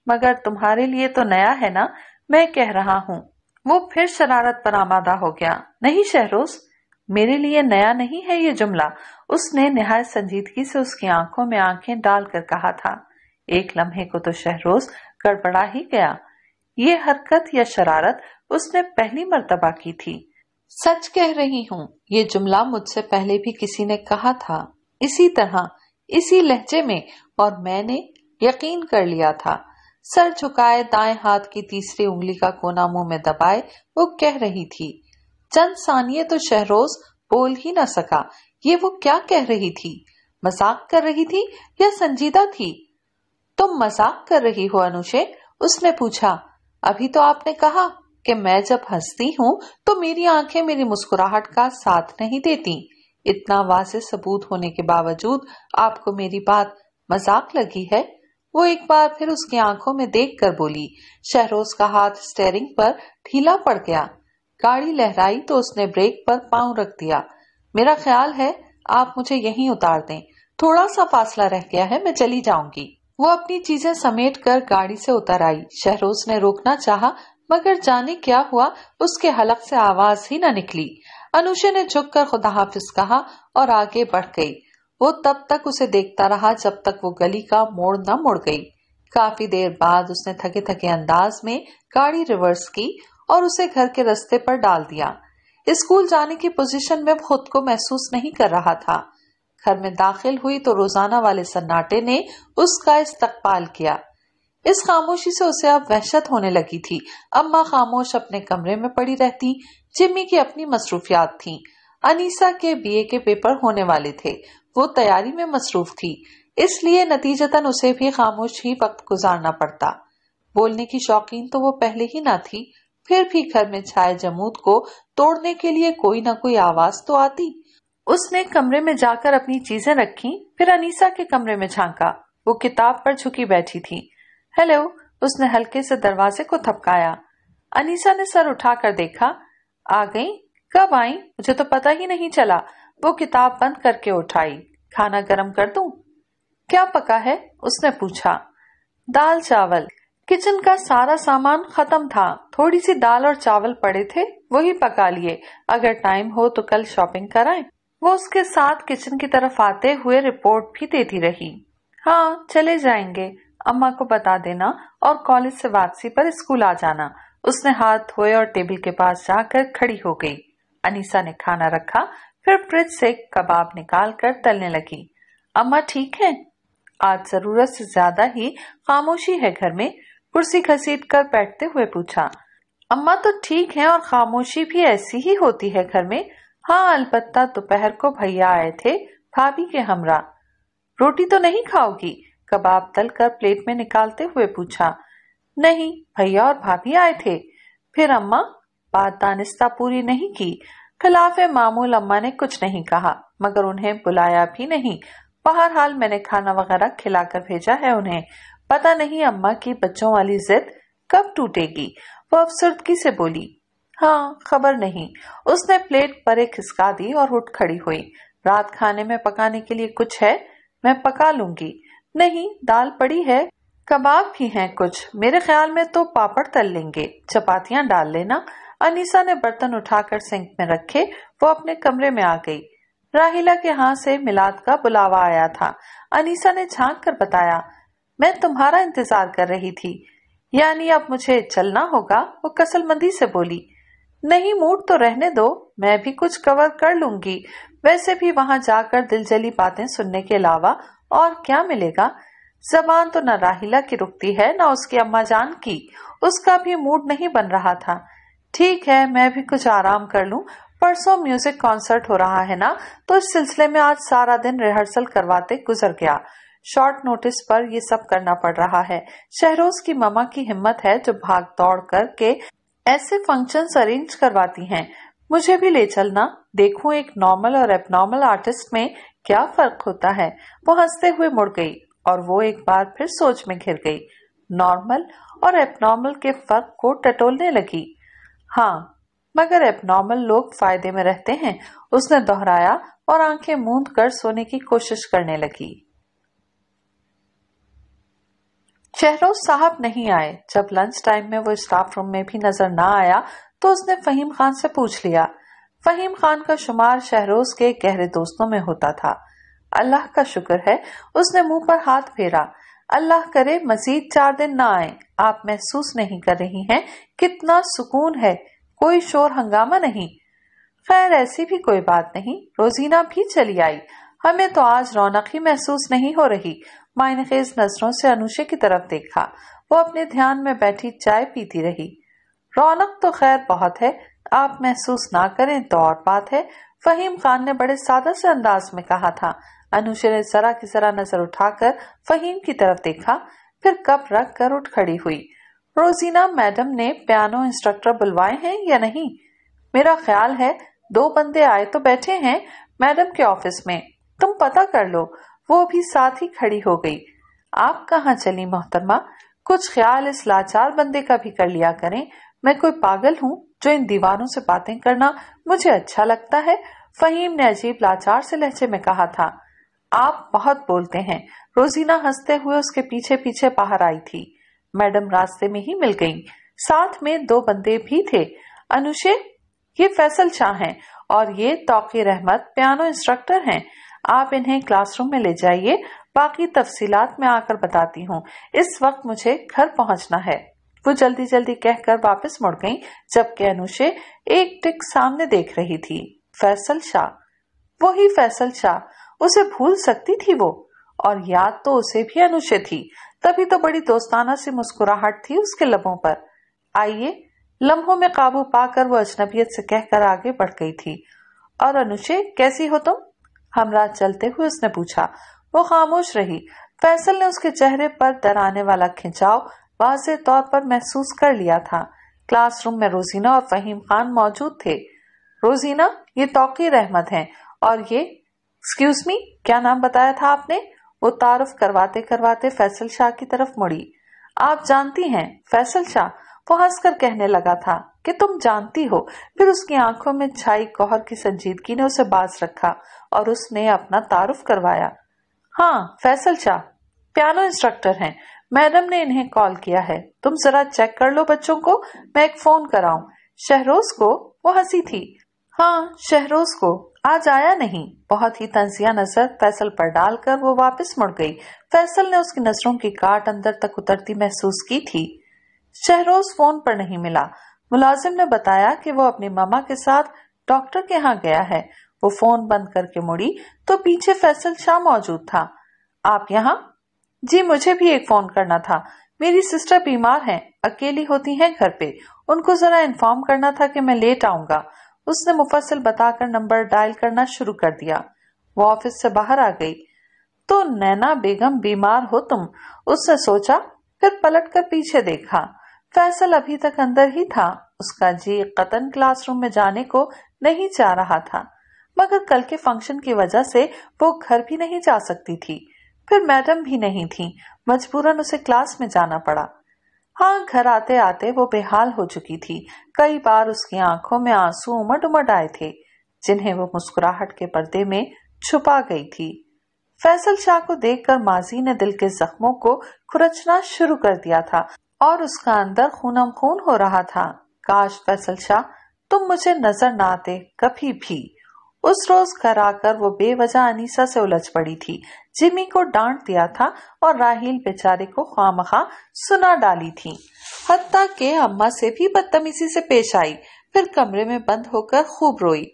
मगर तुम्हारे लिए तो नया है ना मैं कह रहा हूँ वो फिर शरारत पर आमादा हो गया नहीं शहरोज मेरे लिए नया नहीं है ये जुमला उसने निहायत संजीदगी से उसकी आंखों में आंखें डालकर कहा था एक लम्हे को तो शहरोज गड़बड़ा ही गया ये हरकत या शरारत उसने पहली मर्तबा की थी सच कह रही हूँ ये जुमला मुझसे पहले भी किसी ने कहा था इसी तरह इसी लहजे में और मैंने यकीन कर लिया था सर झुकाए दाएं हाथ की तीसरी उंगली का कोना मुंह में दबाए वो कह रही थी चंद सानिये तो शहरोज बोल ही न सका ये वो क्या कह रही थी मजाक कर रही थी या संजीदा थी तुम मजाक कर रही हो अनुषे उसने पूछा अभी तो आपने कहा कि मैं जब हंसती हूँ तो मेरी आंखें मेरी मुस्कुराहट का साथ नहीं देती इतना वाज सबूत होने के बावजूद आपको मेरी बात मजाक लगी है वो एक बार फिर उसकी आंखों में देख कर बोली शहरोज का हाथ स्टेयरिंग पर ढीला पड़ गया गाड़ी लहराई तो उसने ब्रेक पर पांव रख दिया मेरा ख्याल है आप मुझे यहीं उतार दें थोड़ा सा फासला रह गया है मैं चली जाऊंगी वो अपनी चीजें समेट कर गाड़ी से उतर आई शहरोज ने रोकना चाह मगर जाने क्या हुआ उसके हलक से आवाज ही ना निकली अनुषा ने झुक कर खुदा हाफिज कहा और आगे बढ़ गई वो तब तक उसे देखता रहा जब तक वो गली का मोड़ न मुड़ गई काफी देर बाद उसने थके थके अंदाज में गाड़ी रिवर्स की और उसे घर के रस्ते पर डाल दिया स्कूल जाने की पोजीशन में खुद को महसूस नहीं कर रहा था घर में दाखिल हुई तो रोजाना वाले सन्नाटे ने उसका इस्तकबाल किया इस खामोशी से उसे अब वहशत होने लगी थी अम्मा खामोश अपने कमरे में पड़ी रहती जिम्मी की अपनी मसरूफियात थी अनीसा के बीए के पेपर होने वाले थे वो तैयारी में मसरूफ थी इसलिए नतीजतन उसे भी खामोश ही वक्त गुजारना पड़ता बोलने की शौकीन तो वो पहले ही ना थी फिर भी घर में छाए जमूद को तोड़ने के लिए कोई ना कोई आवाज तो आती उसने कमरे में जाकर अपनी चीजें रखी फिर अनीसा के कमरे में झांका वो किताब पर झुकी बैठी थी हेलो उसने हल्के से दरवाजे को थपकाया अनीसा ने सर उठाकर देखा आ गई कब आई मुझे तो पता ही नहीं चला वो किताब बंद करके उठाई खाना गर्म कर दू क्या पका है उसने पूछा दाल चावल किचन का सारा सामान खत्म था थोड़ी सी दाल और चावल पड़े थे वही पका लिए अगर टाइम हो तो कल शॉपिंग कराएं। वो उसके साथ किचन की तरफ आते हुए रिपोर्ट भी देती रही हाँ चले जाएंगे अम्मा को बता देना और कॉलेज से वापसी पर स्कूल आ जाना उसने हाथ धोए और टेबल के पास जाकर खड़ी हो गई अनीसा ने खाना रखा फिर फ्रिज से कबाब निकाल कर तलने लगी अम्मा ठीक है आज जरूरत से ज्यादा ही खामोशी है घर में कुर्सी घसीट कर बैठते हुए पूछा अम्मा तो ठीक है और खामोशी भी ऐसी ही होती है घर में हाँ अलबत्ता दोपहर को भैया आए थे भाभी के हमरा रोटी तो नहीं खाओगी कबाब तलकर प्लेट में निकालते हुए पूछा नहीं भैया और भाभी आए थे फिर अम्मा बात दानिस्ता पूरी नहीं की खिलाफ मामूल अम्मा ने कुछ नहीं कहा मगर उन्हें बुलाया भी नहीं बहरहाल मैंने खाना वगैरह खिलाकर भेजा है उन्हें पता नहीं अम्मा की बच्चों वाली जिद कब टूटेगी वो अफसरदगी से बोली हाँ खबर नहीं उसने प्लेट परे खिसका दी और उठ खड़ी हुई रात खाने में पकाने के लिए कुछ है मैं पका लूंगी नहीं दाल पड़ी है कबाब भी हैं कुछ मेरे ख्याल में तो पापड़ तल लेंगे चपातियां डाल लेना अनीसा ने बर्तन उठाकर सिंक में रखे वो अपने कमरे में आ गई राहिला के हाथ से मिलाद का बुलावा आया था अनीसा ने झांक कर बताया मैं तुम्हारा इंतजार कर रही थी यानी अब मुझे चलना होगा वो कसलमंदी से बोली नहीं मूड तो रहने दो मैं भी कुछ कवर कर लूंगी वैसे भी वहां जाकर दिलजली बातें सुनने के अलावा और क्या मिलेगा जबान तो न राहिला की रुकती है न उसकी अम्मा जान की उसका भी मूड नहीं बन रहा था ठीक है मैं भी कुछ आराम कर लूं परसों म्यूजिक कॉन्सर्ट हो रहा है ना तो इस सिलसिले में आज सारा दिन रिहर्सल करवाते गुजर गया शॉर्ट नोटिस पर ये सब करना पड़ रहा है शहरोज की मामा की हिम्मत है जो भाग दौड़ करके ऐसे फंक्शंस अरेंज करवाती हैं मुझे भी ले चलना देखूं एक नॉर्मल और एबनॉर्मल आर्टिस्ट में क्या फर्क होता है वो हंसते हुए मुड़ गई और वो एक बार फिर सोच में घिर गई नॉर्मल और एबनॉर्मल के फर्क को टटोलने लगी हाँ मगर एबनॉर्मल लोग फायदे में रहते हैं उसने दोहराया और आंखें मूंद कर सोने की कोशिश करने लगी शहरोज साहब नहीं आए जब लंच टाइम में वो स्टाफ रूम में भी नजर ना आया तो उसने फहीम खान से पूछ लिया फहीम खान का शुमार शहरोज के गहरे दोस्तों में होता था अल्लाह का शुक्र है उसने मुंह पर हाथ फेरा अल्लाह करे मजीद चार दिन ना आए आप महसूस नहीं कर रही हैं कितना सुकून है कोई शोर हंगामा नहीं खैर ऐसी भी कोई बात नहीं रोजीना भी चली आई हमें तो आज रौनक ही महसूस नहीं हो रही मायने खेज नजरों से अनुषे की तरफ देखा वो अपने ध्यान में बैठी चाय पीती रही रौनक तो खैर बहुत है आप महसूस ना करें तो और बात है फहीम खान ने बड़े सादा से अंदाज में कहा था अनुषा ने जरा की जरा नजर उठाकर फहीम की तरफ देखा फिर कप रख कर उठ खड़ी हुई रोजीना मैडम ने पियानो इंस्ट्रक्टर बुलवाए हैं या नहीं मेरा ख्याल है दो बंदे आए तो बैठे हैं मैडम के ऑफिस में तुम पता कर लो वो भी साथ ही खड़ी हो गई आप कहाँ चली मोहतरमा कुछ ख्याल इस लाचार बंदे का भी कर लिया करें मैं कोई पागल हूँ जो इन दीवारों से बातें करना मुझे अच्छा लगता है फहीम ने अजीब लाचार से लहजे में कहा था आप बहुत बोलते हैं रोजीना हंसते हुए उसके पीछे पीछे बाहर आई थी मैडम रास्ते में ही मिल गईं। साथ में दो बंदे भी थे अनुशे ये फैसल शाह हैं और ये तोकीर रहमत पियानो इंस्ट्रक्टर हैं आप इन्हें क्लासरूम में ले जाइए बाकी तफसीलात में आकर बताती हूँ इस वक्त मुझे घर पहुँचना है वो जल्दी जल्दी कहकर वापस मुड़ गई जबकि अनुषे एक टिक सामने देख रही थी फैसल शाह वही फैसल शाह उसे भूल सकती थी वो और याद तो उसे भी अनुषे थी तभी तो बड़ी दोस्ताना सी मुस्कुराहट थी उसके लबों पर आइए लम्हों में काबू पाकर वो अजनबियत से कहकर आगे बढ़ गई थी और अनुषे कैसी हो तुम हमरा चलते हुए उसने पूछा वो खामोश रही फैसल ने उसके चेहरे पर डराने वाला खिंचाव वाज तौर पर महसूस कर लिया था क्लासरूम में रोजीना और फहीम खान मौजूद थे रोजीना ये तोकी रहमत हैं और ये एक्सक्यूज मी क्या नाम बताया था आपने वो तारफ करवाते करवाते फैसल शाह की तरफ मुड़ी आप जानती हैं फैसल शाह वो हंसकर कहने लगा था कि तुम जानती हो फिर उसकी आंखों में छाई कोहर की संजीदगी ने उसे बास रखा और उसने अपना तारुफ करवाया हाँ फैसल शाह पियानो इंस्ट्रक्टर हैं मैडम ने इन्हें कॉल किया है तुम जरा चेक कर लो बच्चों को मैं एक फोन कराऊं शहरोज को वो हंसी थी हाँ शहरोज को आज आया नहीं बहुत ही तंजिया नजर फैसल पर डालकर वो वापस मुड़ गई फैसल ने उसकी नजरों की काट अंदर तक उतरती महसूस की थी शहरोज फोन पर नहीं मिला मुलाजिम ने बताया कि वो अपनी मामा के साथ डॉक्टर के यहाँ गया है वो फोन बंद करके मुड़ी तो पीछे फैसल शाह मौजूद था आप यहाँ जी मुझे भी एक फोन करना था मेरी सिस्टर बीमार हैं, अकेली होती हैं घर पे उनको जरा इन्फॉर्म करना था कि मैं लेट आऊंगा उसने मुफसल बताकर नंबर डायल करना शुरू कर दिया वो ऑफिस से बाहर आ गई तो नैना बेगम बीमार हो तुम उसने सोचा फिर पलट कर पीछे देखा फैसल अभी तक अंदर ही था उसका जी कतन क्लासरूम में जाने को नहीं चाह रहा था मगर कल के फंक्शन की वजह से वो घर भी नहीं जा सकती थी फिर मैडम भी नहीं थी मजबूरन उसे क्लास में जाना पड़ा हाँ घर आते आते वो बेहाल हो चुकी थी कई बार उसकी आंखों में आंसू उमड़ उमड़ आए थे जिन्हें वो मुस्कुराहट के पर्दे में छुपा गई थी फैसल शाह को देखकर माजी ने दिल के जख्मों को खुरचना शुरू कर दिया था और उसका अंदर खूनम खून हो रहा था काश फैसल शाह तुम मुझे नजर ना आते कभी भी उस रोज घर आकर वो बेवजह अनीसा से उलझ पड़ी थी जिमी को डांट दिया था और राहिल बेचारे को खामखा सुना डाली थी हत्या के अम्मा से भी बदतमीजी से पेश आई फिर कमरे में बंद होकर खूब रोई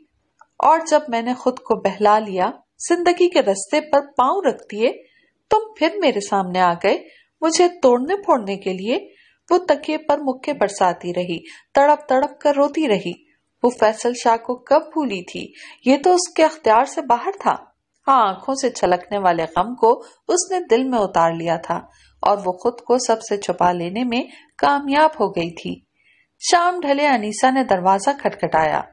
और जब मैंने खुद को बहला लिया जिंदगी के रस्ते पर पांव रख दिए तुम फिर मेरे सामने आ गए मुझे तोड़ने फोड़ने के लिए वो तकिए पर मुक्के बरसाती रही तड़प तड़प कर रोती रही वो फैसल शाह को कब भूली थी ये तो उसके अख्तियार से बाहर था हाँ आंखों से छलकने वाले गम को उसने दिल में उतार लिया था और वो खुद को सबसे छुपा लेने में कामयाब हो गई थी शाम ढले अनीसा ने दरवाजा खटखटाया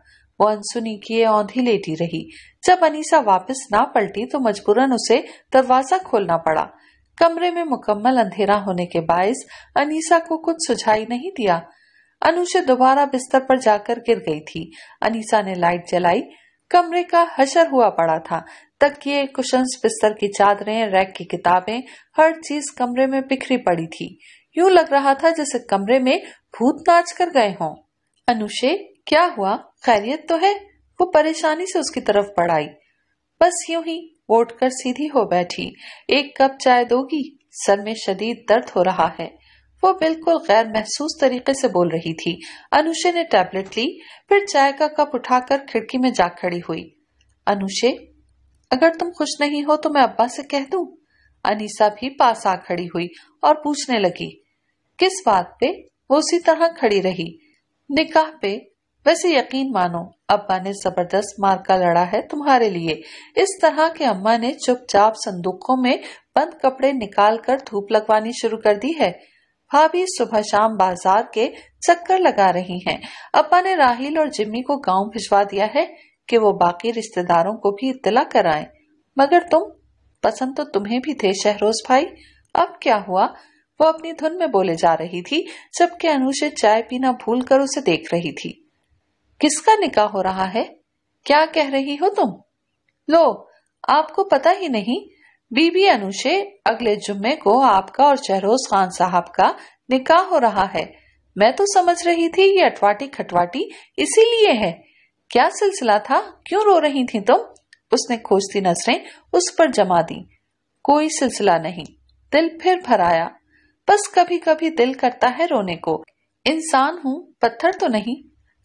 वो अनसुनी किए औंधी लेटी रही जब अनीसा वापस ना पलटी तो मजबूरन उसे दरवाजा खोलना पड़ा कमरे में मुकम्मल अंधेरा होने के बायस अनीसा को कुछ सुझाई नहीं दिया अनुषा दोबारा बिस्तर पर जाकर गिर गई थी अनीसा ने लाइट जलाई कमरे का हशर हुआ पड़ा था तकिए कुशंस बिस्तर की चादरें रैक की किताबें हर चीज कमरे में बिखरी पड़ी थी यूं लग रहा था जैसे कमरे में भूत नाच कर गए हों अनुषे क्या हुआ खैरियत तो है वो परेशानी से उसकी तरफ बढ़ाई बस यूं ही वोट कर सीधी हो बैठी एक कप चाय दोगी सर में शदीद दर्द हो रहा है वो बिल्कुल गैर महसूस तरीके से बोल रही थी अनुषे ने टैबलेट ली फिर चाय का कप उठाकर खिड़की में जा खड़ी हुई अनुषे अगर तुम खुश नहीं हो तो मैं अब्बा से कह दू अनीसा भी पास आ खड़ी हुई और पूछने लगी किस बात पे वो उसी तरह खड़ी रही निकाह पे वैसे यकीन मानो अब्बा ने जबरदस्त मार का लड़ा है तुम्हारे लिए इस तरह के अम्मा ने चुपचाप संदूकों में बंद कपड़े निकाल कर धूप लगवानी शुरू कर दी है भाभी सुबह शाम बाजार के चक्कर लगा रही हैं। अपा ने राहिल और जिम्मी को गांव भिजवा दिया है कि वो बाकी रिश्तेदारों को भी इतला कराएं। मगर तुम पसंद तो तुम्हें भी थे शहरोज भाई अब क्या हुआ वो अपनी धुन में बोले जा रही थी जबकि अनुषे चाय पीना भूल कर उसे देख रही थी किसका निकाह हो रहा है क्या कह रही हो तुम लो आपको पता ही नहीं बीबी अनुषे अगले जुम्मे को आपका और शहरोज खान साहब का निकाह हो रहा है मैं तो समझ रही थी ये अटवाटी खटवाटी इसीलिए है क्या सिलसिला था क्यों रो रही थी तुम उसने खोजती नजरें उस पर जमा दी कोई सिलसिला नहीं दिल फिर भराया बस कभी कभी दिल करता है रोने को इंसान हूँ पत्थर तो नहीं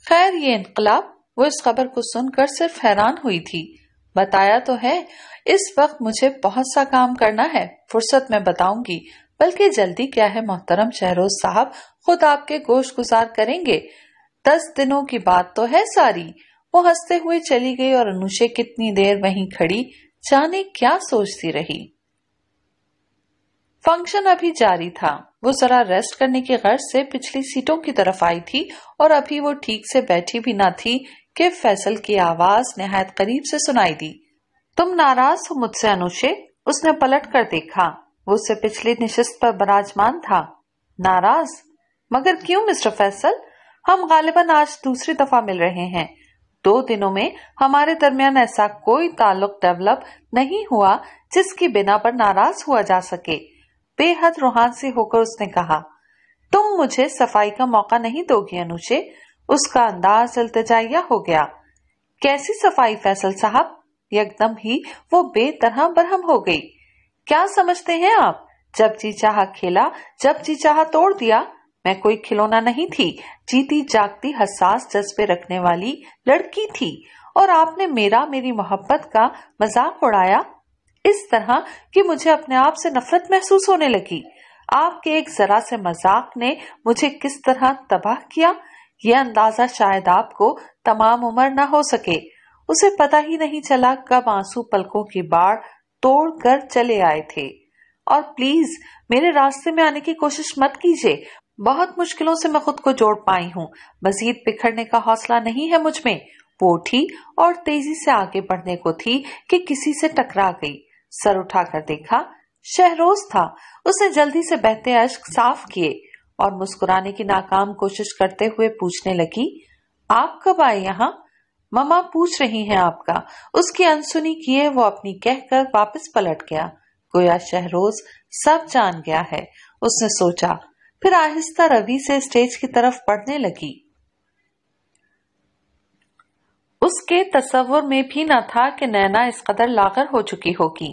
खैर ये इनकलाब वो इस खबर को सुनकर सिर्फ हैरान हुई थी बताया तो है इस वक्त मुझे बहुत सा काम करना है फुर्सत में बताऊंगी बल्कि जल्दी क्या है मोहतरम शहरोज साहब खुद आपके गोश गुजार करेंगे दस दिनों की बात तो है सारी वो हंसते हुए चली गई और अनुषे कितनी देर वहीं खड़ी जाने क्या सोचती रही फंक्शन अभी जारी था वो जरा रेस्ट करने की गर्ज से पिछली सीटों की तरफ आई थी और अभी वो ठीक से बैठी भी ना थी कि फैसल की आवाज नहायत करीब से सुनाई दी तुम नाराज हो मुझसे अनुशे उसने पलट कर देखा वो उससे पिछली निशस्त पर बराजमान था नाराज मगर क्यों मिस्टर फैसल हम गालिबन आज दूसरी दफा मिल रहे हैं दो दिनों में हमारे दरमियान ऐसा कोई ताल्लुक डेवलप नहीं हुआ जिसकी बिना पर नाराज हुआ जा सके बेहद रूहान से होकर उसने कहा तुम मुझे सफाई का मौका नहीं दोगे अनुशे उसका अंदाज अल्तजाइया हो गया कैसी सफाई फैसल साहब एकदम ही वो बेतरह बरहम हो गई क्या समझते हैं आप जब जी चाह खेला जब जी चाह तोड़ दिया मैं कोई खिलौना नहीं थी जीती जागती हसास जज्बे रखने वाली लड़की थी और आपने मेरा मेरी मोहब्बत का मजाक उड़ाया इस तरह कि मुझे अपने आप से नफरत महसूस होने लगी आपके एक जरा से मजाक ने मुझे किस तरह तबाह किया ये अंदाजा शायद आपको तमाम उम्र न हो सके उसे पता ही नहीं चला कब आंसू पलकों की बाढ़ तोड़ कर चले आए थे और प्लीज मेरे रास्ते में आने की कोशिश मत कीजिए बहुत मुश्किलों से मैं खुद को जोड़ पाई हूँ मजीद बिखरने का हौसला नहीं है मुझ में वो उठी और तेजी से आगे बढ़ने को थी कि किसी से टकरा गई सर उठाकर देखा शहरोज था उसने जल्दी से बहते अश्क साफ किए और मुस्कुराने की नाकाम कोशिश करते हुए पूछने लगी आप कब आए यहाँ ममा पूछ रही हैं आपका उसकी अनसुनी किए वो अपनी कहकर वापस पलट गया गोया शहरोज सब जान गया है उसने सोचा फिर आहिस्ता रवि से स्टेज की तरफ पढ़ने लगी उसके तस्वर में भी न था कि नैना इस कदर लागर हो चुकी होगी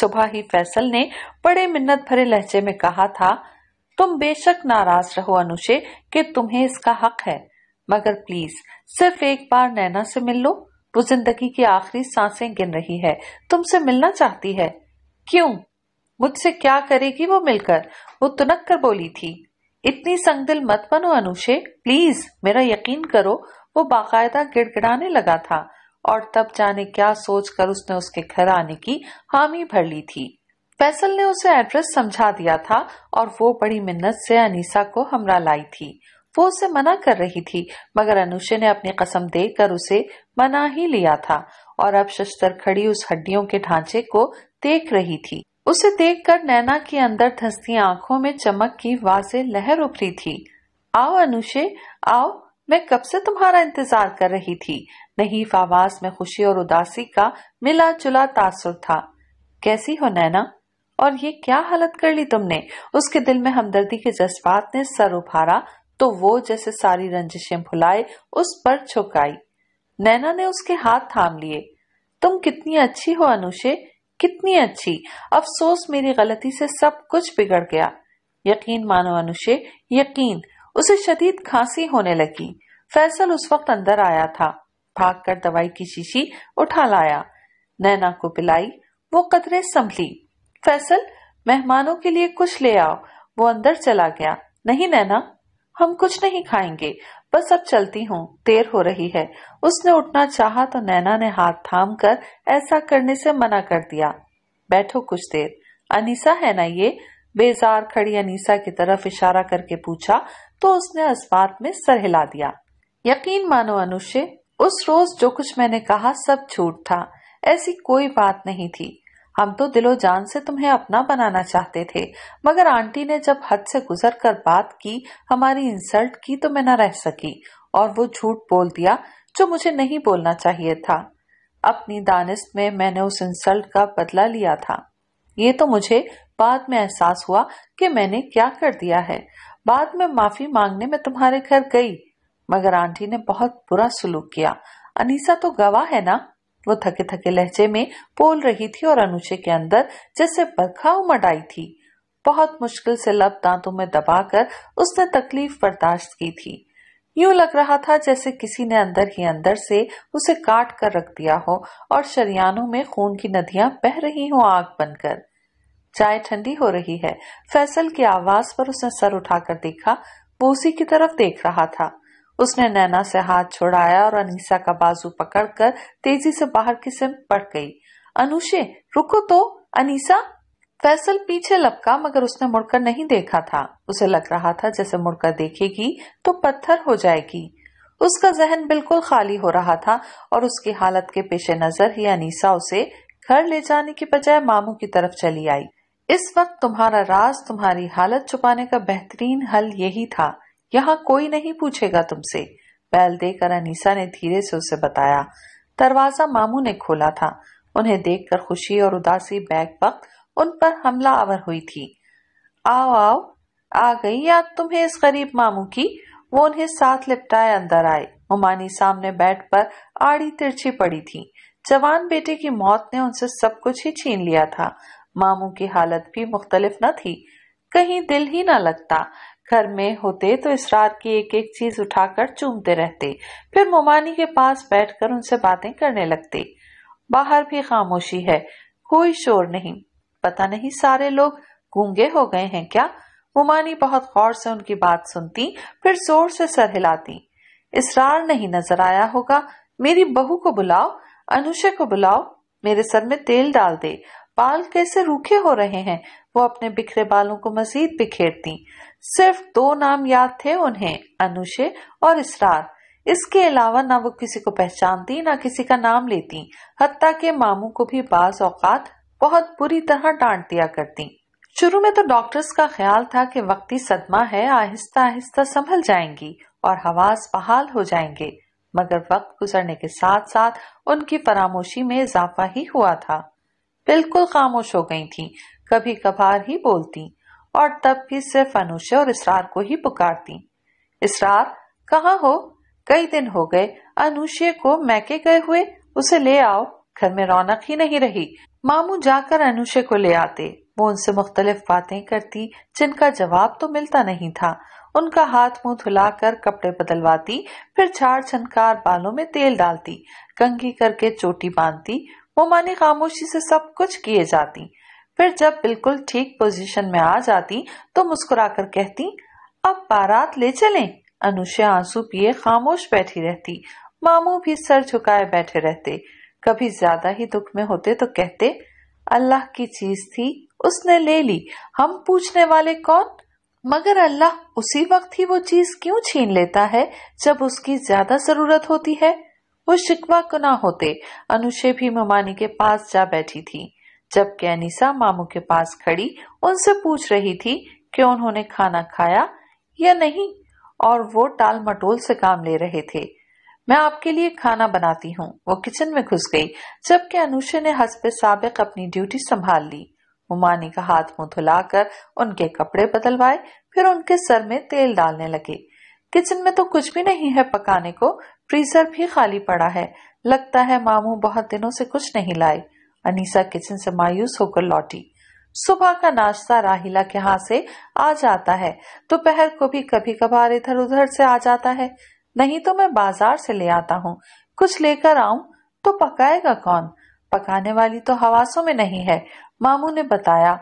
सुबह ही फैसल ने बड़े मिन्नत भरे लहजे में कहा था तुम बेशक नाराज रहो अनुषे कि तुम्हें इसका हक है मगर प्लीज सिर्फ एक बार नैना से मिल लो वो जिंदगी की आखिरी सांसें गिन रही है तुमसे मिलना चाहती है क्यों मुझसे क्या करेगी वो मिलकर वो तुनक कर बोली थी इतनी संगदिल मत बनो अनुशे प्लीज मेरा यकीन करो वो बाकायदा गिड़गिड़ाने लगा था और तब जाने क्या सोचकर उसने उसके घर आने की हामी भर ली थी फैसल ने उसे एड्रेस समझा दिया था और वो बड़ी मिन्नत से अनीसा को हमरा लाई थी वो उसे मना कर रही थी मगर अनुषे ने अपनी कसम देकर उसे मना ही लिया था और अब शस्तर खड़ी उस हड्डियों के ढांचे को देख रही थी उसे देखकर नैना की अंदर धंसती आंखों में चमक की वाजे लहर उभरी थी आओ अनुषे आओ मैं कब से तुम्हारा इंतजार कर रही थी नहीं आवाज में खुशी और उदासी का मिला जुला तासुर था कैसी हो नैना और ये क्या हालत कर ली तुमने उसके दिल में हमदर्दी के जज्बात ने सर उभारा तो वो जैसे सारी रंजिशें भुलाए उस पर छुकाई नैना ने उसके हाथ थाम लिए तुम कितनी अच्छी हो अनुषे कितनी अच्छी अफसोस मेरी गलती से सब कुछ बिगड़ गया यकीन मानो अनुषे यकीन उसे शदीद खांसी होने लगी फैसल उस वक्त अंदर आया था भागकर दवाई की शीशी उठा लाया नैना को पिलाई वो कदरे संभली फैसल मेहमानों के लिए कुछ ले आओ वो अंदर चला गया नहीं नैना हम कुछ नहीं खाएंगे बस अब चलती हूँ देर हो रही है उसने उठना चाहा तो नैना ने हाथ थाम कर ऐसा करने से मना कर दिया बैठो कुछ देर अनीसा है ना ये बेजार खड़ी अनीसा की तरफ इशारा करके पूछा तो उसने अस्पात बात में सर हिला दिया यकीन मानो अनुष्य उस रोज जो कुछ मैंने कहा सब झूठ था ऐसी कोई बात नहीं थी हम तो दिलो जान से तुम्हें अपना बनाना चाहते थे मगर आंटी ने जब हद से गुजर कर बात की हमारी इंसल्ट की तो मैं न रह सकी और वो झूठ बोल दिया जो मुझे नहीं बोलना चाहिए था अपनी दानिश में मैंने उस इंसल्ट का बदला लिया था ये तो मुझे बाद में एहसास हुआ कि मैंने क्या कर दिया है बाद में माफी मांगने में तुम्हारे घर गई मगर आंटी ने बहुत बुरा सुलूक किया अनीसा तो गवाह है ना वो थके थके लहजे में बोल रही थी और अनुचे के अंदर जैसे बरखा उमड़ आई थी बहुत मुश्किल से लब दांतों में दबाकर उसने तकलीफ बर्दाश्त की थी यूं लग रहा था जैसे किसी ने अंदर ही अंदर से उसे काट कर रख दिया हो और शरियानों में खून की नदियां बह रही हो आग बनकर चाय ठंडी हो रही है फैसल की आवाज पर उसने सर उठाकर देखा वो उसी की तरफ देख रहा था उसने नैना से हाथ छोड़ाया और अनीसा का बाजू पकड़कर तेजी से बाहर की सिम पड़ गई अनुषे रुको तो अनीसा फैसल पीछे लपका मगर उसने मुड़कर नहीं देखा था उसे लग रहा था जैसे मुड़कर देखेगी तो पत्थर हो जाएगी उसका जहन बिल्कुल खाली हो रहा था और उसकी हालत के पेश नजर ही अनिसा उसे घर ले जाने के बजाय मामू की तरफ चली आई इस वक्त तुम्हारा राज तुम्हारी हालत छुपाने का बेहतरीन हल यही था यहाँ कोई नहीं पूछेगा तुमसे बैल देकर अनिसा ने धीरे से उसे बताया दरवाजा मामू ने खोला था उन्हें देखकर खुशी और उदासी बैग वक्त उन पर हमला आवर हुई थी आओ आओ आ गई याद तुम्हें इस गरीब मामू की वो उन्हें साथ लिपटाए अंदर आए उमानी सामने बेड पर आड़ी तिरछी पड़ी थी जवान बेटे की मौत ने उनसे सब कुछ ही छीन लिया था मामू की हालत भी मुख्तलिफ न थी कहीं दिल ही न लगता घर में होते तो इसरार की एक एक चीज उठाकर चूमते रहते फिर मोमानी के पास बैठकर उनसे बातें करने लगते बाहर भी खामोशी है कोई शोर नहीं पता नहीं सारे लोग गूंगे हो गए हैं क्या मोमानी बहुत गौर से उनकी बात सुनती फिर जोर से सर हिलाती इसरार नहीं नजर आया होगा मेरी बहू को बुलाओ अनुषे को बुलाओ मेरे सर में तेल डाल दे बाल कैसे रूखे हो रहे हैं वो अपने बिखरे बालों को मजीद बिखेरती सिर्फ दो नाम याद थे उन्हें अनुषे और इसरार इसके अलावा ना वो किसी को पहचानती ना किसी का नाम लेती हत्या के मामू को भी बाज औकात बहुत बुरी तरह डांट दिया करती शुरू में तो डॉक्टर्स का ख्याल था कि वक्ती सदमा है आहिस्ता आहिस्ता संभल जाएंगी और हवास बहाल हो जाएंगे मगर वक्त गुजरने के साथ साथ उनकी फरामोशी में इजाफा ही हुआ था बिल्कुल खामोश हो गई थी कभी कभार ही बोलती और तब भी सिर्फ अनुषा और इसरार को ही पुकारती इसरार कहा हो कई दिन हो गए अनुषे को मैके गए हुए उसे ले आओ घर में रौनक ही नहीं रही मामू जाकर अनुषे को ले आते वो उनसे मुख्तलिफ बातें करती जिनका जवाब तो मिलता नहीं था उनका हाथ मुंह धुलाकर कपड़े बदलवाती फिर झाड़ छनकार बालों में तेल डालती कंघी करके चोटी बांधती वो मानी खामोशी से सब कुछ किए जाती फिर जब बिल्कुल ठीक पोजीशन में आ जाती तो मुस्कुराकर कहती अब बारात ले चलें। अनुषा आंसू पिए खामोश बैठी रहती मामू भी सर झुकाए बैठे रहते कभी ज्यादा ही दुख में होते तो कहते अल्लाह की चीज थी उसने ले ली हम पूछने वाले कौन मगर अल्लाह उसी वक्त ही वो चीज क्यों छीन लेता है जब उसकी ज्यादा जरूरत होती है वो शिकवा कुना होते अनुषे भी ममानी के पास जा बैठी थी जबकि अनिसा मामू के पास खड़ी उनसे पूछ रही थी कि उन्होंने खाना खाया या नहीं और वो टाल मटोल से काम ले रहे थे मैं आपके लिए खाना बनाती हूँ वो किचन में घुस गई जबकि अनुषा ने पे सबक अपनी ड्यूटी संभाल ली उमानी का हाथ मुंह धुलाकर उनके कपड़े बदलवाए फिर उनके सर में तेल डालने लगे किचन में तो कुछ भी नहीं है पकाने को फ्रीजर भी खाली पड़ा है लगता है मामू बहुत दिनों से कुछ नहीं लाए अनीसा किचन से मायूस होकर लौटी सुबह का नाश्ता राहिला के हाथ से आ जाता है दोपहर तो को भी कभी कभार इधर उधर से आ जाता है नहीं तो मैं बाजार से ले आता हूँ कुछ लेकर आऊ तो पकाएगा कौन पकाने वाली तो हवासों में नहीं है मामू ने बताया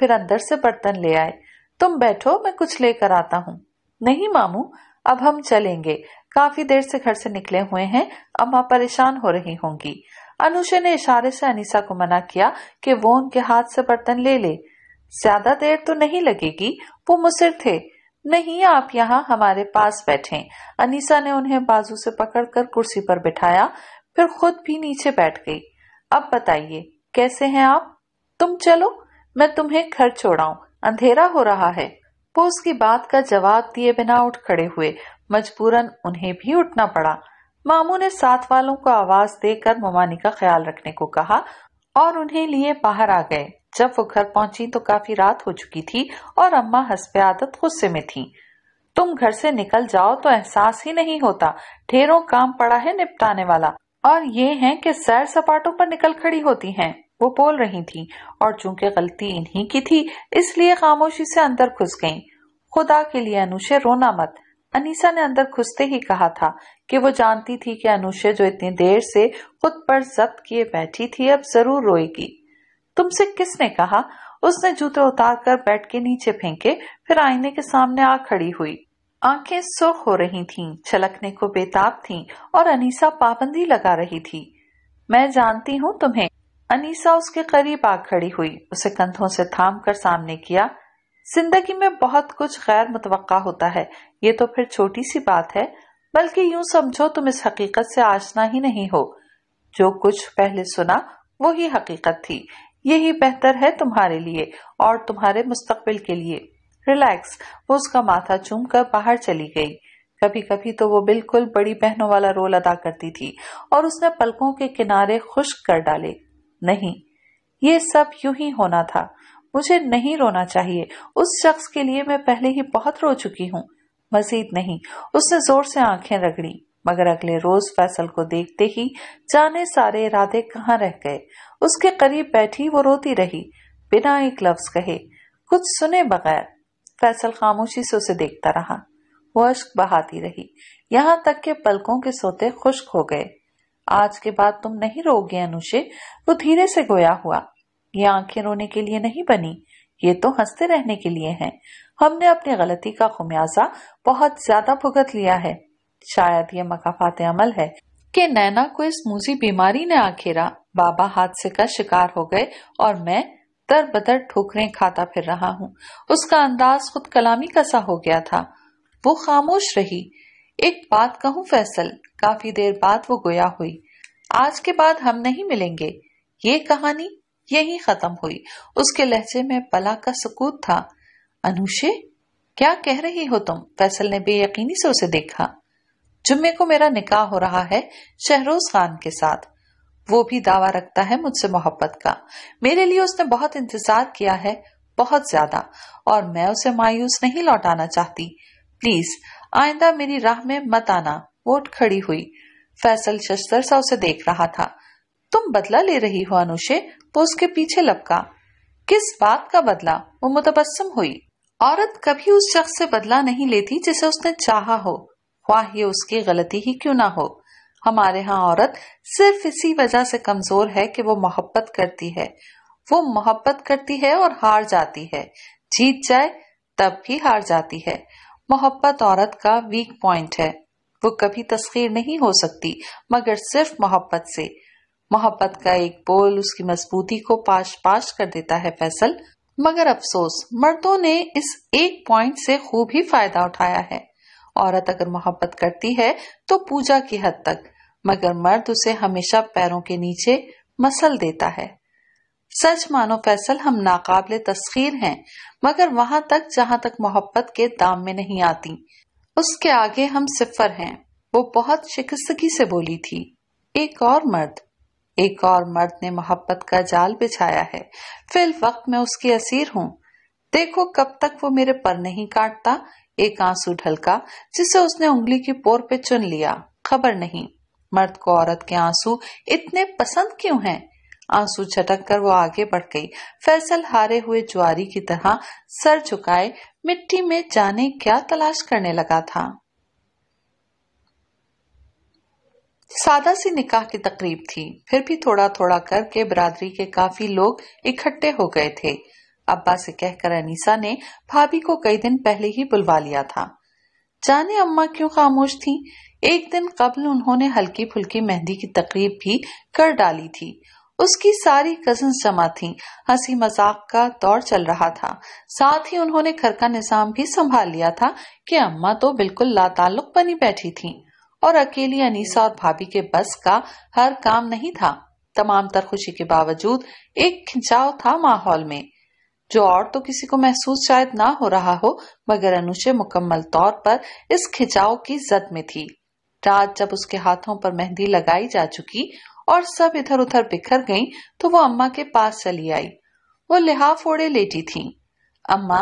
फिर अंदर से बर्तन ले आए तुम बैठो मैं कुछ लेकर आता हूँ नहीं मामू अब हम चलेंगे काफी देर से घर से निकले हुए हैं अम्मा परेशान हो रही होंगी अनुषा ने इशारे से अनिसा को मना किया कि वो उनके हाथ से बर्तन ले ले ज्यादा देर तो नहीं लगेगी वो मुसिर थे नहीं आप यहाँ हमारे पास बैठे अनिसा ने उन्हें बाजू से पकड़कर कुर्सी पर बिठाया फिर खुद भी नीचे बैठ गई अब बताइए कैसे हैं आप तुम चलो मैं तुम्हें घर छोड़ाऊ अंधेरा हो रहा है वो उसकी बात का जवाब दिए बिना उठ खड़े हुए मजबूरन उन्हें भी उठना पड़ा मामू ने साथ वालों को आवाज देकर ममानी का ख्याल रखने को कहा और उन्हें लिए बाहर आ गए जब वो घर पहुंची तो काफी रात हो चुकी थी और अम्मा हंसपे आदत गुस्से में थी तुम घर से निकल जाओ तो एहसास ही नहीं होता ढेरों काम पड़ा है निपटाने वाला और ये है कि सैर सपाटों पर निकल खड़ी होती हैं। वो बोल रही थी और चूंकि गलती इन्हीं की थी इसलिए खामोशी से अंदर घुस गईं। खुदा के लिए अनुशे रोना मत अनीसा ने अंदर खुसते ही कहा था कि वो जानती थी कि अनुष्य जो इतनी देर से खुद पर जब्त किए बैठी थी अब जरूर रोएगी तुमसे किसने कहा उसने जूते उतार कर बैठ के नीचे फेंके फिर आईने के सामने आ खड़ी हुई आंखें सुर्ख हो रही थीं, छलकने को बेताब थीं और अनीसा पाबंदी लगा रही थी मैं जानती हूँ तुम्हें अनीसा उसके करीब आ खड़ी हुई उसे कंधों से थाम कर सामने किया जिंदगी में बहुत कुछ गैर मुतव होता है ये तो फिर छोटी सी बात है बल्कि यूं समझो तुम इस हकीकत से आशना ही नहीं हो जो कुछ पहले सुना वो ही हकीकत थी यही बेहतर है तुम्हारे लिए और तुम्हारे मुस्तकबिल के लिए रिलैक्स वो उसका माथा चूम कर बाहर चली गई कभी कभी तो वो बिल्कुल बड़ी बहनों वाला रोल अदा करती थी और उसने पलकों के किनारे खुश कर डाले नहीं ये सब यू ही होना था मुझे नहीं रोना चाहिए उस शख्स के लिए मैं पहले ही बहुत रो चुकी हूँ मजीद नहीं उसने जोर से आंखें रगड़ी मगर अगले रोज फैसल को देखते ही जाने सारे इरादे कहाँ रह गए उसके करीब बैठी वो रोती रही बिना एक लफ्ज कहे कुछ सुने बगैर फैसल खामोशी से उसे देखता रहा वो अश्क बहाती रही यहाँ तक के पलकों के सोते खुश्क हो गए आज के बाद तुम नहीं रोगे अनुषे वो धीरे से गोया हुआ ये आंखें रोने के लिए नहीं बनी ये तो हंसते रहने के लिए हैं हमने अपनी गलती का खुमियाजा बहुत ज्यादा भुगत लिया है शायद ये मकाफात अमल है कि नैना को इस मूजी बीमारी ने आखेरा बाबा हादसे का शिकार हो गए और मैं दर बदर ठोकरे खाता फिर रहा हूँ उसका अंदाज खुद कलामी का सा हो गया था वो खामोश रही एक बात कहूँ फैसल काफी देर बाद वो गोया हुई आज के बाद हम नहीं मिलेंगे ये कहानी यही खत्म हुई उसके लहजे में पला का सकूत था अनुषे क्या कह रही हो तुम फैसल ने बेयकीनी से उसे देखा जुम्मे को मेरा निकाह हो रहा है शहरोज खान के साथ वो भी दावा रखता है मुझसे मोहब्बत का मेरे लिए उसने बहुत इंतजार किया है बहुत ज्यादा और मैं उसे मायूस नहीं लौटाना चाहती प्लीज आइंदा मेरी राह में मत आना वोट खड़ी हुई फैसल शस्तर सा उसे देख रहा था तुम बदला ले रही हो अनुषे वो तो उसके पीछे लपका किस बात का बदला वो मुतबसम हुई औरत कभी उस शख्स से बदला नहीं लेती जिसे उसने चाहा हो ख्वाह ये उसकी गलती ही क्यों ना हो हमारे यहाँ औरत सिर्फ इसी वजह से कमजोर है कि वो मोहब्बत करती है वो मोहब्बत करती है और हार जाती है जीत जाए तब भी हार जाती है मोहब्बत औरत का वीक पॉइंट है वो कभी तस्खीर नहीं हो सकती मगर सिर्फ मोहब्बत से मोहब्बत का एक बोल उसकी मजबूती को पाश पाश कर देता है फैसल मगर अफसोस मर्दों ने इस एक पॉइंट से खूब ही फायदा उठाया है औरत अगर मोहब्बत करती है तो पूजा की हद तक मगर मर्द उसे हमेशा पैरों के नीचे मसल देता है सच मानो फैसल हम नाकाबले तस्खीर हैं मगर वहां तक जहां तक मोहब्बत के दाम में नहीं आती उसके आगे हम सिफर हैं वो बहुत शिकस्तगी से बोली थी एक और मर्द एक और मर्द ने मोहब्बत का जाल बिछाया है फिल वक्त मैं उसकी असीर हूँ देखो कब तक वो मेरे पर नहीं काटता एक आंसू ढलका जिसे उसने उंगली की पोर पे चुन लिया खबर नहीं मर्द को औरत के आंसू इतने पसंद क्यों हैं? आंसू छटक कर वो आगे बढ़ गई फैसल हारे हुए ज्वारी की तरह सर झुकाए मिट्टी में जाने क्या तलाश करने लगा था सादा सी निकाह की तकरीब थी फिर भी थोड़ा थोड़ा करके बरादरी के काफी लोग इकट्ठे हो गए थे अब्बा से कहकर अनीसा ने भाभी को कई दिन पहले ही बुलवा लिया था जाने अम्मा क्यों खामोश थी एक दिन कबल उन्होंने हल्की फुल्की मेहंदी की तकरीब भी कर डाली थी उसकी सारी कजन जमा थी हंसी मजाक का दौर चल रहा था साथ ही उन्होंने घर का निजाम भी संभाल लिया था कि अम्मा तो बिल्कुल लाताल्लुक बनी बैठी थीं। और अकेली अनीसा और भाभी के बस का हर काम नहीं था तमाम तर खुशी के बावजूद एक खिंचाव था माहौल में जो और तो किसी को महसूस शायद ना हो रहा हो मगर अनुशे मुकम्मल तौर पर इस खिंचाव की जद में थी रात जब उसके हाथों पर मेहंदी लगाई जा चुकी और सब इधर उधर बिखर गईं, तो वो अम्मा के पास चली आई वो लिहाफ ओढ़े लेटी थी अम्मा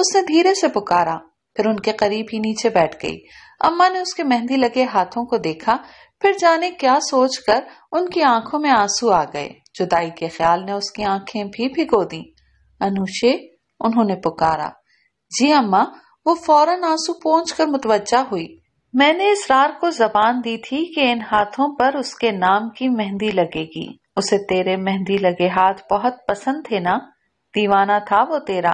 उसने धीरे से पुकारा फिर उनके करीब ही नीचे बैठ गई अम्मा ने उसके मेहंदी लगे हाथों को देखा फिर जाने क्या सोचकर उनकी आंखों में आंसू आ गए जुदाई के ख्याल ने उसकी आंखें भी भिगो दी अनुषे उन्होंने पुकारा जी अम्मा वो फौरन आंसू पहुंच कर मुतवजा हुई मैंने इसरार को जबान दी थी कि इन हाथों पर उसके नाम की मेहंदी लगेगी उसे तेरे मेहंदी लगे हाथ बहुत पसंद थे ना दीवाना था वो तेरा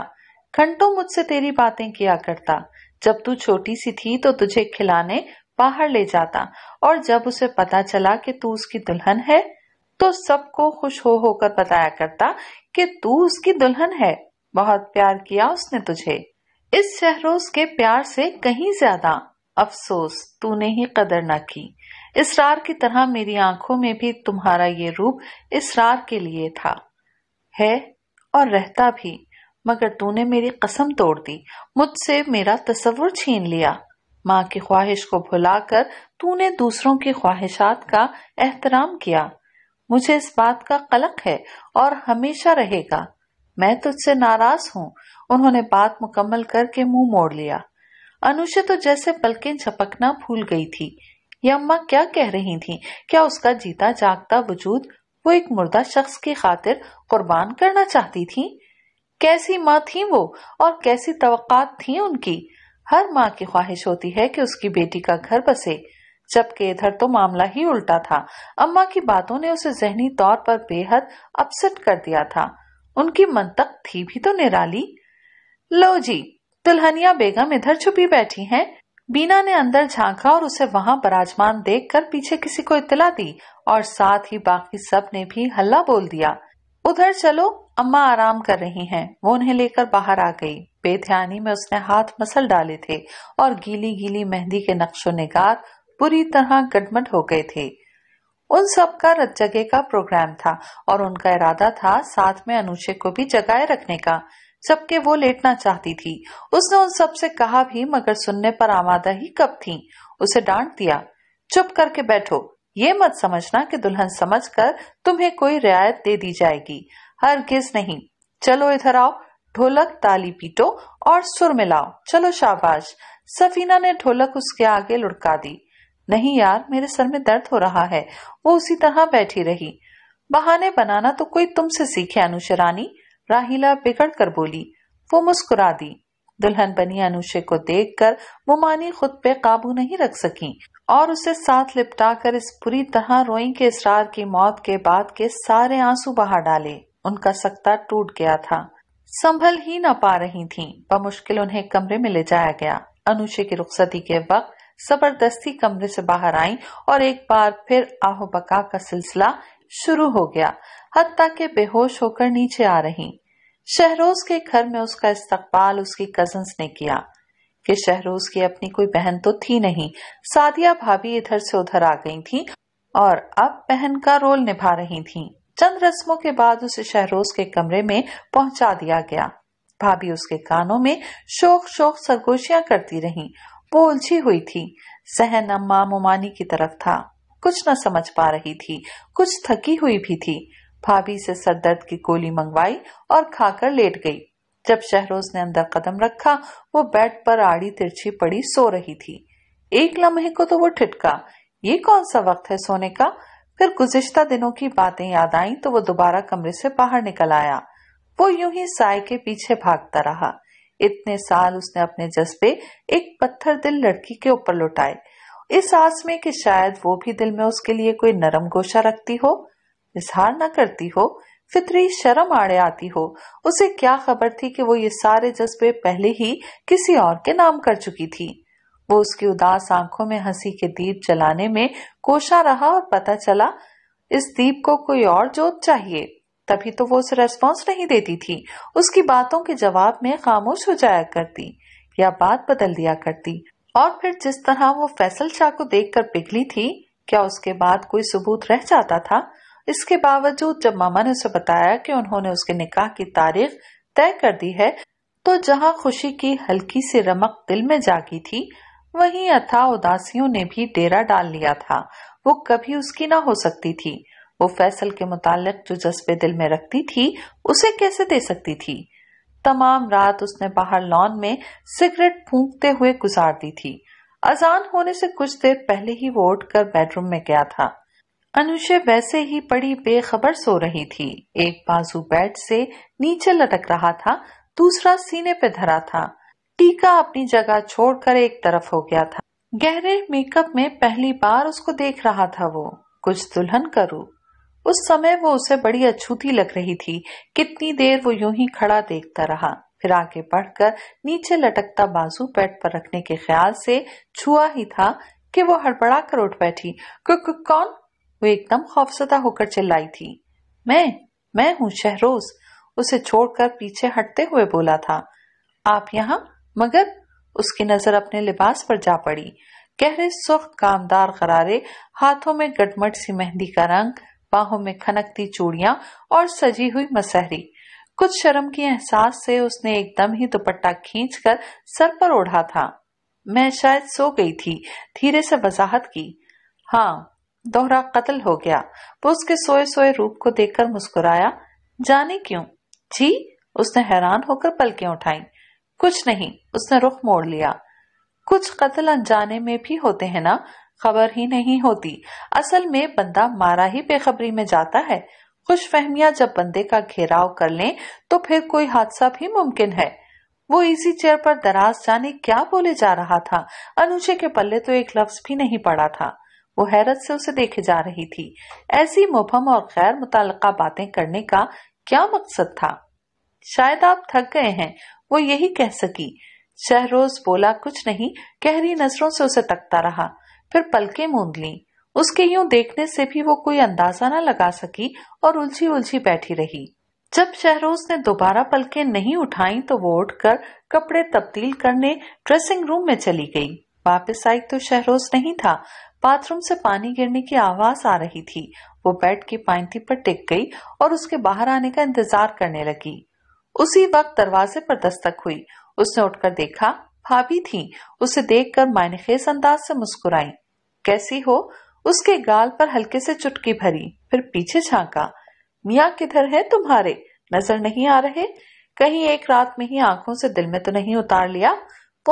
घंटों मुझसे तेरी बातें किया करता जब तू छोटी सी थी तो तुझे खिलाने बाहर ले जाता और जब उसे पता चला कि तू उसकी दुल्हन है तो सबको खुश हो होकर बताया करता कि तू उसकी दुल्हन है बहुत प्यार किया उसने तुझे इस शहरोज के प्यार से कहीं ज्यादा अफसोस तूने ही कदर न की इसरार की तरह मेरी आंखों में भी तुम्हारा ये रूप इसरार के लिए था है और रहता भी मगर तूने मेरी कसम तोड़ दी मुझसे मेरा तस्वुर छीन लिया माँ की ख्वाहिश को भुलाकर तूने दूसरों की ख्वाहिशात का एहतराम किया मुझे इस बात का कलक है और हमेशा रहेगा मैं तुझसे नाराज हूँ उन्होंने बात मुकम्मल करके मुंह मोड़ लिया अनुषे तो जैसे पलकें झपकना भूल गई थी ये अम्मा क्या कह रही थी क्या उसका जीता जागता वजूद वो एक मुर्दा शख्स की खातिर कुर्बान करना चाहती थी कैसी माँ थी वो और कैसी तो थी उनकी हर माँ की ख्वाहिश होती है कि उसकी बेटी का घर बसे जबकि इधर तो मामला ही उल्टा था अम्मा की बातों ने उसे जहनी तौर पर बेहद अपसेट कर दिया था उनकी मंतक थी भी तो निराली लो जी दुल्हनिया बेगम इधर छुपी बैठी हैं। बीना ने अंदर झांका और उसे वहाँ बराजमान देखकर पीछे किसी को इतला दी और साथ ही बाकी सब ने भी हल्ला बोल दिया उधर चलो अम्मा आराम कर रही हैं वो उन्हें लेकर बाहर आ गई बेध्यानी में उसने हाथ मसल डाले थे और गीली गीली मेहंदी के नक्शो नगार पूरी तरह गटमट हो गए थे उन सब का जगह का प्रोग्राम था और उनका इरादा था साथ में अनुचे को भी जगाए रखने का सबके वो लेटना चाहती थी उसने उन सब से कहा भी मगर सुनने पर आमादा ही कब थी उसे डांट दिया चुप करके बैठो ये मत समझना कि दुल्हन समझकर तुम्हें कोई रियायत दे दी जाएगी हर किस नहीं चलो इधर आओ ढोलक ताली पीटो और सुर मिलाओ चलो शाबाश सफीना ने ढोलक उसके आगे लुड़का दी नहीं यार मेरे सर में दर्द हो रहा है वो उसी तरह बैठी रही बहाने बनाना तो कोई तुमसे सीखे अनुशरानी राहिला बिगड़ कर बोली वो मुस्कुरा दी दुल्हन बनी अनुशे को देखकर मुमानी खुद पे काबू नहीं रख सकी और उसे साथ लिपटाकर इस पूरी तरह रोई के इसरार की मौत के बाद के सारे आंसू बहा डाले उनका सख्ता टूट गया था संभल ही ना पा रही थीं। बमुश्किल उन्हें कमरे में ले जाया गया अनुषे की रुख्सती के वक्त जबरदस्ती कमरे से बाहर आई और एक बार फिर आहो बका का सिलसिला शुरू हो गया हती के बेहोश होकर नीचे आ रही शहरोज के घर में उसका इस्तकबाल उसकी कजन्स ने किया कि शहरोज की अपनी कोई बहन तो थी नहीं सादिया भाभी इधर से उधर आ गई थी और अब बहन का रोल निभा रही थीं। चंद रस्मों के बाद उसे शहरोज के कमरे में पहुंचा दिया गया भाभी उसके कानों में शोक शोक सरगोशियां करती रहीं। वो उलझी हुई थी सहन अम्मा मोमानी की तरफ था कुछ न समझ पा रही थी कुछ थकी हुई भी थी भाभी से सरदर्द की गोली मंगवाई और खाकर लेट गई जब शहरोज ने अंदर कदम रखा वो बेड पर आड़ी तिरछी पड़ी सो रही थी एक लम्हे को तो वो ठिटका ये कौन सा वक्त है सोने का फिर गुजश्ता दिनों की बातें याद आईं तो वो दोबारा कमरे से बाहर निकल आया वो यूं ही साय के पीछे भागता रहा इतने साल उसने अपने जज्बे एक पत्थर दिल लड़की के ऊपर लुटाए इस आस में कि शायद वो भी दिल में उसके लिए कोई नरम गोशा रखती हो इजहार न करती हो फितरी शर्म आड़े आती हो उसे क्या खबर थी कि वो ये सारे जज्बे पहले ही किसी और के नाम कर चुकी थी वो उसकी उदास आंखों में हंसी के दीप जलाने में कोशा रहा और पता चला इस दीप को कोई और जोत चाहिए तभी तो वो उसे रेस्पॉन्स नहीं देती थी उसकी बातों के जवाब में खामोश हो जाया करती या बात बदल दिया करती और फिर जिस तरह वो फैसल शाह को देखकर पिघली थी क्या उसके बाद कोई सबूत रह जाता था इसके बावजूद जब मामा ने उसे बताया कि उन्होंने उसके निकाह की तारीख तय कर दी है तो जहाँ खुशी की हल्की सी रमक दिल में जागी थी वही अथा उदासियों ने भी डेरा डाल लिया था वो कभी उसकी ना हो सकती थी वो फैसल के मुतालिक जो जज्बे दिल में रखती थी उसे कैसे दे सकती थी तमाम रात उसने बाहर लॉन में सिगरेट फूंकते हुए गुजार दी थी अजान होने से कुछ देर पहले ही वो उठकर बेडरूम में गया था अनुषे वैसे ही पड़ी बेखबर सो रही थी एक बाजू बेड से नीचे लटक रहा था दूसरा सीने पे धरा था टीका अपनी जगह छोड़कर एक तरफ हो गया था गहरे मेकअप में पहली बार उसको देख रहा था वो कुछ दुल्हन करू उस समय वो उसे बड़ी अछूती लग रही थी कितनी देर वो यूं ही खड़ा देखता रहा फिर आगे बढ़कर नीचे लटकता बाजू पेट पर रखने के ख्याल से छुआ ही था कि वो हड़बड़ा कर उठ बैठी कौन वो एकदम खौफसदा होकर चिल्लाई थी मैं मैं हूँ शहरोज उसे छोड़कर पीछे हटते हुए बोला था आप यहाँ मगर उसकी नजर अपने लिबास पर जा पड़ी गहरे सुख कामदार करारे हाथों में गटमट सी मेहंदी का रंग बाहों में खनकती चूड़ियां और सजी हुई मसहरी कुछ शर्म के एहसास से उसने एकदम ही दुपट्टा खींचकर सर पर ओढ़ा था मैं शायद सो गई थी धीरे से वजाहत की हाँ दोहरा कत्ल हो गया वो उसके सोए सोए रूप को देखकर मुस्कुराया जाने क्यों जी उसने हैरान होकर पलकें उठाई कुछ नहीं उसने रुख मोड़ लिया कुछ कत्ल अनजाने में भी होते हैं ना खबर ही नहीं होती असल में बंदा मारा ही बेखबरी में जाता है खुश फहमिया जब बंदे का घेराव कर लें तो फिर कोई हादसा भी मुमकिन है वो इसी चेयर पर दराज जाने क्या बोले जा रहा था अनुजे के पल्ले तो एक लफ्ज भी नहीं पड़ा था वो हैरत से उसे देखे जा रही थी ऐसी मुफम और गैर मुतल बातें करने का क्या मकसद था शायद आप थक गए हैं वो यही कह सकी शहरोज बोला कुछ नहीं गहरी नजरों से उसे तकता रहा फिर पलके मूंद ली उसके यूं देखने से भी वो कोई अंदाजा न लगा सकी और उलझी उलझी बैठी रही जब शहरोज ने दोबारा पलके नहीं उठाई तो वो उठकर कपड़े तब्दील करने ड्रेसिंग रूम में चली गई वापस आई तो शहरोज नहीं था बाथरूम से पानी गिरने की आवाज आ रही थी वो बेड की पाइंती पर टिक गई और उसके बाहर आने का इंतजार करने लगी उसी वक्त दरवाजे पर दस्तक हुई उसने उठकर देखा भाभी थी उसे देखकर मायनेखेज अंदाज से मुस्कुराई कैसी हो उसके गाल पर हल्के से चुटकी भरी फिर पीछे झांका मिया किधर है तुम्हारे नजर नहीं आ रहे कहीं एक रात में ही आंखों से दिल में तो नहीं उतार लिया वो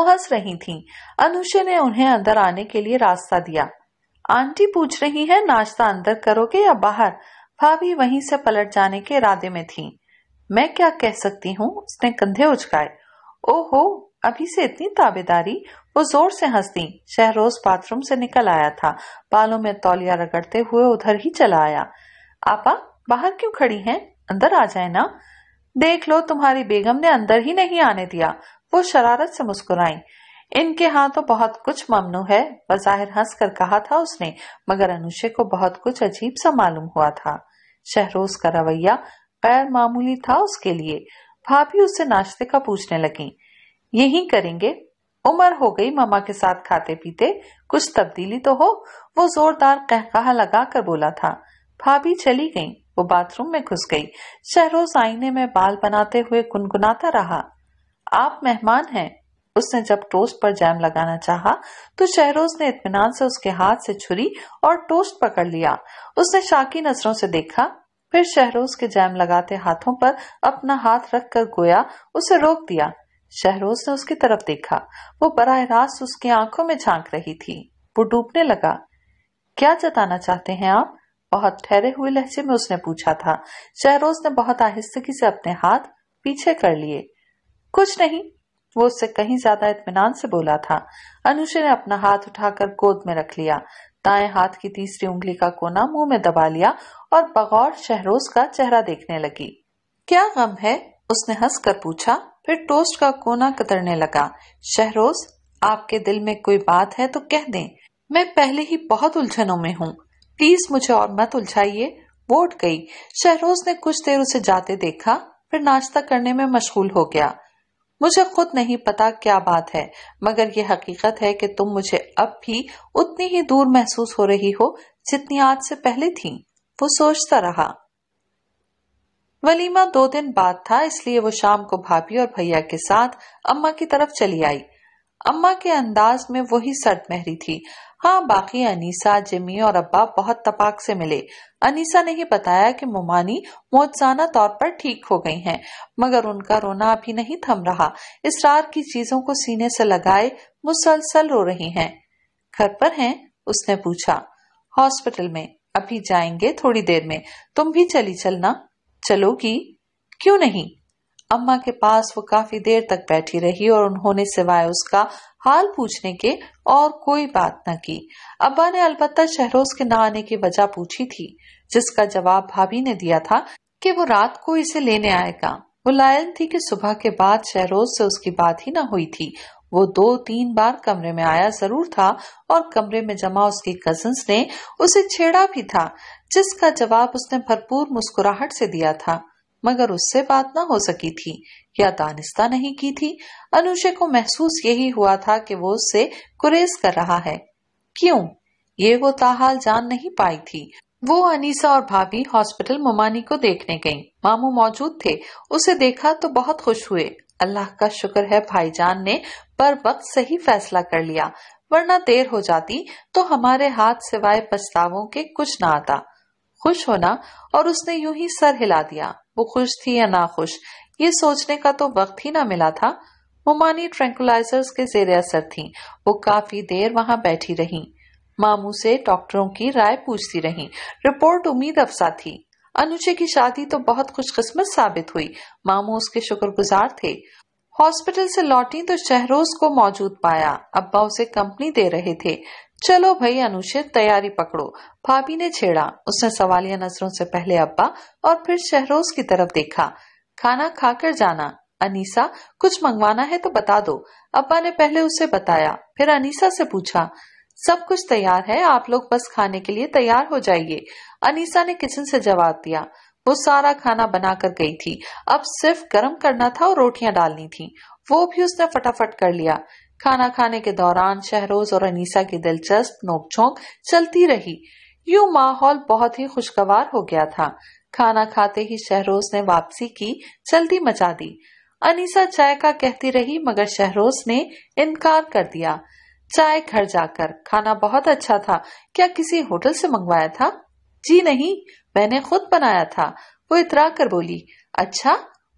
तो हंस रही थी अनुषे ने उन्हें अंदर आने के लिए रास्ता दिया आंटी पूछ रही है नाश्ता अंदर करोगे या बाहर भाभी वहीं से पलट जाने के इरादे में थी मैं क्या कह सकती हूँ उसने कंधे उचकाए ओहो अभी से इतनी ताबेदारी वो जोर से हंसती शहरोज बाथरूम से निकल आया था बालों में तौलिया रगड़ते हुए उधर ही चला आया आपा बाहर क्यों खड़ी हैं अंदर आ जाए ना देख लो तुम्हारी बेगम ने अंदर ही नहीं आने दिया वो शरारत से मुस्कुराई इनके यहाँ तो बहुत कुछ ममनू है बजाहिर हंस कर कहा था उसने मगर अनुषे को बहुत कुछ अजीब सा मालूम हुआ था शहरोज का रवैया गैर मामूली था उसके लिए भाभी उससे नाश्ते का पूछने लगी यही करेंगे उम्र हो गई मामा के साथ खाते पीते कुछ तब्दीली तो हो वो जोरदार कहकहा लगा कर बोला था भाभी चली गई वो बाथरूम में घुस गई शहरोज आईने में बाल बनाते हुए गुनगुनाता रहा आप मेहमान हैं उसने जब टोस्ट पर जैम लगाना चाहा तो शहरोज ने इतमान से उसके हाथ से छुरी और टोस्ट पकड़ लिया उसने शाकी नजरों से देखा फिर शहरोज के जैम लगाते हाथों पर अपना हाथ रखकर गोया उसे रोक दिया शहरोज ने उसकी तरफ देखा वो बराह रास्त उसकी आंखों में झांक रही थी वो डूबने लगा क्या जताना चाहते हैं आप बहुत ठहरे हुए लहजे में उसने पूछा था शहरोज ने बहुत आहिस्तगी से अपने हाथ पीछे कर लिए कुछ नहीं वो उससे कहीं ज्यादा इतमान से बोला था अनुषे ने अपना हाथ उठाकर गोद में रख लिया दाएं हाथ की तीसरी उंगली का कोना मुंह में दबा लिया और बगौर शहरोज का चेहरा देखने लगी क्या गम है उसने हंसकर पूछा फिर टोस्ट का कोना कतरने लगा शहरोज आपके दिल में कोई बात है तो कह दें मैं पहले ही बहुत उलझनों में हूँ प्लीज मुझे और मत उलझाइए वो उठ गई शहरोज ने कुछ देर उसे जाते देखा फिर नाश्ता करने में मशगूल हो गया मुझे खुद नहीं पता क्या बात है मगर यह हकीकत है कि तुम मुझे अब भी उतनी ही दूर महसूस हो रही हो जितनी आज से पहले थी वो सोचता रहा वलीमा दो दिन बाद था इसलिए वो शाम को भाभी और भैया के साथ अम्मा की तरफ चली आई अम्मा के अंदाज में वही सर्द महरी थी हाँ बाकी अनीसा जिमी और अब्बा बहुत तपाक से मिले अनीसा ने ही बताया कि मोमानी मोजाना तौर पर ठीक हो गई हैं, मगर उनका रोना अभी नहीं थम रहा इस की चीजों को सीने से लगाए मुसलसल रो रही हैं। घर पर हैं उसने पूछा हॉस्पिटल में अभी जाएंगे थोड़ी देर में तुम भी चली चलना चलोगी क्यों नहीं अम्मा के पास वो काफी देर तक बैठी रही और उन्होंने सिवाय उसका हाल पूछने के और कोई बात न की अब्बा ने अलबत्ता शहरोज के न आने की वजह पूछी थी जिसका जवाब भाभी ने दिया था कि वो रात को इसे लेने आएगा वो लायन थी कि सुबह के बाद शहरोज से उसकी बात ही न हुई थी वो दो तीन बार कमरे में आया जरूर था और कमरे में जमा उसकी कजन ने उसे छेड़ा भी था जिसका जवाब उसने भरपूर मुस्कुराहट से दिया था मगर उससे बात ना हो सकी थी या दानिस्ता नहीं की थी अनुषे को महसूस यही हुआ था कि वो उससे कुरेज कर रहा है क्यों ये वो ताहाल जान नहीं पाई थी वो अनीसा और भाभी हॉस्पिटल ममानी को देखने गईं। मामू मौजूद थे उसे देखा तो बहुत खुश हुए अल्लाह का शुक्र है भाईजान ने पर वक्त सही फैसला कर लिया वरना देर हो जाती तो हमारे हाथ सिवाय पछतावों के कुछ ना आता खुश होना और उसने यूं ही सर हिला दिया वो खुश थी या ना खुश ये सोचने का तो वक्त ही ना मिला था मुमानी ट्रैंकुलाइजर्स के जेर असर थी वो काफी देर वहां बैठी रही मामू से डॉक्टरों की राय पूछती रही रिपोर्ट उम्मीद अफसा थी अनुचे की शादी तो बहुत खुशकिस्मत साबित हुई मामू उसके शुक्रगुजार थे हॉस्पिटल से लौटी तो शहरोज को मौजूद पाया अब्बा उसे कंपनी दे रहे थे चलो भाई अनुषित तैयारी पकड़ो भाभी ने छेड़ा उसने सवालिया नजरों से पहले अब्बा और फिर शहरोज की तरफ देखा खाना खाकर जाना अनीसा कुछ मंगवाना है तो बता दो अब्बा ने पहले उसे बताया फिर अनीसा से पूछा सब कुछ तैयार है आप लोग बस खाने के लिए तैयार हो जाइए अनीसा ने किचन से जवाब दिया वो सारा खाना बनाकर गई थी अब सिर्फ गर्म करना था और रोटियां डालनी थी वो भी उसने फटाफट कर लिया खाना खाने के दौरान शहरोज और अनीसा की दिलचस्प नोकझोंक चलती रही यूं माहौल बहुत ही खुशगवार हो गया था खाना खाते ही शहरोज ने वापसी की जल्दी मचा दी अनीसा चाय का कहती रही मगर शहरोज ने इनकार कर दिया चाय घर जाकर खाना बहुत अच्छा था क्या किसी होटल से मंगवाया था जी नहीं मैंने खुद बनाया था वो इतरा कर बोली अच्छा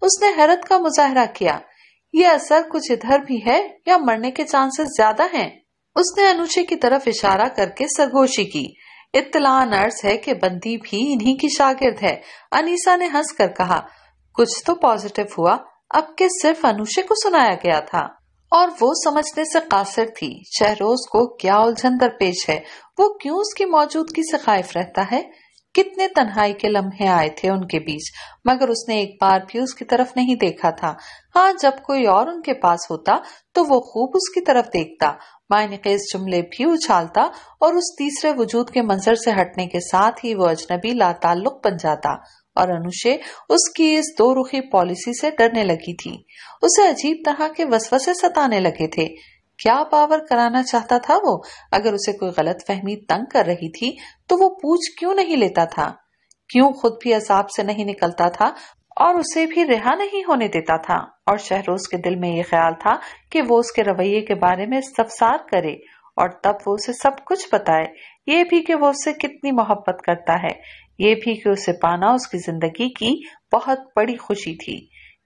उसने हैरत का मुजाहरा किया ये असर कुछ इधर भी है या मरने के चांसेस ज्यादा हैं। उसने अनुचे की तरफ इशारा करके सरगोशी की इतला नर्स है कि बंदी भी इन्हीं की शागिर्द है अनीसा ने हंस कर कहा कुछ तो पॉजिटिव हुआ अब के सिर्फ अनुशे को सुनाया गया था और वो समझने से कासिर थी शहरोज को क्या उलझन दरपेश है वो क्यों उसकी मौजूदगी से खाइफ रहता है कितने तन्हाई के लम्हे आए थे उनके बीच मगर उसने एक बार भी उसकी तरफ नहीं देखा था हाँ जब कोई और उनके पास होता तो वो खूब उसकी तरफ देखता मायनकेज जुमले भी उछालता और उस तीसरे वजूद के मंजर से हटने के साथ ही वो अजनबी लाताल्लुक बन जाता और अनुषे उसकी इस दो रुखी पॉलिसी से डरने लगी थी उसे अजीब तरह के वसवसे सताने लगे थे क्या पावर कराना चाहता था वो अगर उसे कोई गलत फहमी तंग कर रही थी तो वो पूछ क्यों नहीं लेता था क्यों खुद भी असाब से नहीं निकलता था और उसे भी रिहा नहीं होने देता था और शहरोज के दिल में ये ख्याल था कि वो उसके रवैये के बारे में सफसार करे और तब वो उसे सब कुछ बताए ये भी कि वो उसे कितनी मोहब्बत करता है ये भी कि उसे पाना उसकी जिंदगी की बहुत बड़ी खुशी थी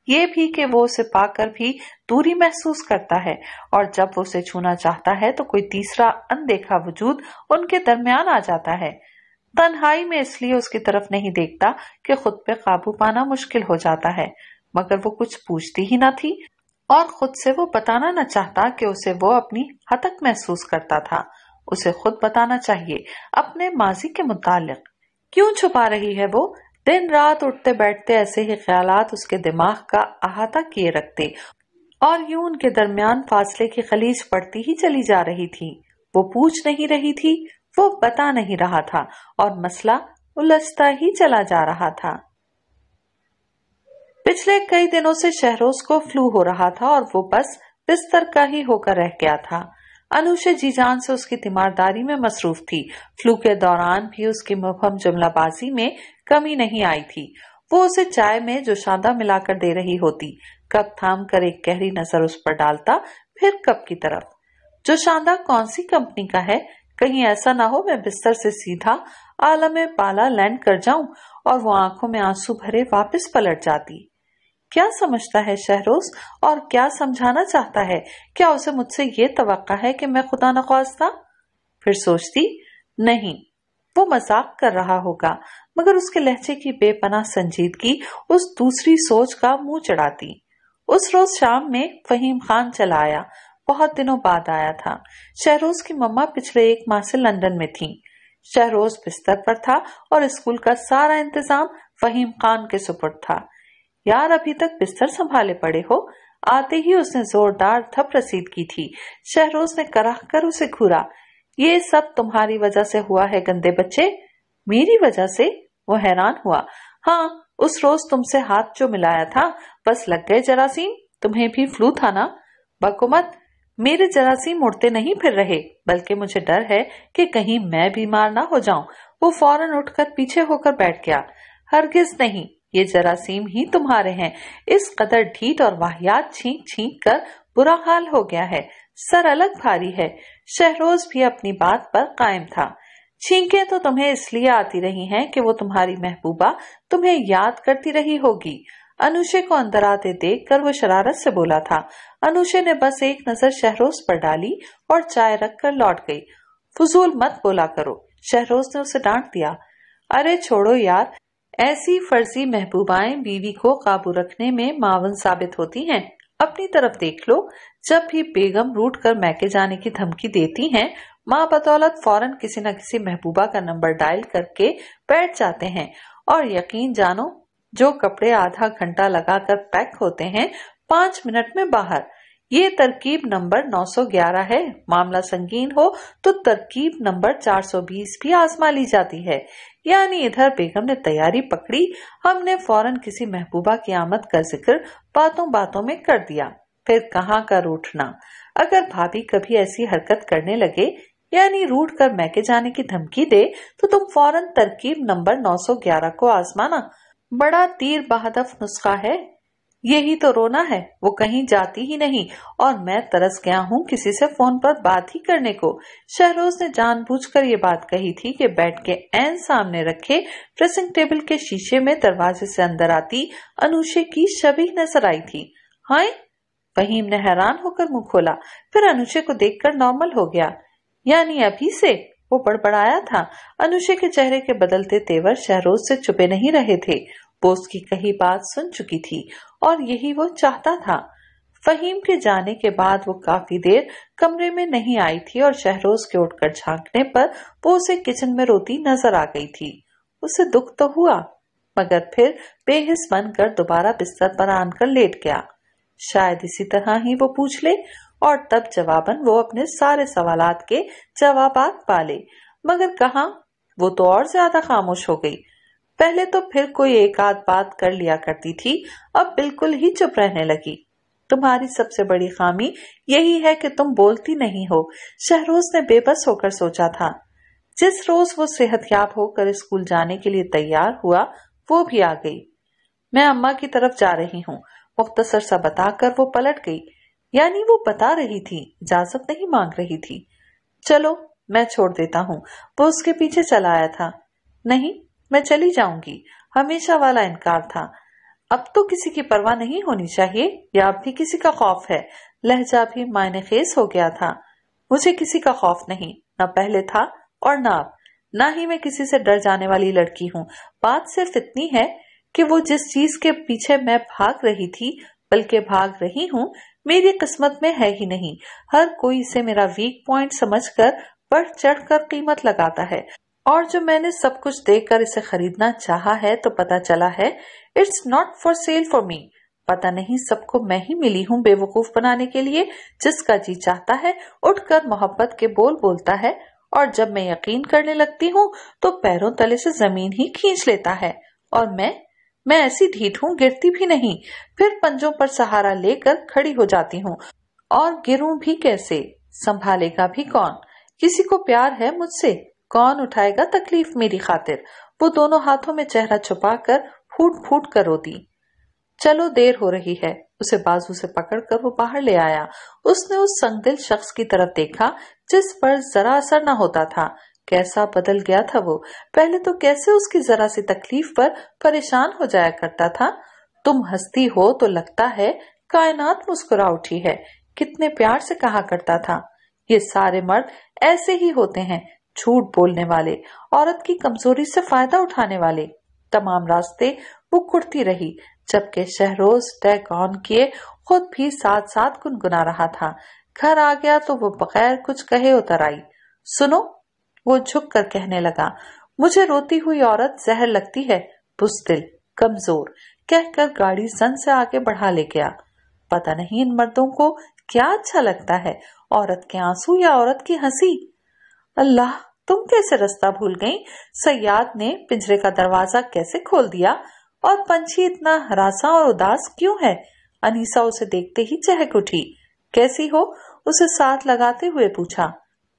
ये भी कि वो उसे पाकर भी दूरी महसूस करता है और जब वो उसे छूना चाहता है तो कोई तीसरा अनदेखा वजूद उनके दरमियान आ जाता है तन्हाई में इसलिए उसकी तरफ नहीं देखता कि खुद पे काबू पाना मुश्किल हो जाता है मगर वो कुछ पूछती ही ना थी और खुद से वो बताना न चाहता कि उसे वो अपनी हतक महसूस करता था उसे खुद बताना चाहिए अपने माजी के मुतालिक क्यों छुपा रही है वो दिन रात उठते बैठते ऐसे ही ख्यालात उसके दिमाग का अहाता किए रखते और यूं उनके दरमियान फासले की खलीज पड़ती ही चली जा रही थी वो पूछ नहीं रही थी वो बता नहीं रहा था और मसला उलझता ही चला जा रहा था पिछले कई दिनों से शहरोज को फ्लू हो रहा था और वो बस बिस्तर का ही होकर रह गया था अनुषा जान से उसकी तीमारदारी में मसरूफ थी फ्लू के दौरान भी उसकी मुफम जुमलाबाजी में कमी नहीं आई थी वो उसे चाय में जो शादा मिलाकर दे रही होती कप थाम कर एक गहरी नजर उस पर डालता फिर कप की तरफ जो शानदा कौन सी कंपनी का है कहीं ऐसा ना हो मैं बिस्तर से सीधा आलम पाला लैंड कर जाऊं और वो आंखों में आंसू भरे वापस पलट जाती क्या समझता है शहरोज और क्या समझाना चाहता है क्या उसे मुझसे ये तो है कि मैं खुदा नख्वास्ता फिर सोचती नहीं वो मजाक कर रहा होगा मगर उसके लहजे की बेपनाह संजीदगी उस दूसरी सोच का मुंह चढ़ाती उस रोज शाम में फहीम खान चला आया बहुत दिनों बाद आया था शहरोज की मम्मा पिछले एक माह से लंदन में थी शहरोज बिस्तर पर था और स्कूल का सारा इंतजाम फहीम खान के सुपुर्द था यार अभी तक बिस्तर संभाले पड़े हो आते ही उसने जोरदार थप रसीद की थी शहरोज ने कराह कर उसे घूरा ये सब तुम्हारी वजह से हुआ है गंदे बच्चे मेरी वजह से वो हैरान हुआ हाँ उस रोज तुमसे हाथ जो मिलाया था बस लग गए जरासीम तुम्हें भी फ्लू था ना बकुमत मेरे जरासीम उड़ते नहीं फिर रहे बल्कि मुझे डर है कि कहीं मैं बीमार ना हो जाऊं वो फौरन उठकर पीछे होकर बैठ गया हरगिज नहीं ये जरासीम ही तुम्हारे हैं इस कदर ढीठ और वाहियात छींक छींक कर बुरा हाल हो गया है सर अलग भारी है शहरोज भी अपनी बात पर कायम था छींके तो तुम्हें इसलिए आती रही हैं कि वो तुम्हारी महबूबा तुम्हें याद करती रही होगी अनुषे को अंदर आते देख कर वो शरारत से बोला था अनुषे ने बस एक नजर शहरोज पर डाली और चाय रख कर लौट गई फजूल मत बोला करो शहरोज ने उसे डांट दिया अरे छोड़ो यार ऐसी फर्जी महबूबाएं बीवी को काबू रखने में मावन साबित होती हैं अपनी तरफ देख लो जब भी बेगम रूट कर मैके जाने की धमकी देती हैं माँ बदौलत फौरन किसी न किसी महबूबा का नंबर डायल करके बैठ जाते हैं और यकीन जानो जो कपड़े आधा घंटा लगाकर पैक होते हैं पांच मिनट में बाहर ये तरकीब नंबर 911 है मामला संगीन हो तो तरकीब नंबर 420 भी आजमा ली जाती है यानी इधर बेगम ने तैयारी पकड़ी हमने फौरन किसी महबूबा की आमद का जिक्र बातों बातों में कर दिया फिर कहाँ का रूठना अगर भाभी कभी ऐसी हरकत करने लगे यानी रूट कर मैके जाने की धमकी दे तो तुम फौरन तरकीब नंबर 911 को आजमाना बड़ा तीर बहादफ नुस्खा है यही तो रोना है वो कहीं जाती ही नहीं और मैं तरस गया हूँ किसी से फोन पर बात ही करने को शहरोज ने जानबूझकर ये बात कही थी कि बेड के एन सामने रखे ड्रेसिंग टेबल के शीशे में दरवाजे से अंदर आती अनुषे की छवि नजर आई थी हाय फहीम ने हैरान होकर मुंह खोला फिर अनुषे को देखकर नॉर्मल हो गया यानी अभी से वो बड़बड़ाया था अनुषे के चेहरे के बदलते तेवर शहरोज से छुपे नहीं रहे थे बोस की कही बात सुन चुकी थी और यही वो चाहता था फहीम के जाने के बाद वो काफी देर कमरे में नहीं आई थी और शहरोज के उठकर झांकने पर वो उसे किचन में रोती नजर आ गई थी उसे दुख तो हुआ मगर फिर बेहिस बनकर दोबारा बिस्तर पर आनकर लेट गया शायद इसी तरह ही वो पूछ ले और तब जवाबन वो अपने सारे सवालात के जवाब पा ले मगर कहा वो तो और ज्यादा खामोश हो गई पहले तो फिर कोई एक आध बात कर लिया करती थी अब बिल्कुल ही चुप रहने लगी तुम्हारी सबसे बड़ी खामी यही है कि तुम बोलती नहीं हो शहरोज ने बेबस होकर सोचा था जिस रोज वो सेहतयाब होकर स्कूल जाने के लिए तैयार हुआ वो भी आ गई मैं अम्मा की तरफ जा रही हूँ मुख्तसर सा बताकर वो पलट गई यानी वो बता रही थी इजाजत नहीं मांग रही थी चलो मैं छोड़ देता हूँ वो उसके पीछे चला आया था नहीं मैं चली जाऊंगी हमेशा वाला इनकार था अब तो किसी की परवाह नहीं होनी चाहिए या अब भी किसी का खौफ है लहजा भी मायने खेस हो गया था मुझे किसी का खौफ नहीं न पहले था और न अब न ही मैं किसी से डर जाने वाली लड़की हूँ बात सिर्फ इतनी है कि वो जिस चीज के पीछे मैं भाग रही थी बल्कि भाग रही हूँ मेरी किस्मत में है ही नहीं हर कोई इसे मेरा वीक पॉइंट समझकर बढ़ चढ़ कर कीमत लगाता है और जो मैंने सब कुछ देखकर इसे खरीदना चाहा है तो पता चला है it's not for sale for me पता नहीं सबको मैं ही मिली हूँ बेवकूफ बनाने के लिए जिसका जी चाहता है उठकर मोहब्बत के बोल बोलता है और जब मैं यकीन करने लगती हूँ तो पैरों तले से जमीन ही खींच लेता है और मैं मैं ऐसी ढीठ हूँ गिरती भी नहीं फिर पंजों पर सहारा लेकर खड़ी हो जाती हूँ और गिरूं भी कैसे संभालेगा भी कौन किसी को प्यार है मुझसे कौन उठाएगा तकलीफ मेरी खातिर वो दोनों हाथों में चेहरा छुपाकर फूट फूट कर रोती चलो देर हो रही है उसे बाजू से पकड़कर वो बाहर ले आया उसने उस संगदिल शख्स की तरफ देखा जिस पर जरा असर न होता था कैसा बदल गया था वो पहले तो कैसे उसकी जरा सी तकलीफ पर परेशान हो जाया करता था तुम हस्ती हो तो लगता है कायनात मुस्कुरा उठी है कितने प्यार से कहा करता था ये सारे मर्द ऐसे ही होते हैं झूठ बोलने वाले औरत की कमजोरी से फायदा उठाने वाले तमाम रास्ते वो कुड़ती रही जबकि शहरोज टैक ऑन किए खुद भी साथ साथ गुनगुना रहा था घर आ गया तो वो बगैर कुछ कहे उतर आई सुनो वो झुक कर कहने लगा मुझे रोती हुई औरत जहर लगती है बुजदिल कमजोर कहकर गाड़ी सन से आगे बढ़ा ले गया पता नहीं इन मर्दों को क्या अच्छा लगता है औरत के आंसू या औरत की हंसी अल्लाह तुम कैसे रास्ता भूल गई सयाद ने पिंजरे का दरवाजा कैसे खोल दिया और पंछी इतना हरासा और उदास क्यों है अनीसा उसे देखते ही चहक उठी कैसी हो उसे साथ लगाते हुए पूछा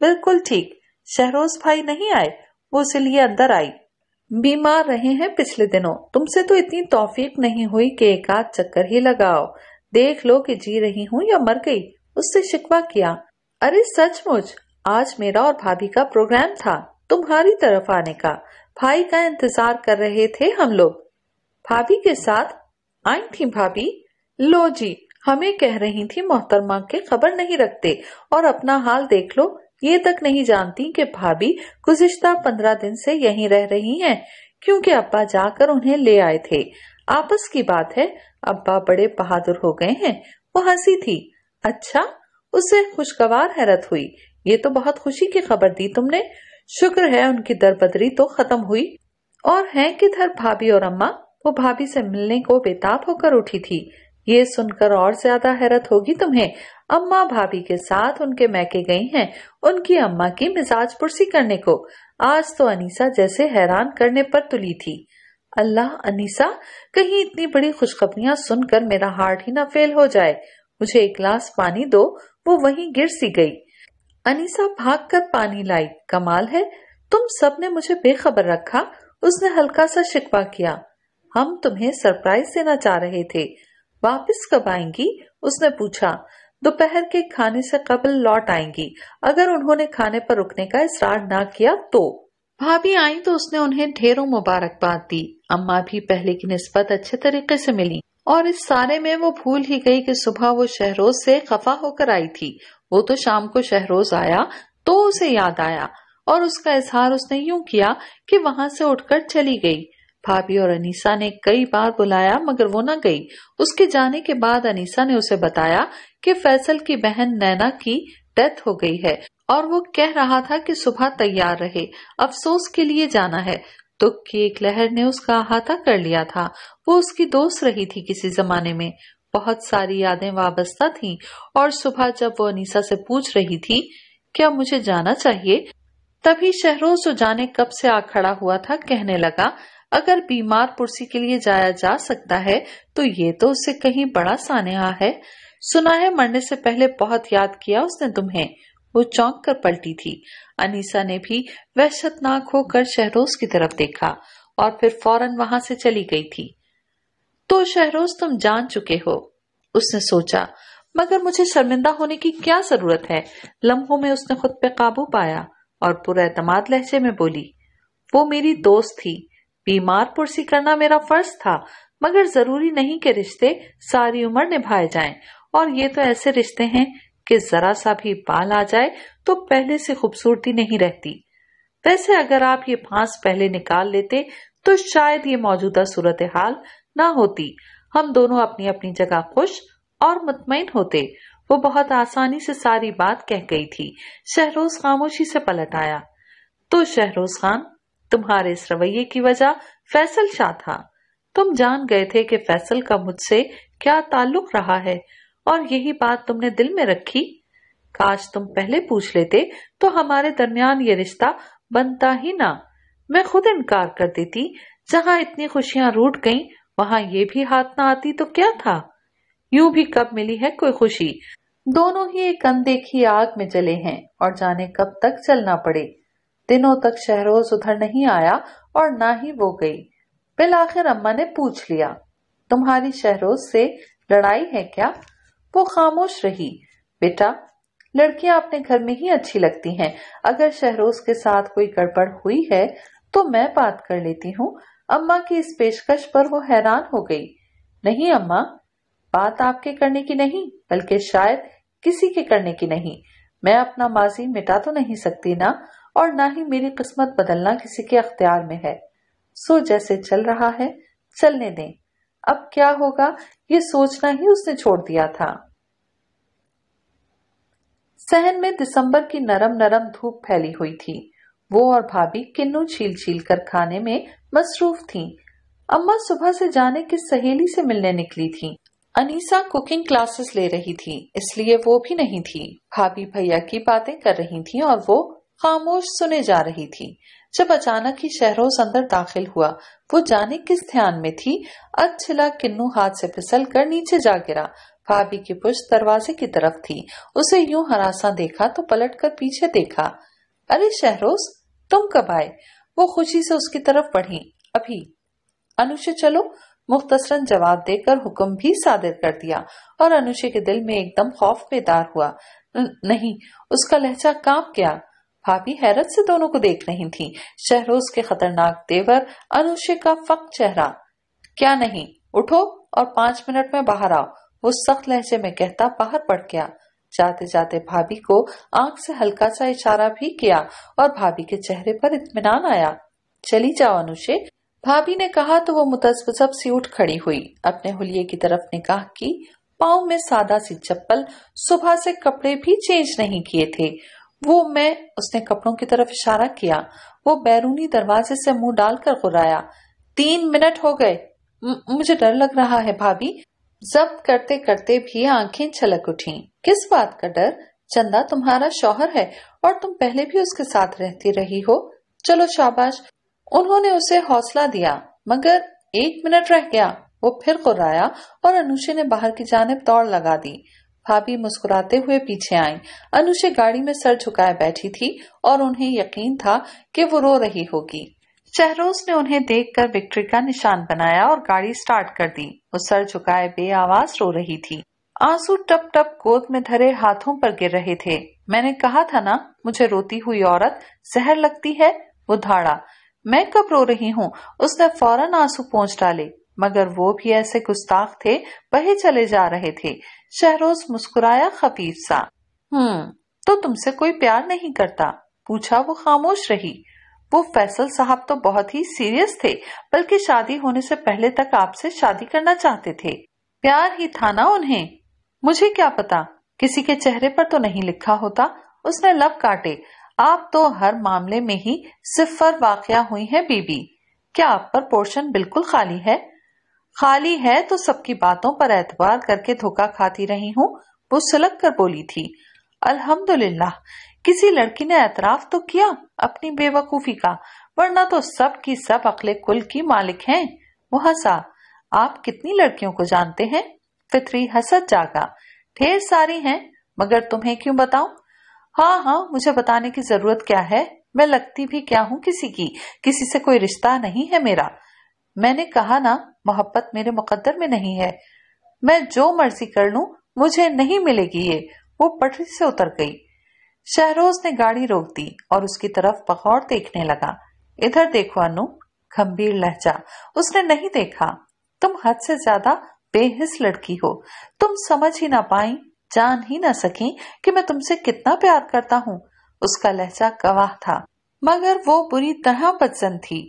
बिल्कुल ठीक शहरोज भाई नहीं आए वो इसलिए अंदर आई बीमार रहे हैं पिछले दिनों तुमसे तो इतनी तोफीक नहीं हुई कि एक आध चक्कर ही लगाओ देख लो कि जी रही हूँ या मर गई उससे शिकवा किया अरे सचमुच आज मेरा और भाभी का प्रोग्राम था तुम्हारी तरफ आने का भाई का इंतजार कर रहे थे हम लोग भाभी के साथ आई थी भाभी लो जी हमें कह रही थी मोहतरमा के खबर नहीं रखते और अपना हाल देख लो ये तक नहीं जानती कि भाभी गुजश्ता पंद्रह दिन से यहीं रह रही हैं क्योंकि अब्बा जाकर उन्हें ले आए थे आपस की बात है अब्बा बड़े बहादुर हो गए हैं वो हंसी थी अच्छा उससे खुशगवार हैरत हुई ये तो बहुत खुशी की खबर दी तुमने शुक्र है उनकी दरबदरी तो खत्म हुई और है किधर भाभी और अम्मा वो भाभी से मिलने को बेताब होकर उठी थी ये सुनकर और ज्यादा हैरत होगी तुम्हें अम्मा भाभी के साथ उनके मैके गई हैं उनकी अम्मा की मिजाज पुरसी करने को आज तो अनीसा जैसे हैरान करने पर तुली थी अल्लाह अनीसा कहीं इतनी बड़ी खुशखबरियां सुनकर मेरा हार्ट ही ना फेल हो जाए मुझे एक गिलास पानी दो वो वहीं गिर सी गई अनीसा भागकर पानी लाई कमाल है तुम सब ने मुझे बेखबर रखा उसने हल्का सा शिकवा किया हम तुम्हें सरप्राइज देना चाह रहे थे वापस कब आएंगी उसने पूछा दोपहर के खाने से कबल लौट आएंगी अगर उन्होंने खाने पर रुकने का इसरार ना किया तो भाभी आई तो उसने उन्हें ढेरों मुबारकबाद दी अम्मा भी पहले की नस्बत अच्छे तरीके से मिली और इस सारे में वो भूल ही गई कि सुबह वो शहरोज से खफा होकर आई थी वो तो शाम को शहरोज आया तो उसे याद आया और उसका इजहार उसने यूं किया कि वहां से उठकर चली गई भाभी और अनीसा ने कई बार बुलाया मगर वो न गई उसके जाने के बाद अनीसा ने उसे बताया कि फैसल की बहन नैना की डेथ हो गई है और वो कह रहा था कि सुबह तैयार रहे अफसोस के लिए जाना है दुख की एक लहर ने उसका अहाता कर लिया था वो उसकी दोस्त रही थी किसी जमाने में बहुत सारी यादें वाबस्ता थीं और सुबह जब वो अनीसा से पूछ रही थी क्या मुझे जाना चाहिए तभी शहरोज जो जाने कब से आ खड़ा हुआ था कहने लगा अगर बीमार पुरसी के लिए जाया जा सकता है तो ये तो उससे कहीं बड़ा सानेहा है सुना है मरने से पहले बहुत याद किया उसने तुम्हें वो चौंक कर पलटी थी अनीसा ने भी वहशतनाक होकर शहरोज की तरफ देखा और फिर फौरन वहां से चली गई थी तो शहरोज तुम जान चुके हो उसने सोचा मगर मुझे शर्मिंदा होने की क्या जरूरत है लम्हों में उसने खुद पे काबू पाया और पूरा एतम लहजे में बोली वो मेरी दोस्त थी बीमार पुरसी करना मेरा फर्ज था मगर जरूरी नहीं कि रिश्ते सारी उम्र निभाए जाएं और ये तो ऐसे रिश्ते हैं कि जरा सा भी बाल आ जाए तो पहले से खूबसूरती नहीं रहती वैसे अगर आप ये फांस पहले निकाल लेते तो शायद ये मौजूदा सूरत हाल ना होती हम दोनों अपनी अपनी जगह खुश और मुतमिन होते वो बहुत आसानी से सारी बात कह गई थी शहरोज खामोशी से पलट आया तो शहरोज खान तुम्हारे इस रवैये की वजह फैसल शाह था तुम जान गए थे कि फैसल का मुझसे क्या ताल्लुक रहा है और यही बात तुमने दिल में रखी काश तुम पहले पूछ लेते तो हमारे दरमियान ये रिश्ता बनता ही ना मैं खुद इनकार कर देती जहाँ इतनी खुशियां रूट गईं वहां ये भी हाथ ना आती तो क्या था यूं भी कब मिली है कोई खुशी दोनों ही एक अनदेखी आग में जले हैं और जाने कब तक चलना पड़े दिनों तक शहरोज उधर नहीं आया और ना ही वो गई बिल आखिर अम्मा ने पूछ लिया तुम्हारी शहरोज से लड़ाई है क्या वो खामोश रही बेटा लड़कियां अपने घर में ही अच्छी लगती हैं अगर शहरोज के साथ कोई गड़बड़ हुई है तो मैं बात कर लेती हूँ अम्मा की इस पेशकश पर वो हैरान हो गई नहीं अम्मा बात आपके करने की नहीं बल्कि शायद किसी के करने की नहीं मैं अपना माजी मिटा तो नहीं सकती ना और ना ही मेरी किस्मत बदलना किसी के अख्तियार में है सो जैसे चल रहा है चलने दें अब क्या होगा ये सोचना ही उसने छोड़ दिया था सहन में दिसंबर की नरम नरम धूप फैली हुई थी वो और भाभी किन्नू छील छील कर खाने में मसरूफ थी अम्मा सुबह से जाने की सहेली से मिलने निकली थी अनीसा कुकिंग क्लासेस ले रही थी इसलिए वो भी नहीं थी भाभी भैया की बातें कर रही थी और वो खामोश सुने जा रही थी जब अचानक ही शहरोज अंदर दाखिल हुआ वो जाने किस ध्यान में थी अच्छिला किन्नू हाथ से फिसल कर नीचे जा गिरा भाभी की पुष्ट दरवाजे की तरफ थी उसे यूं हरासा देखा तो पलट कर पीछे देखा अरे शहरोज तुम कब आए वो खुशी से उसकी तरफ बढ़ी अभी अनुषा चलो मुख्तसरन जवाब देकर हुक्म भी सादिर कर दिया और अनुषे के दिल में एकदम खौफ बेदार हुआ नहीं उसका लहजा कांप गया भाभी हैरत से दोनों को देख रही थी शहरोज के खतरनाक तेवर अनुषे का फक चेहरा क्या नहीं उठो और पांच मिनट में बाहर आओ वो सख्त लहजे में कहता बाहर पड़ गया जाते जाते भाभी को आंख से हल्का सा इशारा भी किया और भाभी के चेहरे पर इतमान आया चली जाओ अनुषे भाभी ने कहा तो वो मुतसब सी उठ खड़ी हुई अपने हुलिये की तरफ निकाह की पाँव में सादा सी चप्पल सुबह से कपड़े भी चेंज नहीं किए थे वो मैं उसने कपड़ों की तरफ इशारा किया वो बैरूनी दरवाजे से मुंह डालकर घुराया तीन मिनट हो गए मुझे डर लग रहा है भाभी जब्त करते करते भी आंखें छलक उठी किस बात का डर चंदा तुम्हारा शौहर है और तुम पहले भी उसके साथ रहती रही हो चलो शाबाश उन्होंने उसे हौसला दिया मगर एक मिनट रह गया वो फिर कुर्राया और अनुषे ने बाहर की जानब दौड़ लगा दी भाभी मुस्कुराते हुए पीछे आई अनुषे गाड़ी में सर झुकाए बैठी थी और उन्हें यकीन था कि वो रो रही होगी शहरोज ने उन्हें देखकर विक्ट्री का निशान बनाया और गाड़ी स्टार्ट कर दी वो सर झुकाए बे आवाज रो रही थी आंसू टप टप गोद में धरे हाथों पर गिर रहे थे मैंने कहा था ना मुझे रोती हुई औरत जहर लगती है वो धाड़ा मैं कब रो रही हूँ उसने फौरन आंसू पहुँच डाले मगर वो भी ऐसे गुस्ताख थे वही चले जा रहे थे शहरोज मुस्कुराया खफीफ सा हम्म तो तुमसे कोई प्यार नहीं करता पूछा वो खामोश रही वो फैसल साहब तो बहुत ही सीरियस थे बल्कि शादी होने से पहले तक आपसे शादी करना चाहते थे प्यार ही था ना उन्हें मुझे क्या पता किसी के चेहरे पर तो नहीं लिखा होता उसने लब काटे आप तो हर मामले में ही सिफर वाकया हुई है बीबी क्या आप पर पोर्शन बिल्कुल खाली है खाली है तो सबकी बातों पर एतबार करके धोखा खाती रही हूँ वो सुलग कर बोली थी अल्हम्दुलिल्लाह किसी लड़की ने एतराफ तो किया अपनी बेवकूफी का वरना तो सब की सब अकले कुल की मालिक हैं वो हंसा आप कितनी लड़कियों को जानते हैं फित्री हसत जागा ढेर सारी हैं मगर तुम्हें क्यों बताऊं हाँ हाँ मुझे बताने की जरूरत क्या है मैं लगती भी क्या हूँ किसी की किसी से कोई रिश्ता नहीं है मेरा मैंने कहा ना मोहब्बत मेरे मुकदर में नहीं है मैं जो मर्जी कर लू मुझे नहीं मिलेगी ये वो पटरी से उतर गई शहरोज ने गाड़ी रोक दी और उसकी तरफ बखौर देखने लगा इधर देखो अनु गंभीर लहजा उसने नहीं देखा तुम हद से ज्यादा बेहिस लड़की हो तुम समझ ही ना पाई जान ही ना सकी कि मैं तुमसे कितना प्यार करता हूँ उसका लहजा गवाह था मगर वो बुरी तरह पचन थी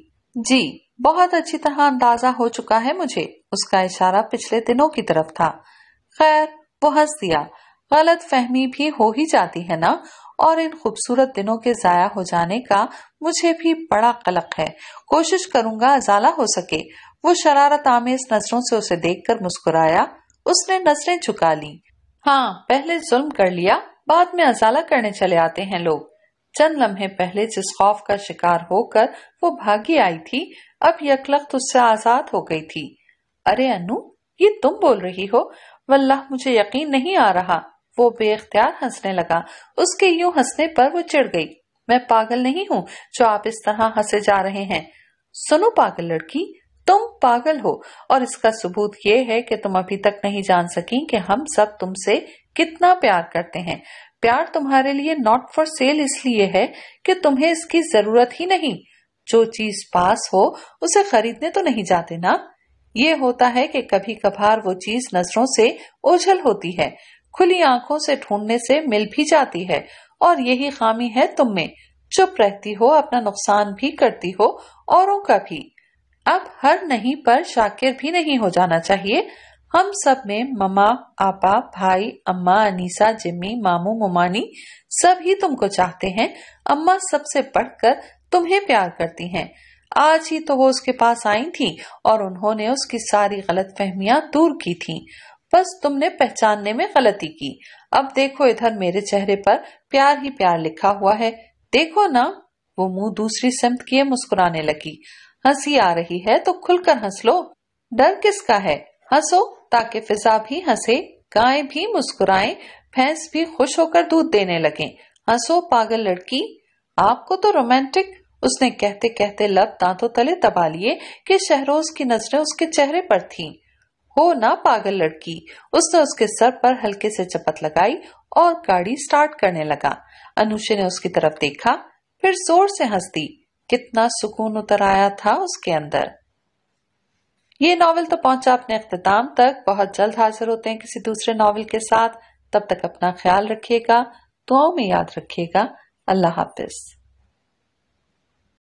जी बहुत अच्छी तरह अंदाजा हो चुका है मुझे उसका इशारा पिछले दिनों की तरफ था खैर वो हंस दिया गलत फहमी भी हो ही जाती है ना और इन खूबसूरत दिनों के जाया हो जाने का मुझे भी बड़ा कलक है कोशिश करूंगा अजाला हो सके वो शरारत आमेज नजरों से उसे देखकर मुस्कुराया उसने नजरें झुका ली हाँ पहले जुल्म कर लिया बाद में अजाला करने चले आते हैं लोग चंद लम्हे पहले जिस खौफ का शिकार होकर वो भागी आई थी अब यकलख्त उससे आजाद हो गई थी अरे अनु ये तुम बोल रही हो वल्लाह मुझे यकीन नहीं आ रहा वो बेख्तियार हंसने लगा उसके यूं हंसने पर वो चिड़ गई मैं पागल नहीं हूँ जो आप इस तरह हंसे जा रहे हैं सुनो पागल लड़की तुम पागल हो और इसका सबूत ये है कि तुम अभी तक नहीं जान सकी कि हम सब तुमसे कितना प्यार करते हैं प्यार तुम्हारे लिए नॉट फॉर सेल इसलिए है कि तुम्हें इसकी जरूरत ही नहीं जो चीज पास हो उसे खरीदने तो नहीं जाते ना ये होता है कि कभी कभार वो चीज नजरों से ओझल होती है खुली आंखों से ढूंढने से मिल भी जाती है और यही खामी है तुम में चुप रहती हो अपना नुकसान भी करती हो औरों का भी अब हर नहीं पर शाकिर भी नहीं हो जाना चाहिए हम सब में ममा आपा भाई अम्मा अनीसा जिम्मी मामू मुमानी सब ही तुमको चाहते हैं अम्मा सबसे बढ़कर तुम्हें प्यार करती हैं आज ही तो वो उसके पास आई थी और उन्होंने उसकी सारी गलत फहमिया दूर की थी बस तुमने पहचानने में गलती की अब देखो इधर मेरे चेहरे पर प्यार ही प्यार लिखा हुआ है देखो ना वो मुंह दूसरी सिमत किए मुस्कुराने लगी हंसी आ रही है तो खुलकर हंस लो डर किसका है हंसो ताकि फिजा भी हंसे गाय भी मुस्कुराए भैंस भी खुश होकर दूध देने लगे हंसो पागल लड़की आपको तो रोमांटिक उसने कहते कहते लब दांतों तले दबा लिए कि शहरोज की नजरें उसके चेहरे पर थीं। हो ना पागल लड़की उसने उसके सर पर हल्के से चपत लगाई और गाड़ी स्टार्ट करने लगा अनुषे ने उसकी तरफ देखा फिर जोर से हंस दी कितना सुकून उतर आया था उसके अंदर ये नावल तो पहुंचा अपने अख्ताम तक बहुत जल्द हाजिर होते हैं किसी दूसरे नावल के साथ तब तक अपना ख्याल रखिएगा दुआओं में याद रखिएगा अल्लाह हाफिज़